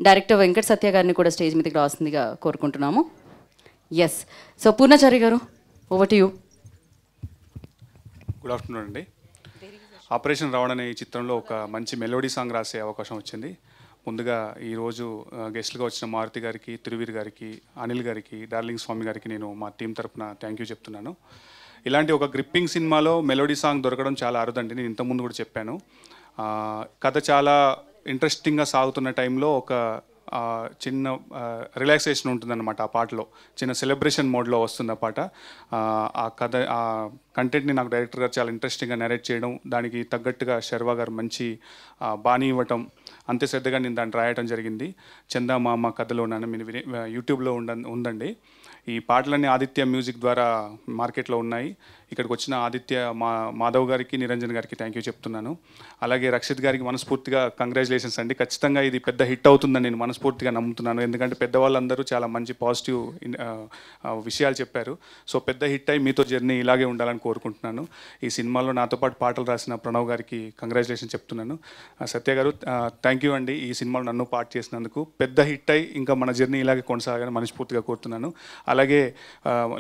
డైరెక్టర్ వెంకట సత్య గారిని కూడా స్టేజ్ మీదకి రావాల్సిందిగా కోరుకుంటున్నాము ఎస్ సో పూర్ణచారి గారు over to you good afternoon అండి ఆపరేషన్ రావణ అనే ఈ చిత్రంలో ఒక మంచి మెలోడీ సాంగ్ రాసే అవకాశం వచ్చింది ముందుగా ఈరోజు గెస్ట్లుగా వచ్చిన మారుతి గారికి తిరువీర్ గారికి అనిల్ గారికి డార్లింగ్ స్వామి గారికి నేను మా టీం తరఫున థ్యాంక్ యూ చెప్తున్నాను ఇలాంటి ఒక గ్రిప్పింగ్ సినిమాలో మెలోడీ సాంగ్ దొరకడం చాలా అరుదండి నేను ఇంతకుముందు కూడా చెప్పాను కథ చాలా ఇంట్రెస్టింగ్గా సాగుతున్న టైంలో ఒక చిన్న రిలాక్సేషన్ ఉంటుందన్నమాట ఆ పాటలో చిన్న సెలబ్రేషన్ మోడ్లో వస్తుంది ఆ పాట ఆ కథ ఆ కంటెంట్ని నాకు డైరెక్టర్ గారు చాలా ఇంట్రెస్టింగ్గా నేరేట్ చేయడం దానికి తగ్గట్టుగా శర్వా గారు మంచి బాణీ ఇవ్వటం అంతే శ్రద్ధగా నేను దాన్ని రాయటం జరిగింది చందా మామ కథలో నన్ను మీరు విని యూట్యూబ్లో ఉండ ఉందండి ఈ పాటలన్నీ ఆదిత్య మ్యూజిక్ ద్వారా మార్కెట్లో ఉన్నాయి ఇక్కడికి వచ్చిన ఆదిత్య మా మాధవ్ గారికి నిరంజన్ గారికి థ్యాంక్ యూ చెప్తున్నాను అలాగే రక్షిత్ గారికి మనస్ఫూర్తిగా కంగ్రాచులేషన్స్ అండి ఖచ్చితంగా ఇది పెద్ద హిట్ అవుతుందని నేను మనస్ఫూర్తిగా నమ్ముతున్నాను ఎందుకంటే పెద్దవాళ్ళందరూ చాలా మంచి పాజిటివ్ uh, uh, విషయాలు చెప్పారు సో పెద్ద హిట్ అయి మీతో జర్నీ ఇలాగే ఉండాలని కోరుకుంటున్నాను ఈ సినిమాలో నాతో పాటు పాటలు రాసిన ప్రణవ్ గారికి కంగ్రాచులేషన్ చెప్తున్నాను సత్య గారు థ్యాంక్ యూ అండి ఈ సినిమాలో నన్ను పాట్ చేసినందుకు పెద్ద హిట్ అయి ఇంకా మన జర్నీ ఇలాగే కొనసాగాలని మనస్ఫూర్తిగా కోరుతున్నాను అలాగే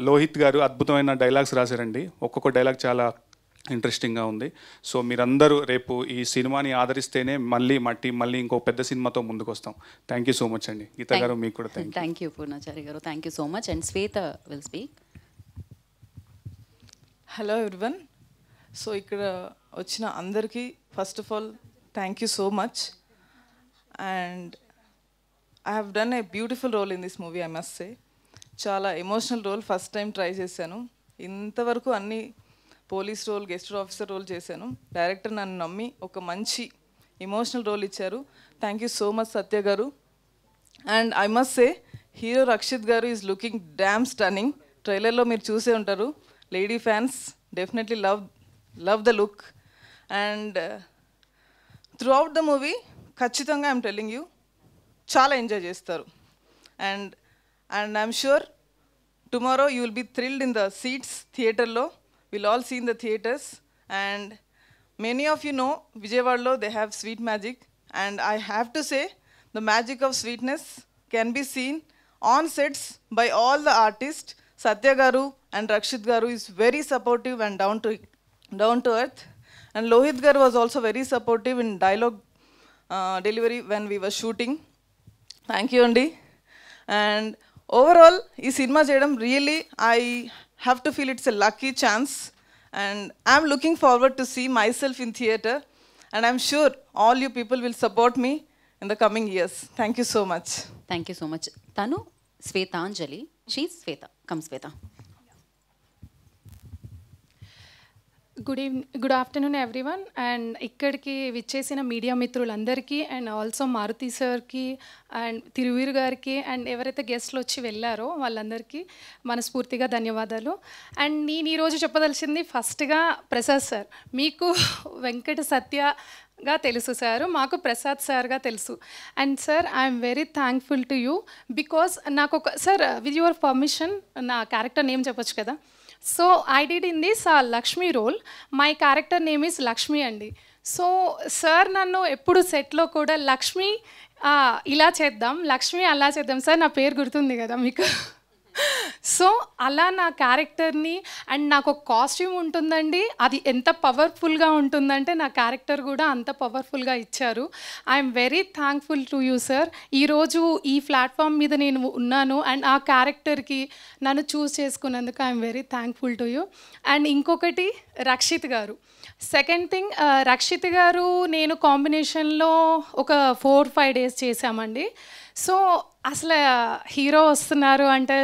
లోహిత్ గారు అద్భుతమైన డైలాగ్స్ రాశారండి ఒక్కొక్క డైలాగ్ చాలా ఇంట్రెస్టింగ్గా ఉంది సో మీరందరూ రేపు ఈ సినిమాని ఆదరిస్తేనే మళ్ళీ మట్టి మళ్ళీ ఇంకో పెద్ద సినిమాతో ముందుకు వస్తాం థ్యాంక్ యూ సో మచ్ అండి గీత గారు మీకు కూడా థ్యాంక్ యూ పూర్ణాచారి గారు thank you so much and Shweta will speak hello everyone so ఇక్కడ వచ్చిన అందరికీ first of all thank you so much and I have done a beautiful role in this movie I must say చాలా emotional role first time try చేశాను ఇంతవరకు అన్ని police role guest officer role చేశాను డైరెక్టర్ నన్ను నమ్మి ఒక మంచి ఎమోషనల్ రోల్ ఇచ్చారు thank you so much Satya గారు and I must say hero Rakshit గారు ఈజ్ లుకింగ్ డ్యామ్ స్టన్నింగ్ ట్రైలర్లో మీరు చూసే ఉంటారు lady fans definitely love love the look and throughout the movie ఖచ్చితంగా ఐఎమ్ టెల్లింగ్ యూ చాలా ఎంజాయ్ చేస్తారు and and I'm sure tomorrow you will be thrilled in the seats, theater lo. We'll all see in the theaters. And many of you know Vijayawada they have sweet magic. And I have to say, the magic of sweetness can be seen on sets by all the artists. Satya Garu and Rakshit Garu is very supportive and down to, down to earth. And Lohit Garu was also very supportive in dialogue uh, delivery when we were shooting. Thank you, Andy. And Overall, this cinema jadam really, I have to feel it's a lucky chance. And I'm looking forward to see myself in theatre. And I'm sure all you people will support me in the coming years. Thank you so much. Thank you so much. Tanu, Sveta Anjali. She's Sveta. Come, Sveta. Good evening good afternoon everyone and ఇక్కడికి విచ్చేసిన media మిత్రులందరికీ and also Maruti సార్కి and Thiruveer గారికి and ఎవరైతే గెస్ట్లు వచ్చి వెళ్ళారో వాళ్ళందరికీ మనస్ఫూర్తిగా ధన్యవాదాలు అండ్ నేను ఈరోజు చెప్పదలిచింది ఫస్ట్గా ప్రసాద్ సార్ మీకు వెంకట సత్య గా తెలుసు సార్ మాకు ప్రసాద్ సార్గా తెలుసు and sir I'm very thankful to you because నాకు ఒక సార్ విత్ యువర్ పర్మిషన్ నా క్యారెక్టర్ నేమ్ చెప్పొచ్చు కదా so I did in this Lakshmi role my character name is Lakshmi అండి సో సార్ నన్ను ఎప్పుడు సెట్లో కూడా లక్ష్మి uh, ఇలా చేద్దాం లక్ష్మి అలా చేద్దాం సార్ నా పేరు గుర్తుంది కదా మీకు సో అలా నా క్యారెక్టర్ని అండ్ నాకు ఒక కాస్ట్యూమ్ ఉంటుందండి అది ఎంత పవర్ఫుల్గా ఉంటుందంటే నా క్యారెక్టర్ కూడా అంత పవర్ఫుల్గా ఇచ్చారు I'm very thankful to you sir ఈరోజు ఈ ప్లాట్ఫామ్ మీద నేను ఉన్నాను అండ్ ఆ క్యారెక్టర్కి నన్ను చూస్ చేసుకున్నందుకు I'm very thankful to you and ఇంకొకటి రక్షిత్ గారు సెకండ్ థింగ్ రక్షిత్ గారు నేను కాంబినేషన్లో ఒక ఫోర్ ఫైవ్ డేస్ చేశామండి సో అసలు హీరో వస్తున్నారు అంటే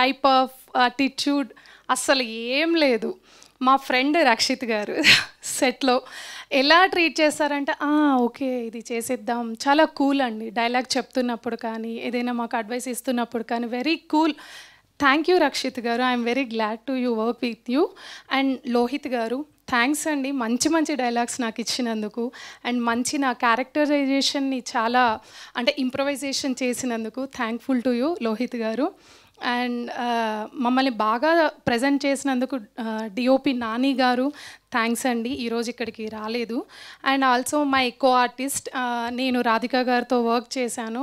టైప్ ఆఫ్ అటిట్యూడ్ అసలు ఏం లేదు మా ఫ్రెండ్ రక్షిత్ గారు సెట్లో ఎలా ట్రీట్ చేస్తారంటే ఓకే ఇది చేసేద్దాం చాలా కూల్ అండి డైలాగ్ చెప్తున్నప్పుడు కానీ ఏదైనా మాకు అడ్వైస్ ఇస్తున్నప్పుడు కానీ very cool thank you Rakshit గారు I'm very glad to you work with you and Lohith గారు థ్యాంక్స్ అండి మంచి మంచి డైలాగ్స్ నాకు ఇచ్చినందుకు అండ్ మంచి నా క్యారెక్టరైజేషన్ని చాలా అంటే ఇంప్రవైజేషన్ చేసినందుకు థ్యాంక్ఫుల్ టు యూ లోహిత్ గారు అండ్ మమ్మల్ని బాగా ప్రజెంట్ చేసినందుకు డిఓపి నాని గారు థ్యాంక్స్ అండి ఈరోజు ఇక్కడికి రాలేదు and also my co artist నేను రాధిక గారితో వర్క్ చేశాను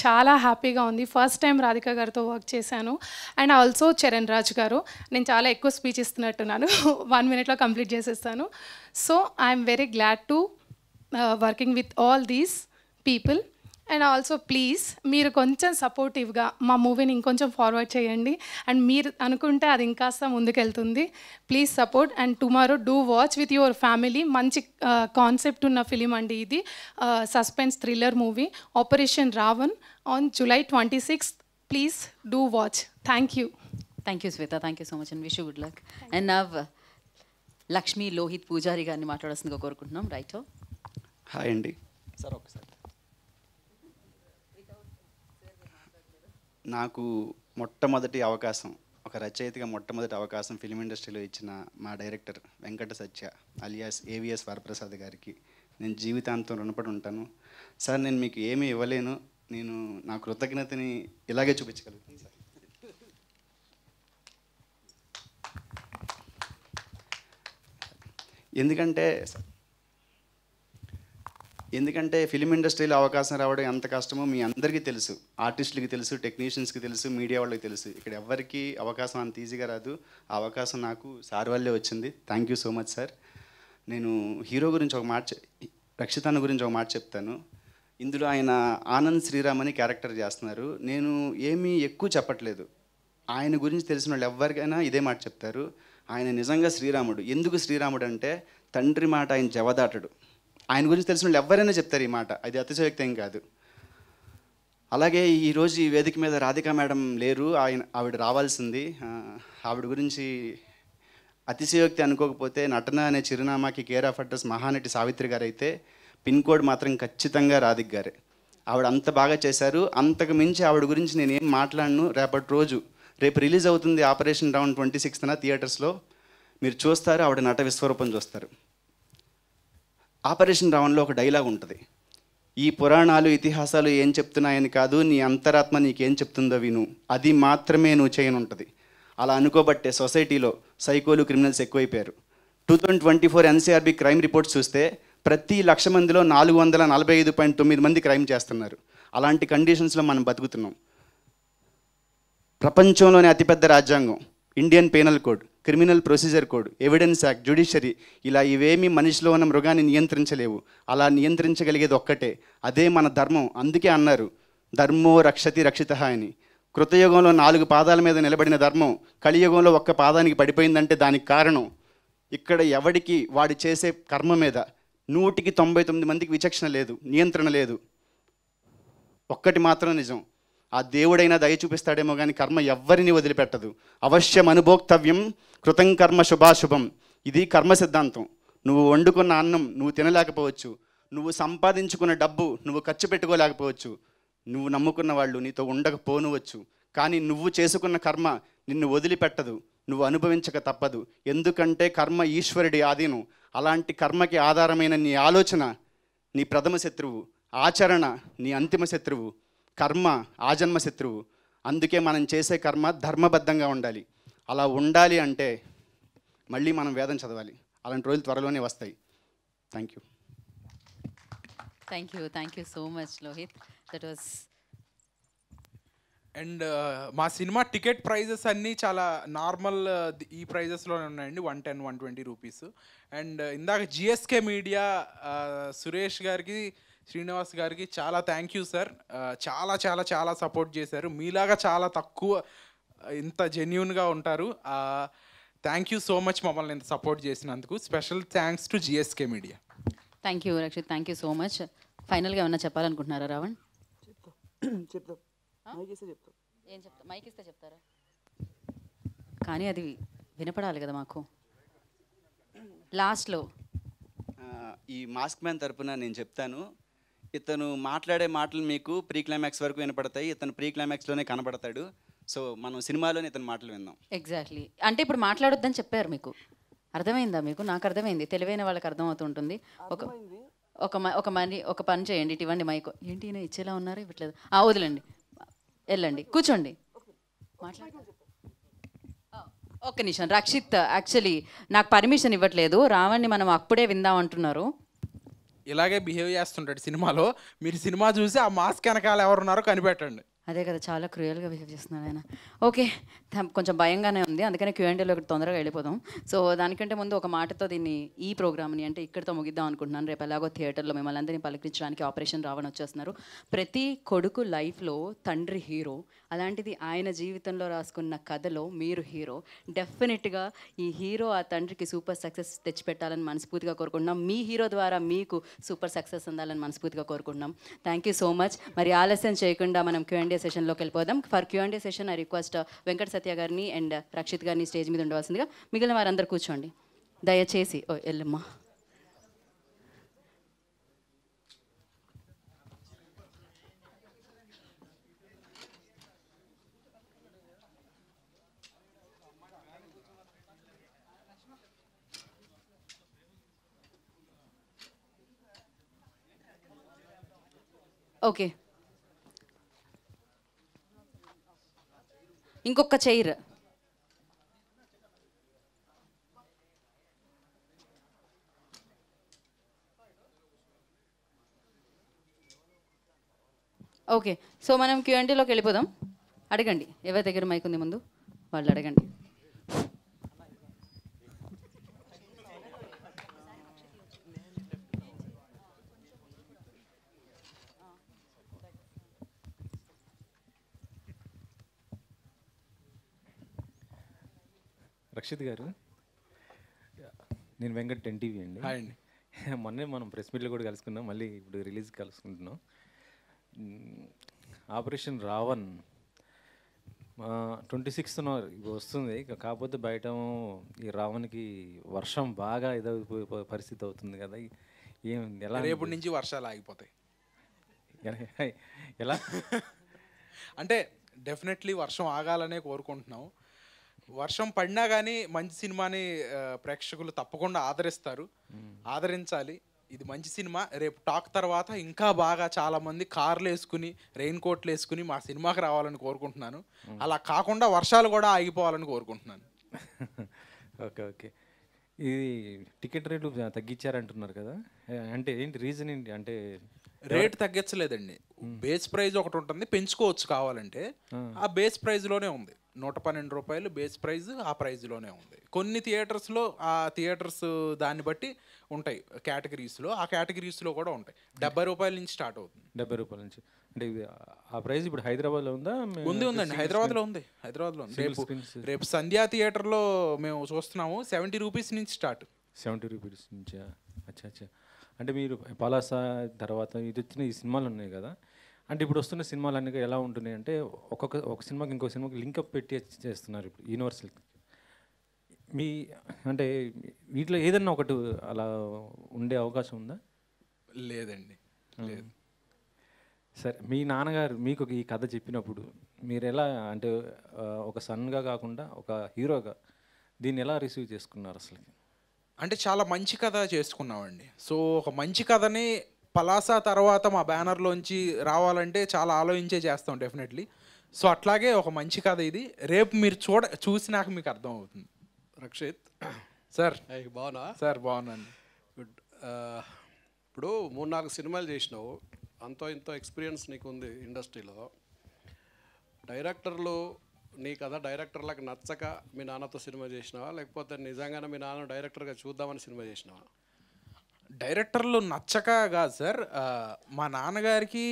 చాలా హ్యాపీగా ఉంది ఫస్ట్ టైం రాధిక గారితో వర్క్ చేశాను అండ్ ఆల్సో చరణ్ రాజ్ గారు నేను చాలా ఎక్కువ స్పీచ్ ఇస్తున్నట్టున్నాను వన్ మినిట్లో కంప్లీట్ చేసేస్తాను so I'm very glad to working with all these people and also please మీరు కొంచెం సపోర్టివ్గా మా మూవీని ఇంకొంచెం ఫార్వర్డ్ చేయండి అండ్ మీరు అనుకుంటే అది ఇంకాస్త ముందుకెళ్తుంది please support and tomorrow do watch with your family మంచి కాన్సెప్ట్ ఉన్న ఫిలిం అండి ఇది suspense thriller movie operation Ravan on July twenty sixth please do watch thank you thank you Shweta thank you so much and wish good luck and now Lakshmi Lohith Pujari గారిని మాట్లాడాల్సిందిగా కోరుకుంటున్నాం right hi అండి sir ఒకసారి నాకు మొట్టమొదటి అవకాశం ఒక రచయితగా మొట్టమొదటి అవకాశం ఫిలిం ఇండస్ట్రీలో ఇచ్చిన మా director Venkata Satya alias AVS Varaprasad గారికి నేను జీవితాంతం రుణపడి ఉంటాను సార్ నేను మీకు ఏమీ ఇవ్వలేను నేను నా కృతజ్ఞతని ఇలాగే చూపించగలుగుతాను సార్ ఎందుకంటే సార్ ఎందుకంటే ఫిలిం ఇండస్ట్రీలో అవకాశం రావడం ఎంత కష్టమో మీ అందరికీ తెలుసు ఆర్టిస్టులకి తెలుసు టెక్నీషియన్స్కి తెలుసు మీడియా వాళ్ళకి తెలుసు ఇక్కడ ఎవరికి అవకాశం అంత ఈజీగా రాదు ఆ అవకాశం నాకు సార్ వల్లే వచ్చింది thank you so much sir నేను హీరో గురించి ఒక మాట రక్షితాన్న గురించి ఒక మాట చెప్తాను ఇందులో ఆయన ఆనంద్ శ్రీరామ్ అని క్యారెక్టర్ చేస్తున్నారు నేను ఏమీ ఎక్కువ చెప్పట్లేదు ఆయన గురించి తెలిసిన వాళ్ళు ఎవరికైనా ఇదే మాట చెప్తారు ఆయన నిజంగా శ్రీరాముడు ఎందుకు శ్రీరాముడు అంటే తండ్రి మాట ఆయన జవదాటడు ఆయన గురించి తెలిసిన వాళ్ళు ఎవరైనా చెప్తారు ఈ మాట అది అతిశయోక్తి ఏం కాదు అలాగే ఈరోజు ఈ వేదిక మీద రాధిక మేడం లేరు ఆయన ఆవిడ రావాల్సింది ఆవిడ గురించి అతిశయోక్తి అనుకోకపోతే నటన అనే చిరునామాకి care of address Mahanati Savitri గారు అయితే పిన్ కోడ్ మాత్రం ఖచ్చితంగా రాధిక్ గారే ఆవిడ అంత బాగా చేశారు అంతకు మించి ఆవిడ గురించి నేను ఏం మాట్లాడను రేపటి రోజు రేపు రిలీజ్ అవుతుంది ఆపరేషన్ రౌండ్ ట్వంటీ సిక్స్త్న థియేటర్స్లో మీరు చూస్తారు ఆవిడ నట విశ్వరూపం చూస్తారు ఆపరేషన్ రావణ్లో ఒక డైలాగ్ ఉంటుంది ఈ పురాణాలు ఇతిహాసాలు ఏం చెప్తున్నాయని కాదు నీ అంతరాత్మ నీకేం చెప్తుందో విను అది మాత్రమే నువ్వు చేయనుంటుంది అలా అనుకోబట్టే సొసైటీలో సైకోలు క్రిమినల్స్ ఎక్కువైపోయారు two thousand twenty four NCRB crime reports చూస్తే ప్రతి లక్ష మందిలో నాలుగు వందల నలభై ఐదు పాయింట్ తొమ్మిది మంది క్రైమ్ చేస్తున్నారు అలాంటి కండిషన్స్లో మనం బతుకుతున్నాం ప్రపంచంలోనే అతిపెద్ద రాజ్యాంగం Indian penal code criminal procedure code evidence act judiciary ఇలా ఇవేమీ మనిషిలో ఉన్న మృగాన్ని నియంత్రించలేవు అలా నియంత్రించగలిగేది ఒక్కటే అదే మన ధర్మం అందుకే అన్నారు ధర్మో రక్షతి రక్షిత అని కృతయుగంలో నాలుగు పాదాల మీద నిలబడిన ధర్మం కలియుగంలో ఒక్క పాదానికి పడిపోయిందంటే దానికి కారణం ఇక్కడ ఎవడికి వాడు చేసే కర్మ మీద నూటికి తొంభై తొమ్మిది మందికి విచక్షణ లేదు నియంత్రణ లేదు ఒక్కటి మాత్రం నిజం ఆ దేవుడైనా దయ చూపిస్తాడేమో కానీ కర్మ ఎవ్వరిని వదిలిపెట్టదు అవశ్యం అనుభోక్తవ్యం కృతం కర్మ శుభాశుభం ఇది కర్మ సిద్ధాంతం నువ్వు వండుకున్న అన్నం నువ్వు తినలేకపోవచ్చు నువ్వు సంపాదించుకున్న డబ్బు నువ్వు ఖర్చు పెట్టుకోలేకపోవచ్చు నువ్వు నమ్ముకున్న వాళ్ళు నీతో ఉండకపోనువచ్చు కానీ నువ్వు చేసుకున్న కర్మ నిన్ను వదిలిపెట్టదు నువ్వు అనుభవించక తప్పదు ఎందుకంటే కర్మ ఈశ్వరుడి ఆధీనం అలాంటి కర్మకి ఆధారమైన నీ ఆలోచన నీ ప్రథమ శత్రువు ఆచరణ నీ అంతిమ శత్రువు కర్మ ఆజన్మ శత్రువు అందుకే మనం చేసే కర్మ ధర్మబద్ధంగా ఉండాలి అలా ఉండాలి అంటే మళ్ళీ మనం వేదం చదవాలి అలాంటి రోజులు త్వరలోనే వస్తాయి thank you thank you thank you so much Lohith that was and మా సినిమా టికెట్ ప్రైజెస్ అన్నీ చాలా నార్మల్ uh, ఈ ప్రైజెస్లోనే ఉన్నాయండి one ten one twenty rupees and uh, ఇందాక జిఎస్కే మీడియా uh, సురేష్ గారికి శ్రీనివాస్ గారికి చాలా థ్యాంక్ యూ సార్ చాలా చాలా చాలా సపోర్ట్ చేశారు మీలాగా చాలా తక్కువ ఇంత జెన్యున్గా ఉంటారు థ్యాంక్ యూ సో మచ్ మమ్మల్ని ఇంత సపోర్ట్ చేసినందుకు special thanks to GSK media thank you Rakshit thank you so much ఫైనల్గా ఏమన్నా చెప్పాలనుకుంటున్నారా రావణ్ చెప్తా ఏం చెప్తా మైక్ ఇస్తే చెప్తారా కానీ అది వినపడాలి కదా మాకు లాస్ట్లో ఈ మాస్క్ మ్యాన్ తరపున నేను చెప్తాను ఇతను మాట్లాడే మాటలు మీకు ప్రీ క్లైమాక్స్ వరకు వినపడతాయి ఇతను ప్రీ క్లైమాక్స్లోనే కనబడతాడు సో మనం సినిమాలోనే ఇతను మాటలు విందాం ఎగ్జాక్ట్లీ అంటే ఇప్పుడు మాట్లాడొద్దని చెప్పారు మీకు అర్థమైందా మీకు నాకు అర్థమైంది తెలివైన వాళ్ళకి అర్థమవుతుంటుంది ఒక ఒక ఒక మని ఒక పని చేయండి ఇవ్వండి మైక్ ఏంటి ఈయన ఇచ్చేలా ఉన్నారు ఇవ్వట్లేదు ఆ వదిలండి వెళ్ళండి కూర్చోండి మాట్లాడండి ఒక్క నిమిషం రక్షిత్ యాక్చువల్లీ నాకు పర్మిషన్ ఇవ్వట్లేదు రావణ్ణి మనం అప్పుడే విందాం అంటున్నారు ఇలాగే బిహేవ్ చేస్తుంటాడు సినిమాలో మీరు సినిమా చూసి ఆ మాస్క్ వెనకాల ఎవరున్నారో కనిపెట్టండి అదే కదా చాలా క్రియల్గా బిహేవ్ చేస్తున్నాడు ఆయన ఓకే కొంచెం భయంగానే ఉంది అందుకని క్యూఎండీలో తొందరగా వెళ్ళిపోదాం సో దానికంటే ముందు ఒక మాటతో దీన్ని ఈ ప్రోగ్రామ్ని అంటే ఇక్కడితో ముగిద్దాం అనుకుంటున్నాను రేపు ఎలాగో థియేటర్లో మిమ్మల్ని అందరినీ పలకరించడానికి ఆపరేషన్ రావణ వచ్చేస్తున్నారు ప్రతి కొడుకు లైఫ్లో తండ్రి హీరో అలాంటిది ఆయన జీవితంలో రాసుకున్న కథలో మీరు హీరో డెఫినెట్గా ఈ హీరో ఆ తండ్రికి సూపర్ సక్సెస్ తెచ్చిపెట్టాలని మనస్ఫూర్తిగా కోరుకుంటున్నాం మీ హీరో ద్వారా మీకు సూపర్ సక్సెస్ అందాలని మనస్ఫూర్తిగా కోరుకుంటున్నాం థ్యాంక్ యూ సో మచ్ మరి ఆలస్యం చేయకుండా మనం క్యూఎండే సెషన్లోకి వెళ్ళిపోదాం for Q and A session I request Venkata Satya గారిని అండ్ రక్షిత్ uh, గారిని స్టేజ్ మీద ఉండవలసిందిగా మిగిలిన వారందరూ కూర్చోండి దయచేసి ఓ ఎల్లమ్మా ఓకే ఇంకొక చైర్ ఓకే సో మనం క్యూఎన్టీలోకి వెళ్ళిపోదాం అడగండి ఎవరి దగ్గర మైక్ ఉంది ముందు వాళ్ళు అడగండి అక్షిత్ గారు నేను వెంకట్ ఎన్టీవీ అండి అండి మొన్నే మనం ప్రెస్ మీట్లో కూడా కలుసుకున్నాం మళ్ళీ ఇప్పుడు రిలీజ్ కలుసుకుంటున్నాం ఆపరేషన్ రావణ్ ట్వంటీ సిక్స్త్ వస్తుంది కాకపోతే బయట ఈ రావణ్కి వర్షం బాగా ఇదైపోయే పరిస్థితి అవుతుంది కదా ఏం ఎలా రేపటి నుంచి వర్షాలు ఆగిపోతాయి ఎలా అంటే డెఫినెట్లీ వర్షం ఆగాలనే కోరుకుంటున్నాం వర్షం పడినా కానీ మంచి సినిమాని ప్రేక్షకులు తప్పకుండా ఆదరిస్తారు ఆదరించాలి ఇది మంచి సినిమా రేపు టాక్ తర్వాత ఇంకా బాగా చాలా మంది కార్లు వేసుకుని రెయిన్ కోట్లు వేసుకుని మా సినిమాకి రావాలని కోరుకుంటున్నాను అలా కాకుండా వర్షాలు కూడా ఆగిపోవాలని కోరుకుంటున్నాను ఓకే ఓకే ఇది టికెట్ రేట్లు తగ్గించారంటున్నారు కదా అంటే ఏంటి రీజన్ ఏంటి అంటే రేట్ తగ్గించలేదండి బేస్ ప్రైజ్ ఒకటి ఉంటుంది పెంచుకోవచ్చు కావాలంటే ఆ బేస్ ప్రైజ్లోనే ఉంది నూట పన్నెండు రూపాయలు బేస్ ప్రైజ్ ఆ ప్రైజ్లోనే ఉంది కొన్ని థియేటర్స్లో ఆ థియేటర్స్ దాన్ని బట్టి ఉంటాయి కేటగిరీస్లో ఆ కేటగిరీస్లో కూడా ఉంటాయి డెబ్బై రూపాయల నుంచి స్టార్ట్ అవుతుంది డెబ్బై రూపాయల నుంచి అంటే ఆ ప్రైస్ ఇప్పుడు హైదరాబాద్లో ఉందా ఉంది ఉందండి హైదరాబాద్లో ఉంది హైదరాబాద్లో ఉంది రేపు రేపు సంధ్యా థియేటర్లో మేము చూస్తున్నాము సెవెంటీ రూపీస్ నుంచి స్టార్ట్ సెవెంటీ రూపీస్ నుంచా అచ్చా అచ్చా అంటే మీరు పలాస తర్వాత ఇది వచ్చిన ఈ సినిమాలు ఉన్నాయి కదా అంటే ఇప్పుడు వస్తున్న సినిమాలు అన్నీ ఎలా ఉంటున్నాయి అంటే ఒక్కొక్క ఒక సినిమాకి ఇంకో సినిమాకి లింక్అప్ పెట్టి చేస్తున్నారు ఇప్పుడు యూనివర్సల్ మీ అంటే వీటిలో ఏదన్నా ఒకటి అలా ఉండే అవకాశం ఉందా లేదండి లేదు సరే మీ నాన్నగారు మీకు ఈ కథ చెప్పినప్పుడు మీరు ఎలా అంటే ఒక సన్గా కాకుండా ఒక హీరోగా దీన్ని ఎలా రిసీవ్ చేసుకున్నారు అసలు అంటే చాలా మంచి కథ చేసుకున్నామండి సో ఒక మంచి కథని పలాసా తర్వాత మా బ్యానర్లోంచి రావాలంటే చాలా ఆలోచించే చేస్తాం డెఫినెట్లీ సో అట్లాగే ఒక మంచి కథ ఇది రేపు మీరు చూడ చూసినాక మీకు అర్థం అవుతుంది రక్షిత్ సార్ బాగున్నా సార్ బాగున్నాను గుడ్ ఇప్పుడు మూడు నాలుగు సినిమాలు చేసినావు అంతో ఇంతో ఎక్స్పీరియన్స్ నీకు ఉంది ఇండస్ట్రీలో డైరెక్టర్లు నీ కథ డైరెక్టర్లకు నచ్చక మీ నాన్నతో సినిమా చేసినావా లేకపోతే నిజంగానే మీ నాన్న డైరెక్టర్గా చూద్దామని సినిమా చేసినావా డైరెక్టర్లు నచ్చక కాదు సార్ మా నాన్నగారికి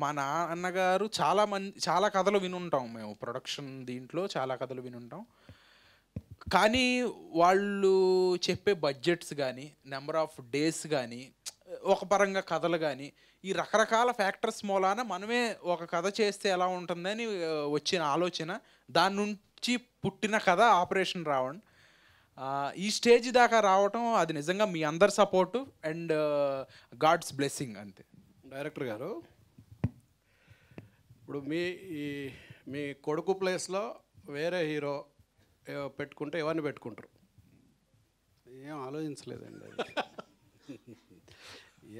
మా నాన్నగారు చాలా మంది చాలా కథలు వినుంటాం మేము ప్రొడక్షన్ దీంట్లో చాలా కథలు వినుంటాం కానీ వాళ్ళు చెప్పే బడ్జెట్స్ కానీ నెంబర్ ఆఫ్ డేస్ కానీ ఒక పరంగా కథలు కానీ ఈ రకరకాల ఫ్యాక్టర్స్ మూలాన మనమే ఒక కథ చేస్తే ఎలా ఉంటుందని వచ్చిన ఆలోచన దాని నుంచి పుట్టిన కథ ఆపరేషన్ రావణ్ ఈ స్టేజ్ దాకా రావటం అది నిజంగా మీ అందరి సపోర్టు అండ్ గాడ్స్ బ్లెస్సింగ్ అంతే డైరెక్టర్ గారు ఇప్పుడు మీ ఈ మీ కొడుకు ప్లేస్లో వేరే హీరో పెట్టుకుంటే ఎవరిని పెట్టుకుంటారు ఏం ఆలోచించలేదండి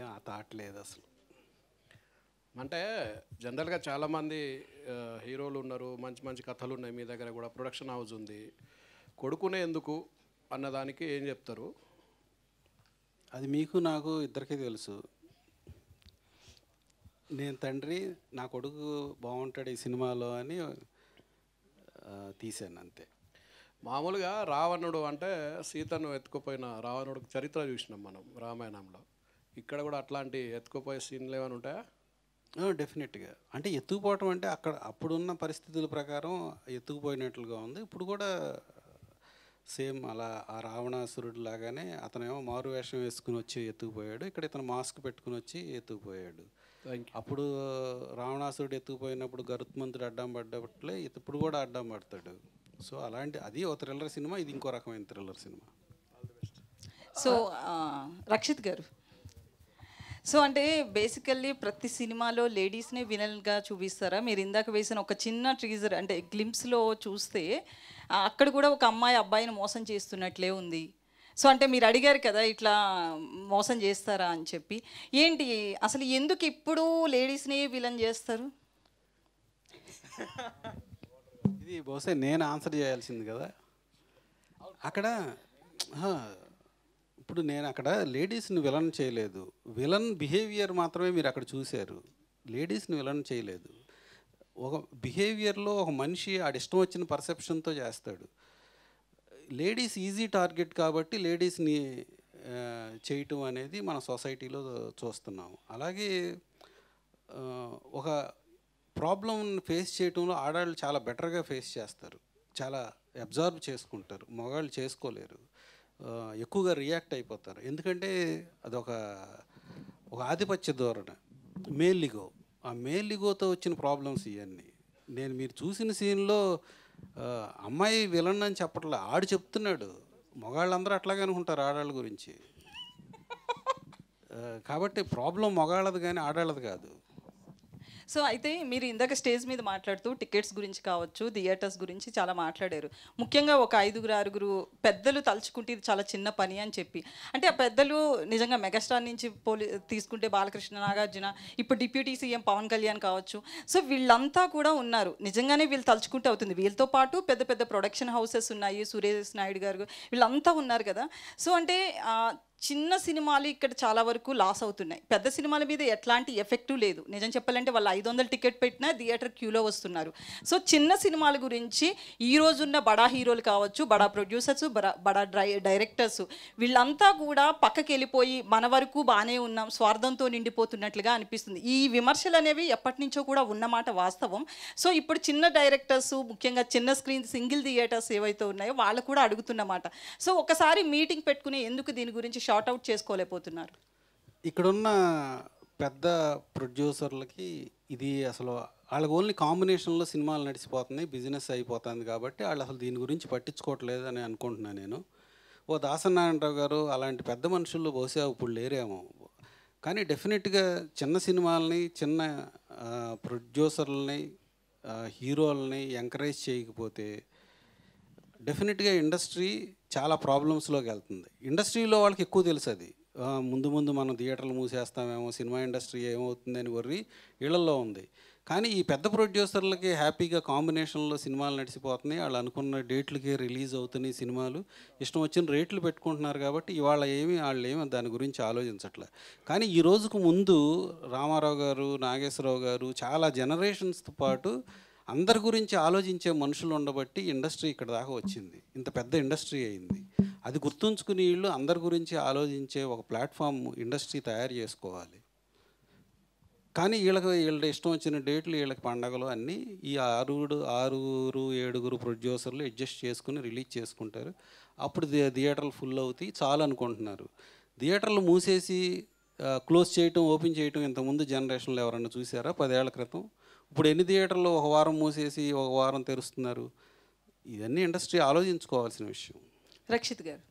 ఏం ఆ థాట్ లేదు అసలు అంటే జనరల్గా చాలామంది హీరోలు ఉన్నారు మంచి మంచి కథలు ఉన్నాయి మీ దగ్గర కూడా ప్రొడక్షన్ హౌస్ ఉంది కొడుకునే ఎందుకు అన్నదానికి ఏం చెప్తారు అది మీకు నాకు ఇద్దరికీ తెలుసు నేను తండ్రి నా కొడుకు బాగుంటాడు ఈ సినిమాలో అని తీశాను అంతే మామూలుగా రావణుడు అంటే సీతను ఎత్తుకుపోయిన రావణుడు చరిత్ర చూసినాం మనం రామాయణంలో ఇక్కడ కూడా అట్లాంటి ఎత్తుకుపోయే సీన్లు ఏమైనా ఉంటాయా డెఫినెట్గా అంటే ఎత్తుకుపోవటం అంటే అక్కడ అప్పుడున్న పరిస్థితుల ప్రకారం ఎత్తుకుపోయినట్లుగా ఉంది ఇప్పుడు కూడా సేమ్ అలా ఆ రావణాసురుడు లాగానే అతనేమో మారు వేషం వేసుకుని వచ్చి ఎత్తుకుపోయాడు ఇక్కడ ఇతను మాస్క్ పెట్టుకుని వచ్చి ఎత్తుకుపోయాడు అప్పుడు రావణాసురుడు ఎత్తుకుపోయినప్పుడు గరుత్మంతుడు అడ్డం పడ్డట్లే ఇప్పుడు కూడా అడ్డం పడతాడు సో అలాంటి అది ఒక థ్రిల్లర్ సినిమా ఇది ఇంకో రకమైన థ్రిల్లర్ సినిమా సో రక్షిత్ గారు సో అంటే బేసికల్లీ ప్రతి సినిమాలో లేడీస్నే వినల్గా చూపిస్తారా మీరు ఇందాక వేసిన ఒక చిన్న ట్రీజర్ అంటే గ్లిమ్స్లో చూస్తే అక్కడ కూడా ఒక అమ్మాయి అబ్బాయిని మోసం చేస్తున్నట్లే ఉంది సో అంటే మీరు అడిగారు కదా ఇట్లా మోసం చేస్తారా అని చెప్పి ఏంటి అసలు ఎందుకు ఇప్పుడు లేడీస్ని విలన్ చేస్తారు ఇది బహుశా నేను ఆన్సర్ చేయాల్సింది కదా అక్కడ ఇప్పుడు నేను అక్కడ లేడీస్ని విలన్ చేయలేదు విలన్ బిహేవియర్ మాత్రమే మీరు అక్కడ చూశారు లేడీస్ని విలన్ చేయలేదు ఒక బిహేవియర్లో ఒక మనిషి ఆడి ఇష్టం వచ్చిన పర్సెప్షన్తో చేస్తాడు లేడీస్ ఈజీ టార్గెట్ కాబట్టి లేడీస్ని చేయటం అనేది మన సొసైటీలో చూస్తున్నాము అలాగే ఒక ప్రాబ్లం ఫేస్ చేయటంలో ఆడవాళ్ళు చాలా బెటర్గా ఫేస్ చేస్తారు చాలా అబ్జర్వ్ చేసుకుంటారు మగవాళ్ళు చేసుకోలేరు ఎక్కువగా రియాక్ట్ అయిపోతారు ఎందుకంటే అదొక ఒక ఆధిపత్య ధోరణ మేల్లిగో ఆ మేల్లిగోతో వచ్చిన ప్రాబ్లమ్స్ ఇవన్నీ నేను మీరు చూసిన సీన్లో అమ్మాయి విలన్ అని చెప్పట్లే ఆడు చెప్తున్నాడు మగాళ్ళందరూ అట్లాగే అనుకుంటారు ఆడాళ్ళ గురించి కాబట్టి ప్రాబ్లం మగాళ్ళది కానీ ఆడాళ్ళది కాదు సో అయితే మీరు ఇందాక స్టేజ్ మీద మాట్లాడుతూ టికెట్స్ గురించి కావచ్చు థియేటర్స్ గురించి చాలా మాట్లాడారు ముఖ్యంగా ఒక ఐదుగురు ఆరుగురు పెద్దలు తలుచుకుంటే ఇది చాలా చిన్న పని అని చెప్పి అంటే ఆ పెద్దలు నిజంగా మెగాస్టార్ నుంచి పోలీ తీసుకుంటే బాలకృష్ణ నాగార్జున ఇప్పుడు డిప్యూటీ సీఎం పవన్ కళ్యాణ్ కావచ్చు సో వీళ్ళంతా కూడా ఉన్నారు నిజంగానే వీళ్ళు తలుచుకుంటే అవుతుంది వీళ్ళతో పాటు పెద్ద పెద్ద ప్రొడక్షన్ హౌసెస్ ఉన్నాయి సురేష్ నాయుడు గారు వీళ్ళంతా ఉన్నారు కదా సో అంటే చిన్న సినిమాలు ఇక్కడ చాలా వరకు లాస్ అవుతున్నాయి పెద్ద సినిమాల మీద ఎట్లాంటి ఎఫెక్టు లేదు నిజం చెప్పాలంటే వాళ్ళు ఐదు వందల టికెట్ పెట్టినా థియేటర్ క్యూలో వస్తున్నారు సో చిన్న సినిమాల గురించి ఈ రోజున్న బడా హీరోలు కావచ్చు బడా ప్రొడ్యూసర్స్ బడా డైరెక్టర్స్ వీళ్ళంతా కూడా పక్కకి వెళ్ళిపోయి మన వరకు బాగానే ఉన్నాం స్వార్థంతో నిండిపోతున్నట్లుగా అనిపిస్తుంది ఈ విమర్శలు అనేవి ఎప్పటి నుంచో కూడా ఉన్నమాట వాస్తవం సో ఇప్పుడు చిన్న డైరెక్టర్స్ ముఖ్యంగా చిన్న స్క్రీన్ సింగిల్ థియేటర్స్ ఏవైతే ఉన్నాయో వాళ్ళు కూడా అడుగుతున్నమాట సో ఒకసారి మీటింగ్ పెట్టుకుని ఎందుకు దీని గురించి షార్ట్అవుట్ చేసుకోలేకపోతున్నారు ఇక్కడున్న పెద్ద ప్రొడ్యూసర్లకి ఇది అసలు వాళ్ళకి ఓన్లీ కాంబినేషన్లో సినిమాలు నడిచిపోతున్నాయి బిజినెస్ అయిపోతుంది కాబట్టి వాళ్ళు అసలు దీని గురించి పట్టించుకోవట్లేదు అని అనుకుంటున్నాను నేను ఓ దాసనారాయణరావు గారు అలాంటి పెద్ద మనుషులు బహుశా ఇప్పుడు లేరేమో కానీ డెఫినెట్గా చిన్న సినిమాలని చిన్న ప్రొడ్యూసర్లని హీరోలని ఎంకరేజ్ చేయకపోతే డెఫినెట్గా ఇండస్ట్రీ చాలా ప్రాబ్లమ్స్లోకి వెళ్తుంది ఇండస్ట్రీలో వాళ్ళకి ఎక్కువ తెలుసు అది ముందు ముందు మనం థియేటర్లు మూసేస్తామేమో సినిమా ఇండస్ట్రీ ఏమవుతుంది అని వర్రి ఇళ్లలో ఉంది కానీ ఈ పెద్ద ప్రొడ్యూసర్లకి హ్యాపీగా కాంబినేషన్లో సినిమాలు నడిచిపోతున్నాయి వాళ్ళు అనుకున్న డేట్లకి రిలీజ్ అవుతున్నాయి సినిమాలు ఇష్టం వచ్చిన రేట్లు పెట్టుకుంటున్నారు కాబట్టి ఇవాళ ఏమి వాళ్ళు ఏమి దాని గురించి ఆలోచించట్లే కానీ ఈ రోజుకు ముందు రామారావు గారు నాగేశ్వరరావు గారు చాలా జనరేషన్స్తో పాటు అందరి గురించి ఆలోచించే మనుషులు ఉండబట్టి ఇండస్ట్రీ ఇక్కడ దాకా వచ్చింది ఇంత పెద్ద ఇండస్ట్రీ అయింది అది గుర్తుంచుకుని వీళ్ళు అందరి గురించి ఆలోచించే ఒక ప్లాట్ఫామ్ ఇండస్ట్రీ తయారు చేసుకోవాలి కానీ వీళ్ళకి వీళ్ళ ఇష్టం వచ్చిన డేట్లు వీళ్ళకి పండగలు అన్నీ ఈ ఆరుగురు ఆరుగురు ఏడుగురు ప్రొడ్యూసర్లు అడ్జస్ట్ చేసుకుని రిలీజ్ చేసుకుంటారు అప్పుడు థియేటర్లు ఫుల్ అవుతాయి చాలు అనుకుంటున్నారు థియేటర్లు మూసేసి క్లోజ్ చేయటం ఓపెన్ చేయటం ఇంతకుముందు జనరేషన్లో ఎవరన్నా చూసారా పదేళ్ల క్రితం ఇప్పుడు ఎన్ని థియేటర్లు ఒక వారం మూసేసి ఒక వారం తెరుస్తున్నారు ఇవన్నీ ఇండస్ట్రీ ఆలోచించుకోవాల్సిన విషయం రక్షిత్ గారు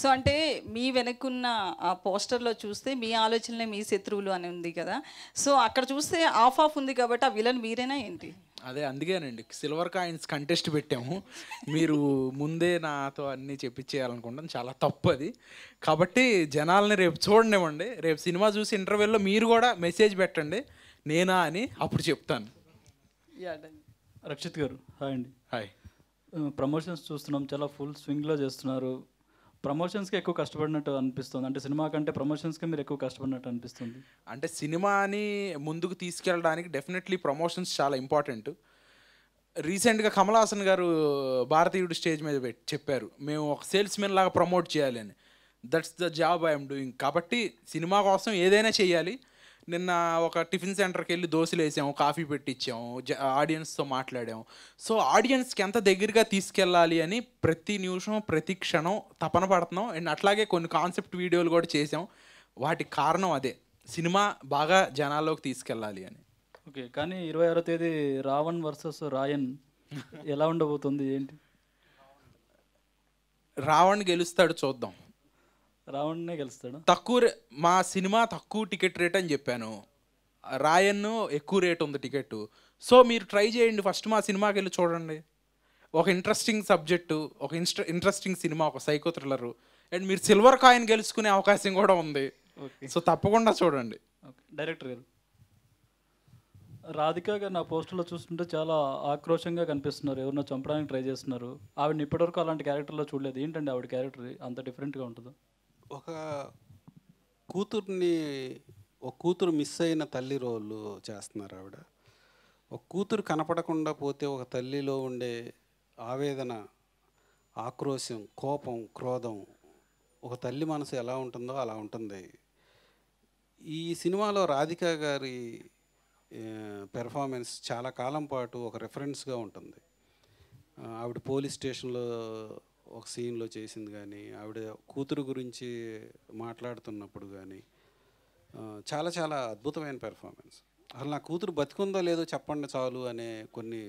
సో అంటే మీ వెనక్కున్న ఆ పోస్టర్లో చూస్తే మీ ఆలోచనలే మీ శత్రువులు అని ఉంది కదా సో అక్కడ చూస్తే ఆఫ్ ఆఫ్ ఉంది కాబట్టి ఆ విలన్ మీరేనా ఏంటి అదే అందుకేనండి సిల్వర్ కాయిన్స్ కంటెస్ట్ పెట్టాము మీరు ముందే నాతో అన్నీ చెప్పించేయాలనుకుంటాం చాలా తప్పు అది కాబట్టి జనాల్ని రేపు చూడనివ్వండి రేపు సినిమా చూసి ఇంటర్వ్యూలో మీరు కూడా మెసేజ్ పెట్టండి నేనా అని అప్పుడు చెప్తాను రక్షిత్ గారు హాయ్ అండి హాయ్ ప్రమోషన్స్ చూస్తున్నాం చాలా ఫుల్ స్వింగ్లో చేస్తున్నారు ప్రమోషన్స్కి ఎక్కువ కష్టపడినట్టు అనిపిస్తుంది అంటే సినిమా కంటే ప్రమోషన్స్కి మీరు ఎక్కువ కష్టపడినట్టు అనిపిస్తుంది అంటే సినిమాని ముందుకు తీసుకెళ్ళడానికి డెఫినెట్లీ ప్రమోషన్స్ చాలా ఇంపార్టెంట్ రీసెంట్గా కమల్ హాసన్ గారు భారతీయుడు స్టేజ్ మీద పెట్టి చెప్పారు మేము ఒక సేల్స్ మెన్ లాగా ప్రమోట్ చేయాలి అని that's the job I'm doing కాబట్టి సినిమా కోసం ఏదైనా చేయాలి నిన్న ఒక టిఫిన్ సెంటర్కి వెళ్ళి దోశలు వేసాము కాఫీ పెట్టించాము ఆడియన్స్తో మాట్లాడాము సో ఆడియన్స్కి ఎంత దగ్గరగా తీసుకెళ్ళాలి అని ప్రతి నిమిషం ప్రతి క్షణం తపన పడుతున్నాం అండ్ అట్లాగే కొన్ని కాన్సెప్ట్ వీడియోలు కూడా చేసాం వాటి కారణం అదే సినిమా బాగా జనాల్లోకి తీసుకెళ్ళాలి అని ఓకే కానీ ఇరవై ఆరో తేదీ రావణ్ వర్సెస్ రాయన్ ఎలా ఉండబోతుంది ఏంటి రావణ్ గెలుస్తాడు చూద్దాం రావణ్నే గెలుస్తాడు తక్కువ మా సినిమా తక్కువ టికెట్ రేట్ అని చెప్పాను రాయన్ ఎక్కువ రేట్ ఉంది టికెట్ సో మీరు ట్రై చేయండి ఫస్ట్ మా సినిమాకి వెళ్ళి చూడండి ఒక ఇంట్రెస్టింగ్ సబ్జెక్టు ఒక ఇంట్రెస్టింగ్ సినిమా ఒక సైకో థ్రిల్లర్ అండ్ మీరు సిల్వర్ కాయిన్ గెలుచుకునే అవకాశం కూడా ఉంది సో తప్పకుండా చూడండి డైరెక్టర్ గారు రాధిక గారు నా పోస్టర్లో చూస్తుంటే చాలా ఆక్రోషంగా కనిపిస్తున్నారు ఎవరినో చంపడానికి ట్రై చేస్తున్నారు ఆవిడని ఇప్పటివరకు అలాంటి క్యారెక్టర్లో చూడలేదు ఏంటండి ఆవిడ క్యారెక్టర్ అంత డిఫరెంట్గా ఉంటుందో ఒక కూతుర్ని ఒక కూతురు మిస్ అయిన తల్లి రోలు చేస్తున్నారు ఆవిడ ఒక కూతురు కనపడకుండా పోతే ఒక తల్లిలో ఉండే ఆవేదన ఆక్రోశం కోపం క్రోధం ఒక తల్లి మనసు ఎలా ఉంటుందో అలా ఉంటుంది ఈ సినిమాలో రాధిక గారి పెర్ఫార్మెన్స్ చాలా కాలం పాటు ఒక రెఫరెన్స్గా ఉంటుంది ఆవిడ పోలీస్ స్టేషన్లో ఒక సీన్లో చేసింది కానీ ఆవిడ కూతురు గురించి మాట్లాడుతున్నప్పుడు కానీ చాలా చాలా అద్భుతమైన పెర్ఫార్మెన్స్ అసలు నా కూతురు బతికుందో లేదో చెప్పండి చాలు అనే కొన్ని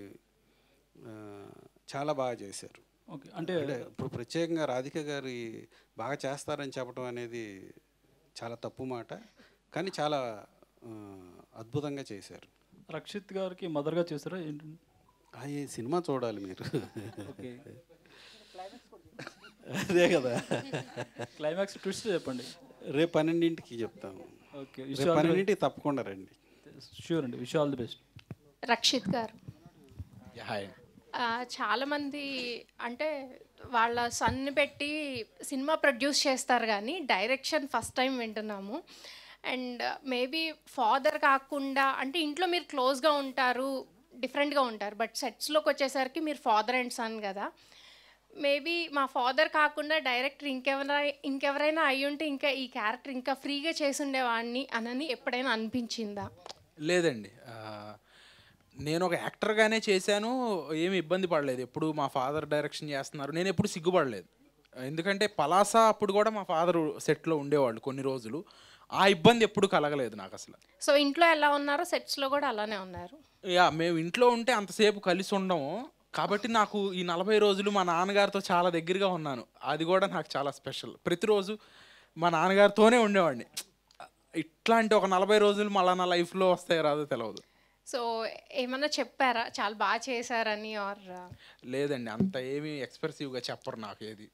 చాలా బాగా చేశారు ఓకే అంటే ఇప్పుడు ప్రత్యేకంగా రాధిక గారి బాగా చేస్తారని చెప్పడం అనేది చాలా తప్పు మాట కానీ చాలా అద్భుతంగా చేశారు రక్షిత్ గారికి మదర్గా చేశారా ఏంటండి సినిమా చూడాలి మీరు ఓకే అదే కదా క్లైమాక్స్ ట్విస్ట్ చెప్పండి రేపు పన్నెండింటికి చెప్తాము ఓకే పన్నెండింటికి తప్పకుండా రండి షూర్ అండి wish all the best Rakshit గారు చాలా చాలామంది అంటే వాళ్ళ సన్ని పెట్టి సినిమా ప్రొడ్యూస్ చేస్తారు కానీ డైరెక్షన్ ఫస్ట్ టైం వింటున్నాము అండ్ మేబీ ఫాదర్ కాకుండా అంటే ఇంట్లో మీరు క్లోజ్గా ఉంటారు డిఫరెంట్గా ఉంటారు బట్ సెట్స్లోకి వచ్చేసరికి మీరు ఫాదర్ అండ్ సన్ కదా మేబీ మా ఫాదర్ కాకుండా డైరెక్టర్ ఇంకెవరై ఇంకెవరైనా అయ్యి ఉంటే ఇంకా ఈ క్యారెక్టర్ ఇంకా ఫ్రీగా చేసుండేవాడిని అనని ఎప్పుడైనా అనిపించిందా లేదండి నేను ఒక యాక్టర్గానే చేశాను ఏమి ఇబ్బంది పడలేదు ఎప్పుడు మా ఫాదర్ డైరెక్షన్ చేస్తున్నారు నేను ఎప్పుడు సిగ్గుపడలేదు ఎందుకంటే పలాస అప్పుడు కూడా మా ఫాదర్ సెట్లో ఉండేవాళ్ళు కొన్ని రోజులు ఆ ఇబ్బంది ఎప్పుడు కలగలేదు నాకు అసలు సో ఇంట్లో ఎలా ఉన్నారో సెట్స్లో కూడా అలానే ఉన్నారు యా మేము ఇంట్లో ఉంటే అంతసేపు కలిసి ఉండము కాబట్టి నాకు ఈ నలభై రోజులు మా నాన్నగారితో చాలా దగ్గరగా ఉన్నాను అది కూడా నాకు చాలా స్పెషల్ ప్రతిరోజు మా నాన్నగారితోనే ఉండేవాడిని ఇట్లాంటి ఒక నలభై రోజులు మళ్ళీ నా లైఫ్లో వస్తాయి రాదో తెలియదు సో ఏమన్నా చెప్పారా చాలా బాగా చేశారని ఆర్ లేదండి అంత ఏమీ ఎక్స్ప్రెసివ్గా చెప్పరు నాకు ఏది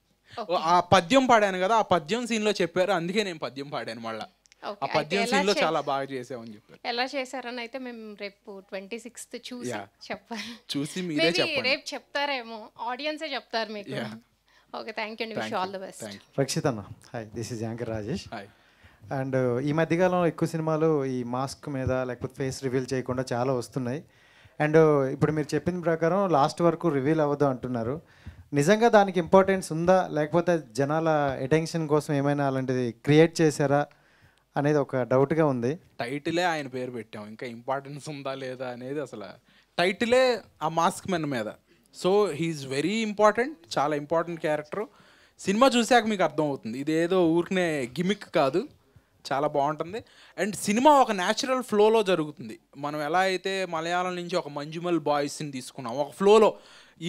ఆ పద్యం పాడాను కదా ఆ పద్యం సీన్లో చెప్పారు అందుకే నేను పద్యం పాడాను మళ్ళీ ఆ పద్యం సీన్ లో చాలా బాగా చేసామని చెప్పారు ఎలా చేశారని అయితే మేము రేపు ట్వంటీ సిక్స్త్ చూసి చెప్పాలి చూసి మీరే చెప్పండి రేపు చెప్తారేమో ఆడియన్సే చెప్తారు మీకు ఓకే థ్యాంక్ యూ అండి wish all the best Rakshit అన్న hi this is anchor Rajesh hi and ఈ మధ్యకాలంలో ఎక్కువ సినిమాలు ఈ మాస్క్ మీద లేకపోతే ఫేస్ రివీల్ చేయకుండా చాలా వస్తున్నాయి అండ్ uh, ఇప్పుడు మీరు చెప్పిన ప్రకారం లాస్ట్ వరకు రివీల్ అవ్వదు అంటున్నారు నిజంగా దానికి ఇంపార్టెన్స్ ఉందా లేకపోతే జనాల అటెన్షన్ కోసం ఏమైనా అలాంటిది క్రియేట్ చేశారా అనేది ఒక డౌట్గా ఉంది టైటిలే ఆయన పేరు పెట్టాం ఇంకా ఇంపార్టెన్స్ ఉందా లేదా అనేది అసలు టైటిలే ఆ మాస్క్ మెన్ మీద సో హీఈస్ వెరీ ఇంపార్టెంట్ చాలా ఇంపార్టెంట్ క్యారెక్టర్ సినిమా చూసాక మీకు అర్థమవుతుంది ఇది ఏదో ఊరికనే గిమిక్ కాదు చాలా బాగుంటుంది అండ్ సినిమా ఒక న్యాచురల్ ఫ్లోలో జరుగుతుంది మనం ఎలా అయితే మలయాళం నుంచి ఒక మంజుమల్ బాయ్స్ని తీసుకున్నాం ఒక ఫ్లోలో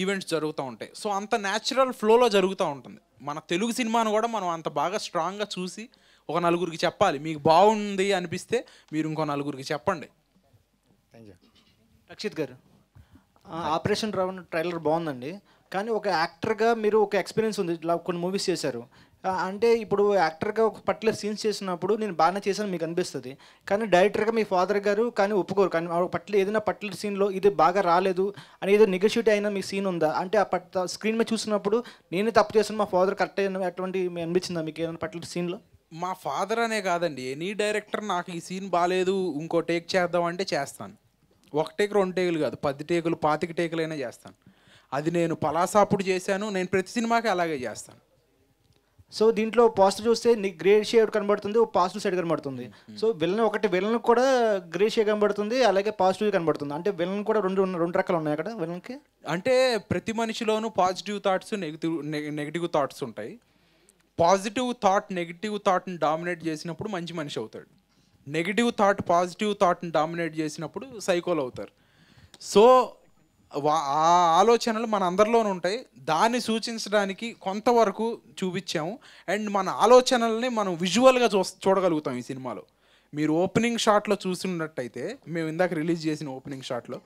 ఈవెంట్స్ జరుగుతూ ఉంటాయి సో అంత న్యాచురల్ ఫ్లోలో జరుగుతూ ఉంటుంది మన తెలుగు సినిమాను కూడా మనం అంత బాగా స్ట్రాంగ్గా చూసి ఒక నలుగురికి చెప్పాలి మీకు బాగుంది అనిపిస్తే మీరు ఇంకో నలుగురికి చెప్పండి రక్షిత్ గారు ఆపరేషన్ రావణ ట్రైలర్ బాగుందండి కానీ ఒక యాక్టర్గా మీరు ఒక ఎక్స్పీరియన్స్ ఉంది ఇట్లా కొన్ని మూవీస్ చేశారు అంటే ఇప్పుడు యాక్టర్గా ఒక పర్టికులర్ సీన్స్ చేసినప్పుడు నేను బాగానే చేశాను మీకు అనిపిస్తుంది కానీ డైరెక్టర్గా మీ ఫాదర్ గారు కానీ ఒప్పుకోరు కానీ పర్టికులర్ ఏదైనా పర్టికులర్ సీన్లో ఇది బాగా రాలేదు అని ఏదో నెగోషియేట్ అయినా మీ సీన్ ఉందా అంటే ఆ పట్ల స్క్రీన్ మీద చూసినప్పుడు నేనే తప్పు చేసిన మా ఫాదర్ కరెక్ట్ అయిన అటువంటి అనిపించిందా మీకు ఏదైనా పర్టికులర్ సీన్లో మా ఫాదర్ అనే కాదండి ఎనీ డైరెక్టర్ నాకు ఈ సీన్ బాగాలేదు ఇంకో టేక్ చేద్దాం అంటే చేస్తాను ఒక టేక్ రెండు టేకులు కాదు పది టేకులు పాతిక అయినా చేస్తాను అది నేను పలాసాపుడు చేశాను నేను ప్రతి సినిమాకి అలాగే చేస్తాను సో దీంట్లో పాజిటివ్ చూస్తే నీకు గ్రే షేడ్ కనబడుతుంది పాజిటివ్ సైడ్ కనబడుతుంది hmm. సో విలన్ ఒకటి విలన్ కూడా గ్రే షేడ్ కనబడుతుంది అలాగే పాజిటివ్ కనబడుతుంది అంటే విలన్ కూడా రెండు రెండు రకాలు ఉన్నాయి అక్కడ విలన్కి అంటే ప్రతి మనిషిలోనూ positive thoughts negative negative thoughts ఉంటాయి పాజిటివ్ థాట్ నెగిటివ్ థాట్ని డామినేట్ చేసినప్పుడు మంచి మనిషి అవుతాడు నెగిటివ్ థాట్ పాజిటివ్ థాట్ని డామినేట్ చేసినప్పుడు సైకోలు అవుతారు సో ఆ ఆలోచనలు మన అందరిలోనే ఉంటాయి దాన్ని సూచించడానికి కొంతవరకు చూపించాము అండ్ మన ఆలోచనల్ని మనం విజువల్గా చూ చూడగలుగుతాం ఈ సినిమాలో మీరు ఓపెనింగ్ షాట్లో చూసినట్టయితే మేము ఇందాక రిలీజ్ చేసిన ఓపెనింగ్ షాట్లో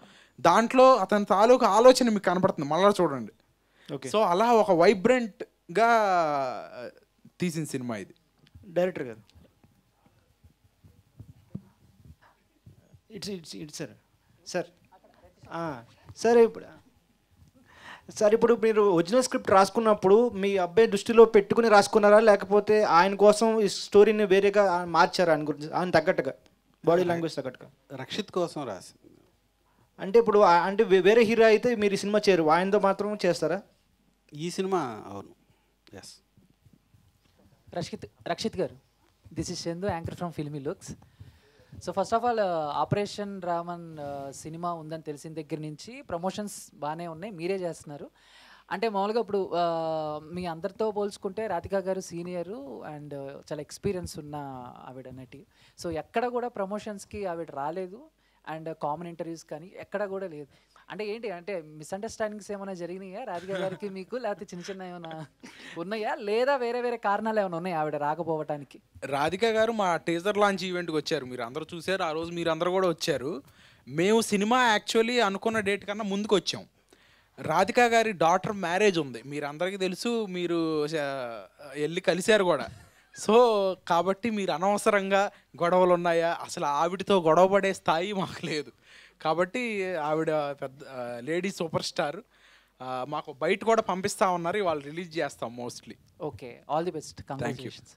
దాంట్లో అతని తాలూకు ఆలోచన మీకు కనపడుతుంది మళ్ళీ చూడండి ఓకే సో అలా ఒక వైబ్రెంట్గా తీసిన సినిమా ఇది డైరెక్టర్ గారు it's it's it's sir sir sir ఇప్పుడు సార్ ఇప్పుడు మీరు ఒరిజినల్ స్క్రిప్ట్ రాసుకున్నప్పుడు మీ అబ్బాయి దృష్టిలో పెట్టుకుని రాసుకున్నారా లేకపోతే ఆయన కోసం ఈ స్టోరీని వేరేగా మార్చారా ఆయన గురించి ఆయన తగ్గట్టుగా బాడీ లాంగ్వేజ్ తగ్గట్టుగా రక్షిత్ కోసం రాసి అంటే ఇప్పుడు అంటే వేరే హీరో అయితే మీరు ఈ సినిమా చేయరు ఆయనతో మాత్రం చేస్తారా ఈ సినిమా అవును ఎస్ రక్షిత్ రక్షిత్ గారు this is Chandu anchor from filmy looks so first of all operation Raman సినిమా ఉందని తెలిసిన దగ్గర నుంచి ప్రమోషన్స్ బాగానే ఉన్నాయి మీరే చేస్తున్నారు అంటే మామూలుగా ఇప్పుడు uh, మీ అందరితో పోల్చుకుంటే రాధిక గారు సీనియరు అండ్ uh, చాలా ఎక్స్పీరియన్స్ ఉన్న ఆవిడ నటి సో ఎక్కడ కూడా ప్రమోషన్స్కి ఆవిడ రాలేదు అండ్ కామన్ ఇంటర్వ్యూస్ కానీ ఎక్కడ కూడా లేదు అంటే ఏంటి అంటే మిస్అండర్స్టాండింగ్స్ ఏమైనా జరిగినాయా రాధికా గారికి మీకు లేకపోతే చిన్న చిన్న ఏమైనా ఉన్నాయా లేదా వేరే వేరే కారణాలు ఏమైనా ఉన్నాయా ఆవిడ రాకపోవటానికి రాధిక గారు మా టీజర్ లాంచ్ ఈవెంట్కి వచ్చారు మీరు అందరూ చూసారు ఆ రోజు మీరు అందరూ కూడా వచ్చారు మేము సినిమా యాక్చువల్లీ అనుకున్న డేట్ కన్నా ముందుకు వచ్చాము రాధిక గారి డాటర్ మ్యారేజ్ ఉంది మీరు అందరికీ తెలుసు మీరు వెళ్ళి కలిశారు కూడా సో కాబట్టి మీరు అనవసరంగా గొడవలు ఉన్నాయా అసలు ఆవిడతో గొడవ పడే స్థాయి మాకు లేదు కాబట్టి ఆవిడ పెద్ద లేడీ సూపర్ స్టార్ మాకు బయట కూడా పంపిస్తా ఉన్నారు వాళ్ళు రిలీజ్ చేస్తాం mostly okay all the best congratulations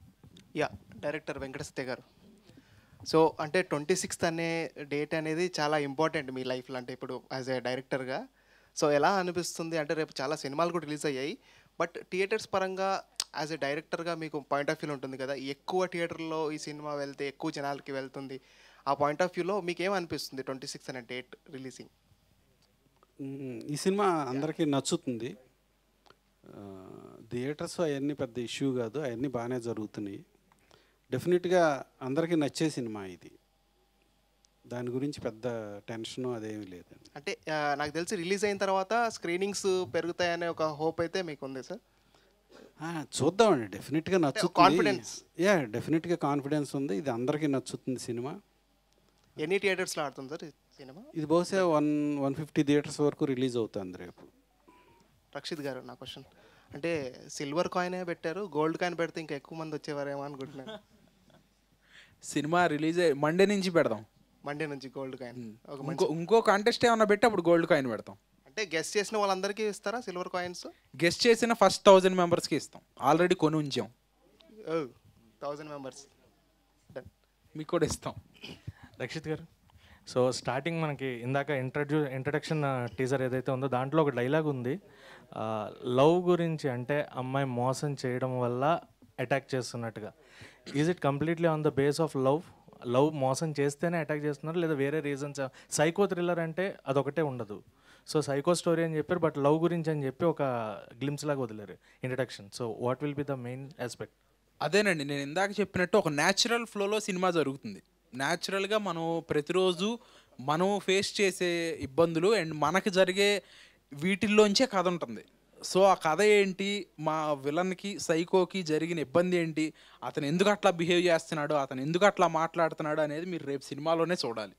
yeah director Venkatasatya గారు సో అంటే ట్వంటీ సిక్స్త్ అనే డేట్ అనేది చాలా ఇంపార్టెంట్ మీ లైఫ్లో అంటే ఇప్పుడు యాజ్ ఏ డైరెక్టర్గా సో ఎలా అనిపిస్తుంది అంటే రేపు చాలా సినిమాలు కూడా రిలీజ్ అయ్యాయి బట్ థియేటర్స్ పరంగా యాజ్ ఏ డైరెక్టర్గా మీకు పాయింట్ ఆఫ్ వ్యూ ఉంటుంది కదా ఎక్కువ థియేటర్లో ఈ సినిమా వెళ్తే ఎక్కువ జనాలకి వెళ్తుంది ఆ పాయింట్ ఆఫ్ వ్యూలో మీకు ఏమనిపిస్తుంది ట్వంటీ సిక్స్ అనే డేట్ రిలీజింగ్ ఈ సినిమా అందరికీ నచ్చుతుంది థియేటర్స్ అవన్నీ పెద్ద ఇష్యూ కాదు అవన్నీ బాగానే జరుగుతున్నాయి డెఫినెట్గా అందరికీ నచ్చే సినిమా ఇది దాని గురించి పెద్ద టెన్షన్ అదేమీ లేదు అంటే నాకు తెలిసి రిలీజ్ అయిన తర్వాత స్క్రీనింగ్స్ పెరుగుతాయనే ఒక హోప్ అయితే మీకు ఉంది సార్ చూద్దామండి డెఫినెట్గా నచ్చు కాన్ఫిడెన్స్ యా డెఫినెట్గా కాన్ఫిడెన్స్ ఉంది ఇది అందరికీ నచ్చుతుంది సినిమా ఎన్ని థియేటర్స్లో ఆడుతుంది సార్ సినిమా ఇది బహుశా వన్ వన్ ఫిఫ్టీ థియేటర్స్ వరకు రిలీజ్ అవుతుంది రేపు రక్షిత్ గారు నా క్వశ్చన్ అంటే సిల్వర్ కాయినే పెట్టారు గోల్డ్ కాయిన్ పెడితే ఇంకా ఎక్కువ మంది వచ్చేవారేమో అనుకుంటున్నాను సినిమా రిలీజ్ అయ్యి మండే నుంచి పెడదాం మండే నుంచి గోల్డ్ కాయిన్ ఇంకో ఇంకో కాంటెస్ట్ ఏమన్నా పెట్టి అప్పుడు గోల్డ్ కాయిన్ పెడతాం అంటే గెస్ట్ చేసిన వాళ్ళందరికీ ఇస్తారా సిల్వర్ కాయిన్స్ గెస్ట్ చేసిన ఫస్ట్ థౌజండ్ మెంబర్స్కి ఇస్తాం ఆల్రెడీ కొని ఉంచాం థౌజండ్ మెంబర్స్ మీకు కూడా ఇస్తాం రక్షిత్ గారు సో స్టార్టింగ్ మనకి ఇందాక ఇంట్రడ్యూ ఇంట్రడక్షన్ టీజర్ ఏదైతే ఉందో దాంట్లో ఒక డైలాగ్ ఉంది లవ్ గురించి అంటే అమ్మాయి మోసం చేయడం వల్ల అటాక్ చేస్తున్నట్టుగా is it completely on the base of love love మోసం చేస్తేనే అటాక్ చేస్తున్నారు లేదా వేరే రీజన్స్ సైకో థ్రిల్లర్ అంటే అదొకటే ఉండదు సో సైకో స్టోరీ అని చెప్పారు బట్ లవ్ గురించి అని చెప్పి ఒక గ్లిమ్స్ లాగా వదిలేరు introduction so what will be the main aspect అదేనండి నేను ఇందాక చెప్పినట్టు ఒక న్యాచురల్ ఫ్లోలో సినిమా జరుగుతుంది న్యాచురల్గా మనం ప్రతిరోజు మనం ఫేస్ చేసే ఇబ్బందులు అండ్ మనకు జరిగే వీటిల్లోంచే కథ ఉంటుంది సో ఆ కథ ఏంటి మా విలన్కి సైకోకి జరిగిన ఇబ్బంది ఏంటి అతను ఎందుకు అట్లా బిహేవ్ చేస్తున్నాడు అతను ఎందుకు అట్లా మాట్లాడుతున్నాడు అనేది మీరు రేపు సినిమాలోనే చూడాలి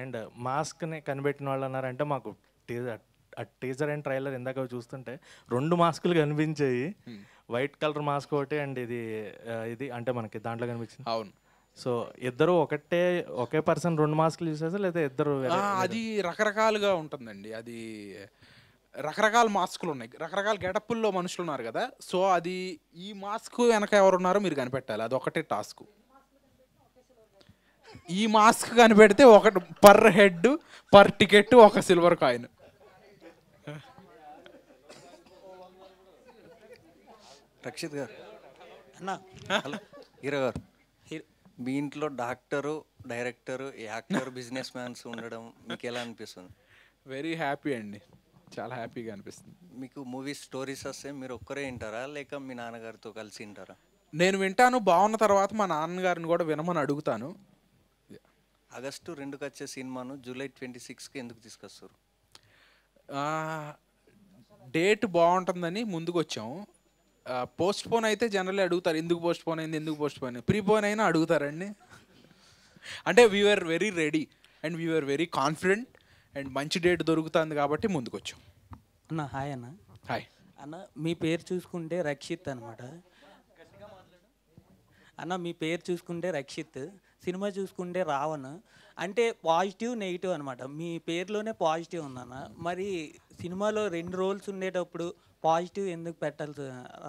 అండ్ మాస్క్ని కనిపెట్టిన వాళ్ళు అన్నారంటే మాకు టీజర్ ఆ టీజర్ అండ్ ట్రైలర్ ఇందాక చూస్తుంటే రెండు మాస్కులు కనిపించాయి వైట్ కలర్ మాస్క్ ఒకటి అండ్ ఇది ఇది అంటే మనకి దాంట్లో కనిపించింది అవును సో ఇద్దరు ఒకటే ఒకే పర్సన్ రెండు మాస్కులు చేస్తారు లేదా ఇద్దరు అది రకరకాలుగా ఉంటుందండి అది రకరకాల మాస్కులు ఉన్నాయి రకరకాల గెటప్పుల్లో మనుషులు ఉన్నారు కదా సో అది ఈ మాస్క్ వెనక ఎవరున్నారో మీరు కనిపెట్టాలి అది ఒకటే టాస్క్ ఈ మాస్క్ కనిపెడితే ఒకటి పర్ హెడ్ పర్ టికెట్ ఒక సిల్వర్ కాయిన్ రక్షిత్ గారు అన్న హలో హీరో గారు మీ ఇంట్లో doctor director actor business mans ఉండడం మీకు ఎలా అనిపిస్తుంది వెరీ హ్యాపీ అండి చాలా హ్యాపీగా అనిపిస్తుంది మీకు మూవీ స్టోరీస్ వస్తే మీరు ఒక్కరే వింటారా లేక మీ నాన్నగారితో కలిసి వింటారా నేను వింటాను బాగున్న తర్వాత మా నాన్నగారిని కూడా వినమని అడుగుతాను ఆగస్టు రెండుకి వచ్చే సినిమాను జూలై ట్వంటీ సిక్స్కి ఎందుకు తీసుకొస్తారు డేట్ బాగుంటుందని ముందుకు వచ్చాము పోస్ట్ పోన్ అయితే జనరల్ అడుగుతారు ఎందుకు పోస్ట్ పోన్ అయింది ఎందుకు పోస్ట్ పోన్ ప్రీ పోన్ అయినా అడుగుతారండి అంటే we're very ready and we're very confident and మంచి డేట్ దొరుకుతుంది కాబట్టి ముందుకొచ్చాం అన్న హాయ్ అన్న హాయ్ అన్న మీ పేరు చూసుకుంటే రక్షిత్ అనమాట అన్న మీ పేరు చూసుకుంటే రక్షిత్ సినిమా చూసుకుంటే రావణ్ అంటే పాజిటివ్ నెగిటివ్ అనమాట మీ పేరులోనే పాజిటివ్ ఉందన్న మరి సినిమాలో రెండు రోల్స్ ఉండేటప్పుడు పాజిటివ్ ఎందుకు పెట్టాలి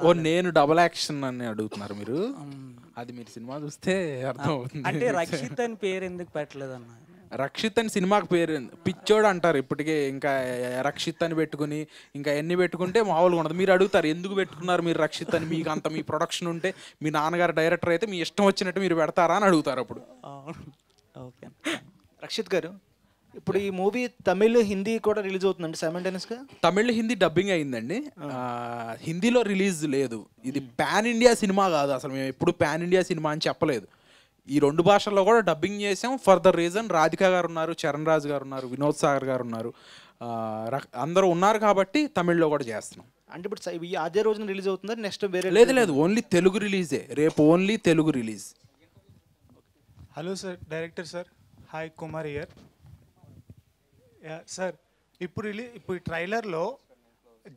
ఓ నేను డబుల్ యాక్షన్ అని అడుగుతున్నారు మీరు అది మీరు సినిమా చూస్తే అర్థం అవుతుంది అంటే రక్షిత్ అని పేరు ఎందుకు పెట్టలేదు అన్న రక్షిత్ అని సినిమాకి పేరు పిచ్చోడు అంటారు ఇప్పటికే ఇంకా రక్షిత్ అని పెట్టుకుని ఇంకా ఎన్ని పెట్టుకుంటే మామూలుగా ఉండదు మీరు అడుగుతారు ఎందుకు పెట్టుకున్నారు మీరు రక్షిత్ అని మీకు అంత మీ ప్రొడక్షన్ ఉంటే మీ నాన్నగారు డైరెక్టర్ అయితే మీ ఇష్టం వచ్చినట్టు మీరు పెడతారా అని అడుగుతారు అప్పుడు ఓకే రక్షిత్ గారు ఇప్పుడు ఈ మూవీ తమిళ్ హిందీ కూడా రిలీజ్ అవుతుందండి సైమల్టేనియస్ గా తమిళ్ హిందీ డబ్బింగ్ అయిందండి హిందీలో రిలీజ్ లేదు ఇది పాన్ ఇండియా సినిమా కాదు అసలు మేము ఎప్పుడు పాన్ ఇండియా సినిమా అని చెప్పలేదు ఈ రెండు భాషల్లో కూడా డబ్బింగ్ చేసాం ఫర్ ద రీజన్ రాధిక గారు ఉన్నారు చరణ్ రాజు గారు ఉన్నారు వినోద్ సాగర్ గారు ఉన్నారు అందరూ ఉన్నారు కాబట్టి తమిళ్లో కూడా చేస్తున్నాం అంటే ఇప్పుడు అదే రోజున రిలీజ్ అవుతుందా నెక్స్ట్ వేరే లేదు లేదు ఓన్లీ తెలుగు రిలీజే రేపు only Telugu release hello sir director sir hi Kumar ఇయర్ సార్ ఇప్పుడు ఇప్పుడు ట్రైలర్లో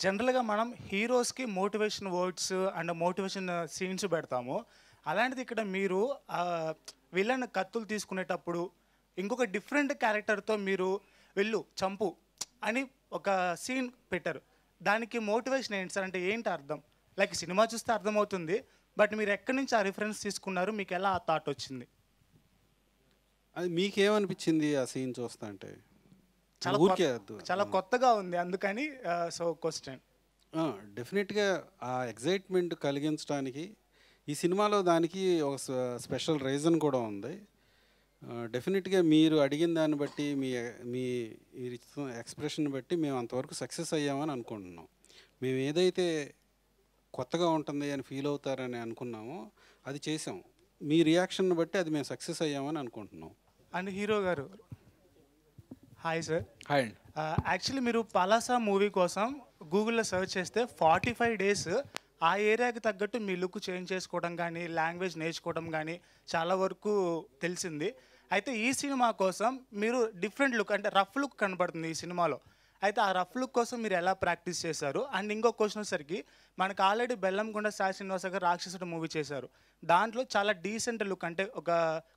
జనరల్గా మనం హీరోస్కి motivation words and motivation scenes పెడతాము అలాంటిది ఇక్కడ మీరు విలన్ కత్తులు తీసుకునేటప్పుడు ఇంకొక డిఫరెంట్ క్యారెక్టర్తో మీరు వెళ్ళు చంపు అని ఒక సీన్ పెట్టారు దానికి మోటివేషన్ ఏంటి సార్ అంటే ఏంటి అర్థం లైక్ సినిమా చూస్తే అర్థమవుతుంది బట్ మీరు ఎక్కడి నుంచి ఆ రిఫరెన్స్ తీసుకున్నారు మీకు ఎలా ఆ థాట్ వచ్చింది అది మీకేమనిపించింది ఆ సీన్ చూస్తా అంటే చాలా చాలా కొత్తగా ఉంది అందుకని సో క్వశ్చన్ డెఫినెట్గా ఆ ఎగ్జైట్మెంట్ కలిగించడానికి ఈ సినిమాలో దానికి ఒక స్పెషల్ రీజన్ కూడా ఉంది డెఫినెట్గా మీరు అడిగిన దాన్ని బట్టి మీ మీ ఎక్స్ప్రెషన్ బట్టి మేము అంతవరకు సక్సెస్ అయ్యామని అనుకుంటున్నాం మేము ఏదైతే కొత్తగా ఉంటుంది అని ఫీల్ అవుతారని అనుకున్నామో అది చేసాం మీ రియాక్షన్ బట్టి అది మేము సక్సెస్ అయ్యామని అనుకుంటున్నాం అండ్ హీరో గారు హాయ్ సార్ హాయ్ అండి యాక్చువల్లీ మీరు పలాసా మూవీ కోసం గూగుల్లో సర్చ్ చేస్తే ఫార్టీ ఫైవ్ డేస్ ఆ ఏరియాకి తగ్గట్టు మీ లుక్ చేంజ్ చేసుకోవడం కానీ లాంగ్వేజ్ నేర్చుకోవడం కానీ చాలా వరకు తెలిసింది అయితే ఈ సినిమా కోసం మీరు డిఫరెంట్ లుక్ అంటే రఫ్ లుక్ కనబడుతుంది ఈ సినిమాలో అయితే ఆ రఫ్ లుక్ కోసం మీరు ఎలా ప్రాక్టీస్ చేశారు అండ్ ఇంకో క్వశ్చన్ వచ్చేసరికి మనకు ఆల్రెడీ బెల్లంకొండ సాయి శ్రీనివాస గారు రాక్షసుడు మూవీ చేశారు దాంట్లో చాలా డీసెంట్ లుక్ అంటే ఒక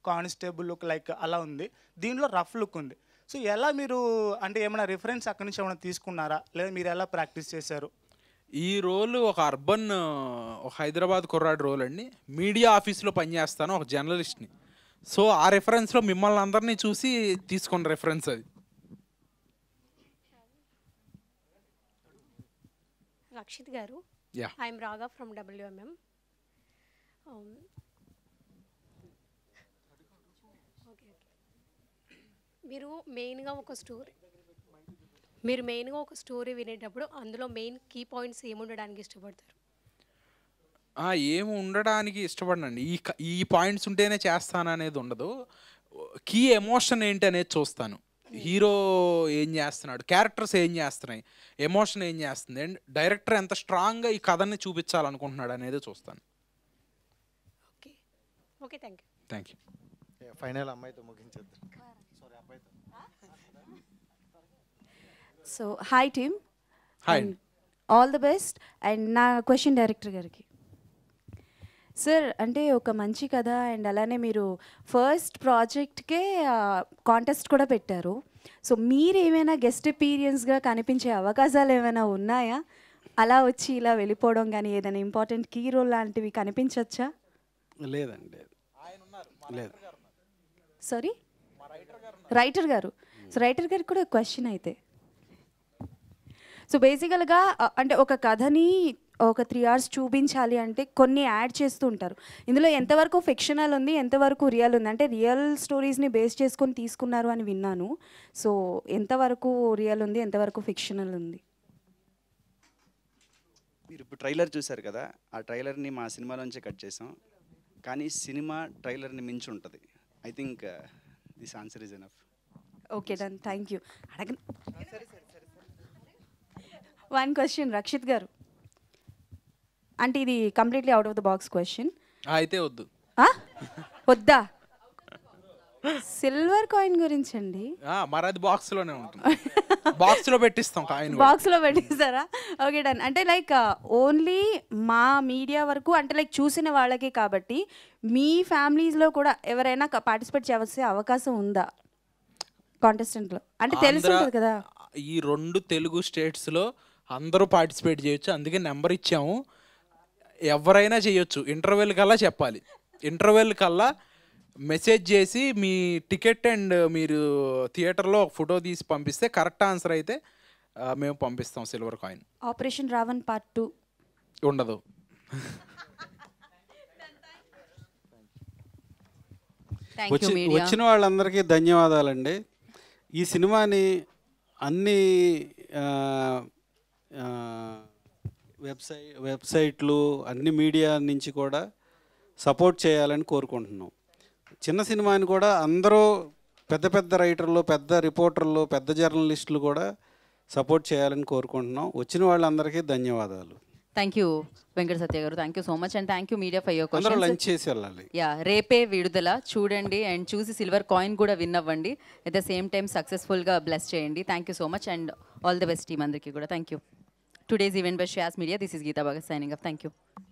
కానిస్టేబుల్ లుక్ లైక్ అలా ఉంది దీనిలో రఫ్ లుక్ ఉంది సో ఎలా మీరు అంటే ఏమైనా రిఫరెన్స్ అక్కడి నుంచి ఏమైనా తీసుకున్నారా లేదా మీరు ఎలా ప్రాక్టీస్ చేశారు ఈ రోల్ ఒక అర్బన్ ఒక హైదరాబాద్ కుర్రాడు రోల్ అండి మీడియా ఆఫీస్లో పనిచేస్తాను ఒక జర్నలిస్ట్ని సో ఆ రెఫరెన్స్లో మిమ్మల్ని అందరినీ చూసి తీసుకున్న రెఫరెన్స్ అది రక్షిత్ గారు ఐఎమ్ రాగా ఫ్రమ్ డబ్ల్యూఎంఎం మీరు మెయిన్గా ఒక స్టోరీ మీరు మెయిన్గా ఒక స్టోరీ వినేటప్పుడు అందులో మెయిన్ కీ పాయింట్స్ ఏమి ఉండడానికి ఇష్టపడతారు ఏమి ఉండడానికి ఇష్టపడనండి ఈ ఈ పాయింట్స్ ఉంటేనే చేస్తాను అనేది ఉండదు కీ ఎమోషన్ ఏంటి అనేది చూస్తాను hmm. హీరో ఏం చేస్తున్నాడు క్యారెక్టర్స్ ఏం చేస్తున్నాయి ఎమోషన్ ఏం చేస్తుంది అండ్ డైరెక్టర్ ఎంత స్ట్రాంగ్గా ఈ కథని చూపించాలనుకుంటున్నాడు అనేది చూస్తాను okay okay thank you thank you final అమ్మాయితో ముగించేద్దాం so hi team hi all the best and నా క్వశ్చన్ డైరెక్టర్ గారికి సార్ అంటే ఒక మంచి కథ అండ్ అలానే మీరు ఫస్ట్ ప్రాజెక్ట్కే కాంటెస్ట్ కూడా పెట్టారు సో మీరు ఏమైనా గెస్ట్ ఎపీరియన్స్గా కనిపించే అవకాశాలు ఏమైనా ఉన్నాయా అలా వచ్చి ఇలా వెళ్ళిపోవడం కానీ ఏదైనా ఇంపార్టెంట్ కీ రోల్ లాంటివి కనిపించవచ్చా లేదండి లేదు సారీ రైటర్ గారు సో రైటర్ గారికి కూడా క్వశ్చన్ అయితే సో బేసికల్గా అంటే ఒక కథని ఒక త్రీ అవర్స్ చూపించాలి అంటే కొన్ని యాడ్ చేస్తూ ఉంటారు ఇందులో ఎంతవరకు ఫిక్షనల్ ఉంది ఎంతవరకు రియల్ ఉంది అంటే రియల్ స్టోరీస్ని బేస్ చేసుకొని తీసుకున్నారు అని విన్నాను సో ఎంతవరకు రియల్ ఉంది ఎంతవరకు ఫిక్షనల్ ఉంది మీరు ఇప్పుడు ట్రైలర్ చూశారు కదా ఆ ట్రైలర్ని మా సినిమా నుంచే కట్ చేసాం కానీ సినిమా ట్రైలర్ని మించి ఉంటుంది I think this answer is enough okay done thank you అడగ వన్ క్వశ్చన్ రక్షిత్ గారు అంటే ఇది completely out of the box question అయితే వద్దు వద్దా సిల్వర్ కాయిన్ గురించి అండి మరది బాక్స్ లోనే ఉంటుంది బాక్స్ లో పెట్టిస్తాం కాయిన్ బాక్స్ లో పెట్టిస్తారా ఓకే డన్ అంటే లైక్ ఓన్లీ uh, మా మీడియా వరకు అంటే లైక్ చూసిన వాళ్ళకి కాబట్టి మీ ఫ్యామిలీస్ లో కూడా ఎవరైనా పార్టిసిపేట్ చేయాల్సే అవకాశం ఉందా కాంటెస్టెంట్ లో అంటే తెలుసు కదా ఈ రెండు తెలుగు స్టేట్స్ లో అందరూ పార్టిసిపేట్ చేయొచ్చు అందుకే నెంబర్ ఇచ్చాము ఎవరైనా చేయొచ్చు ఇంటర్వెల్ కల్లా చెప్పాలి ఇంటర్వెల్ కల్లా మెసేజ్ చేసి మీ టికెట్ అండ్ మీరు థియేటర్లో ఒక ఫోటో తీసి పంపిస్తే కరెక్ట్ ఆన్సర్ అయితే మేము పంపిస్తాం silver coin operation Raavan part two ఉండదు వచ్చిన వాళ్ళందరికీ ధన్యవాదాలండి ఈ సినిమాని అన్ని వెబ్సైట్ వెబ్సైట్లు అన్ని మీడియా నుంచి కూడా సపోర్ట్ చేయాలని కోరుకుంటున్నాం చిన్న సినిమాని కూడా అందరూ పెద్ద పెద్ద రైటర్లు పెద్ద రిపోర్టర్లు పెద్ద జర్నలిస్టులు కూడా సపోర్ట్ చేయాలని కోరుకుంటున్నాం వచ్చిన వాళ్ళందరికీ ధన్యవాదాలు థ్యాంక్ యూ వెంకట సత్య గారు thank you so much and thank you media five అందరూ లంచ్ చేసి వెళ్ళాలి యా రేపే విడుదల చూడండి అండ్ చూసి సిల్వర్ కాయిన్ కూడా విన్ అవ్వండి అట్ ద సేమ్ టైం సక్సెస్ఫుల్గా బ్లెస్ చేయండి thank you so much and all the best team అందరికీ కూడా thank you today's event by Shaz Media. This is Geeta Bhagat signing off. Thank you.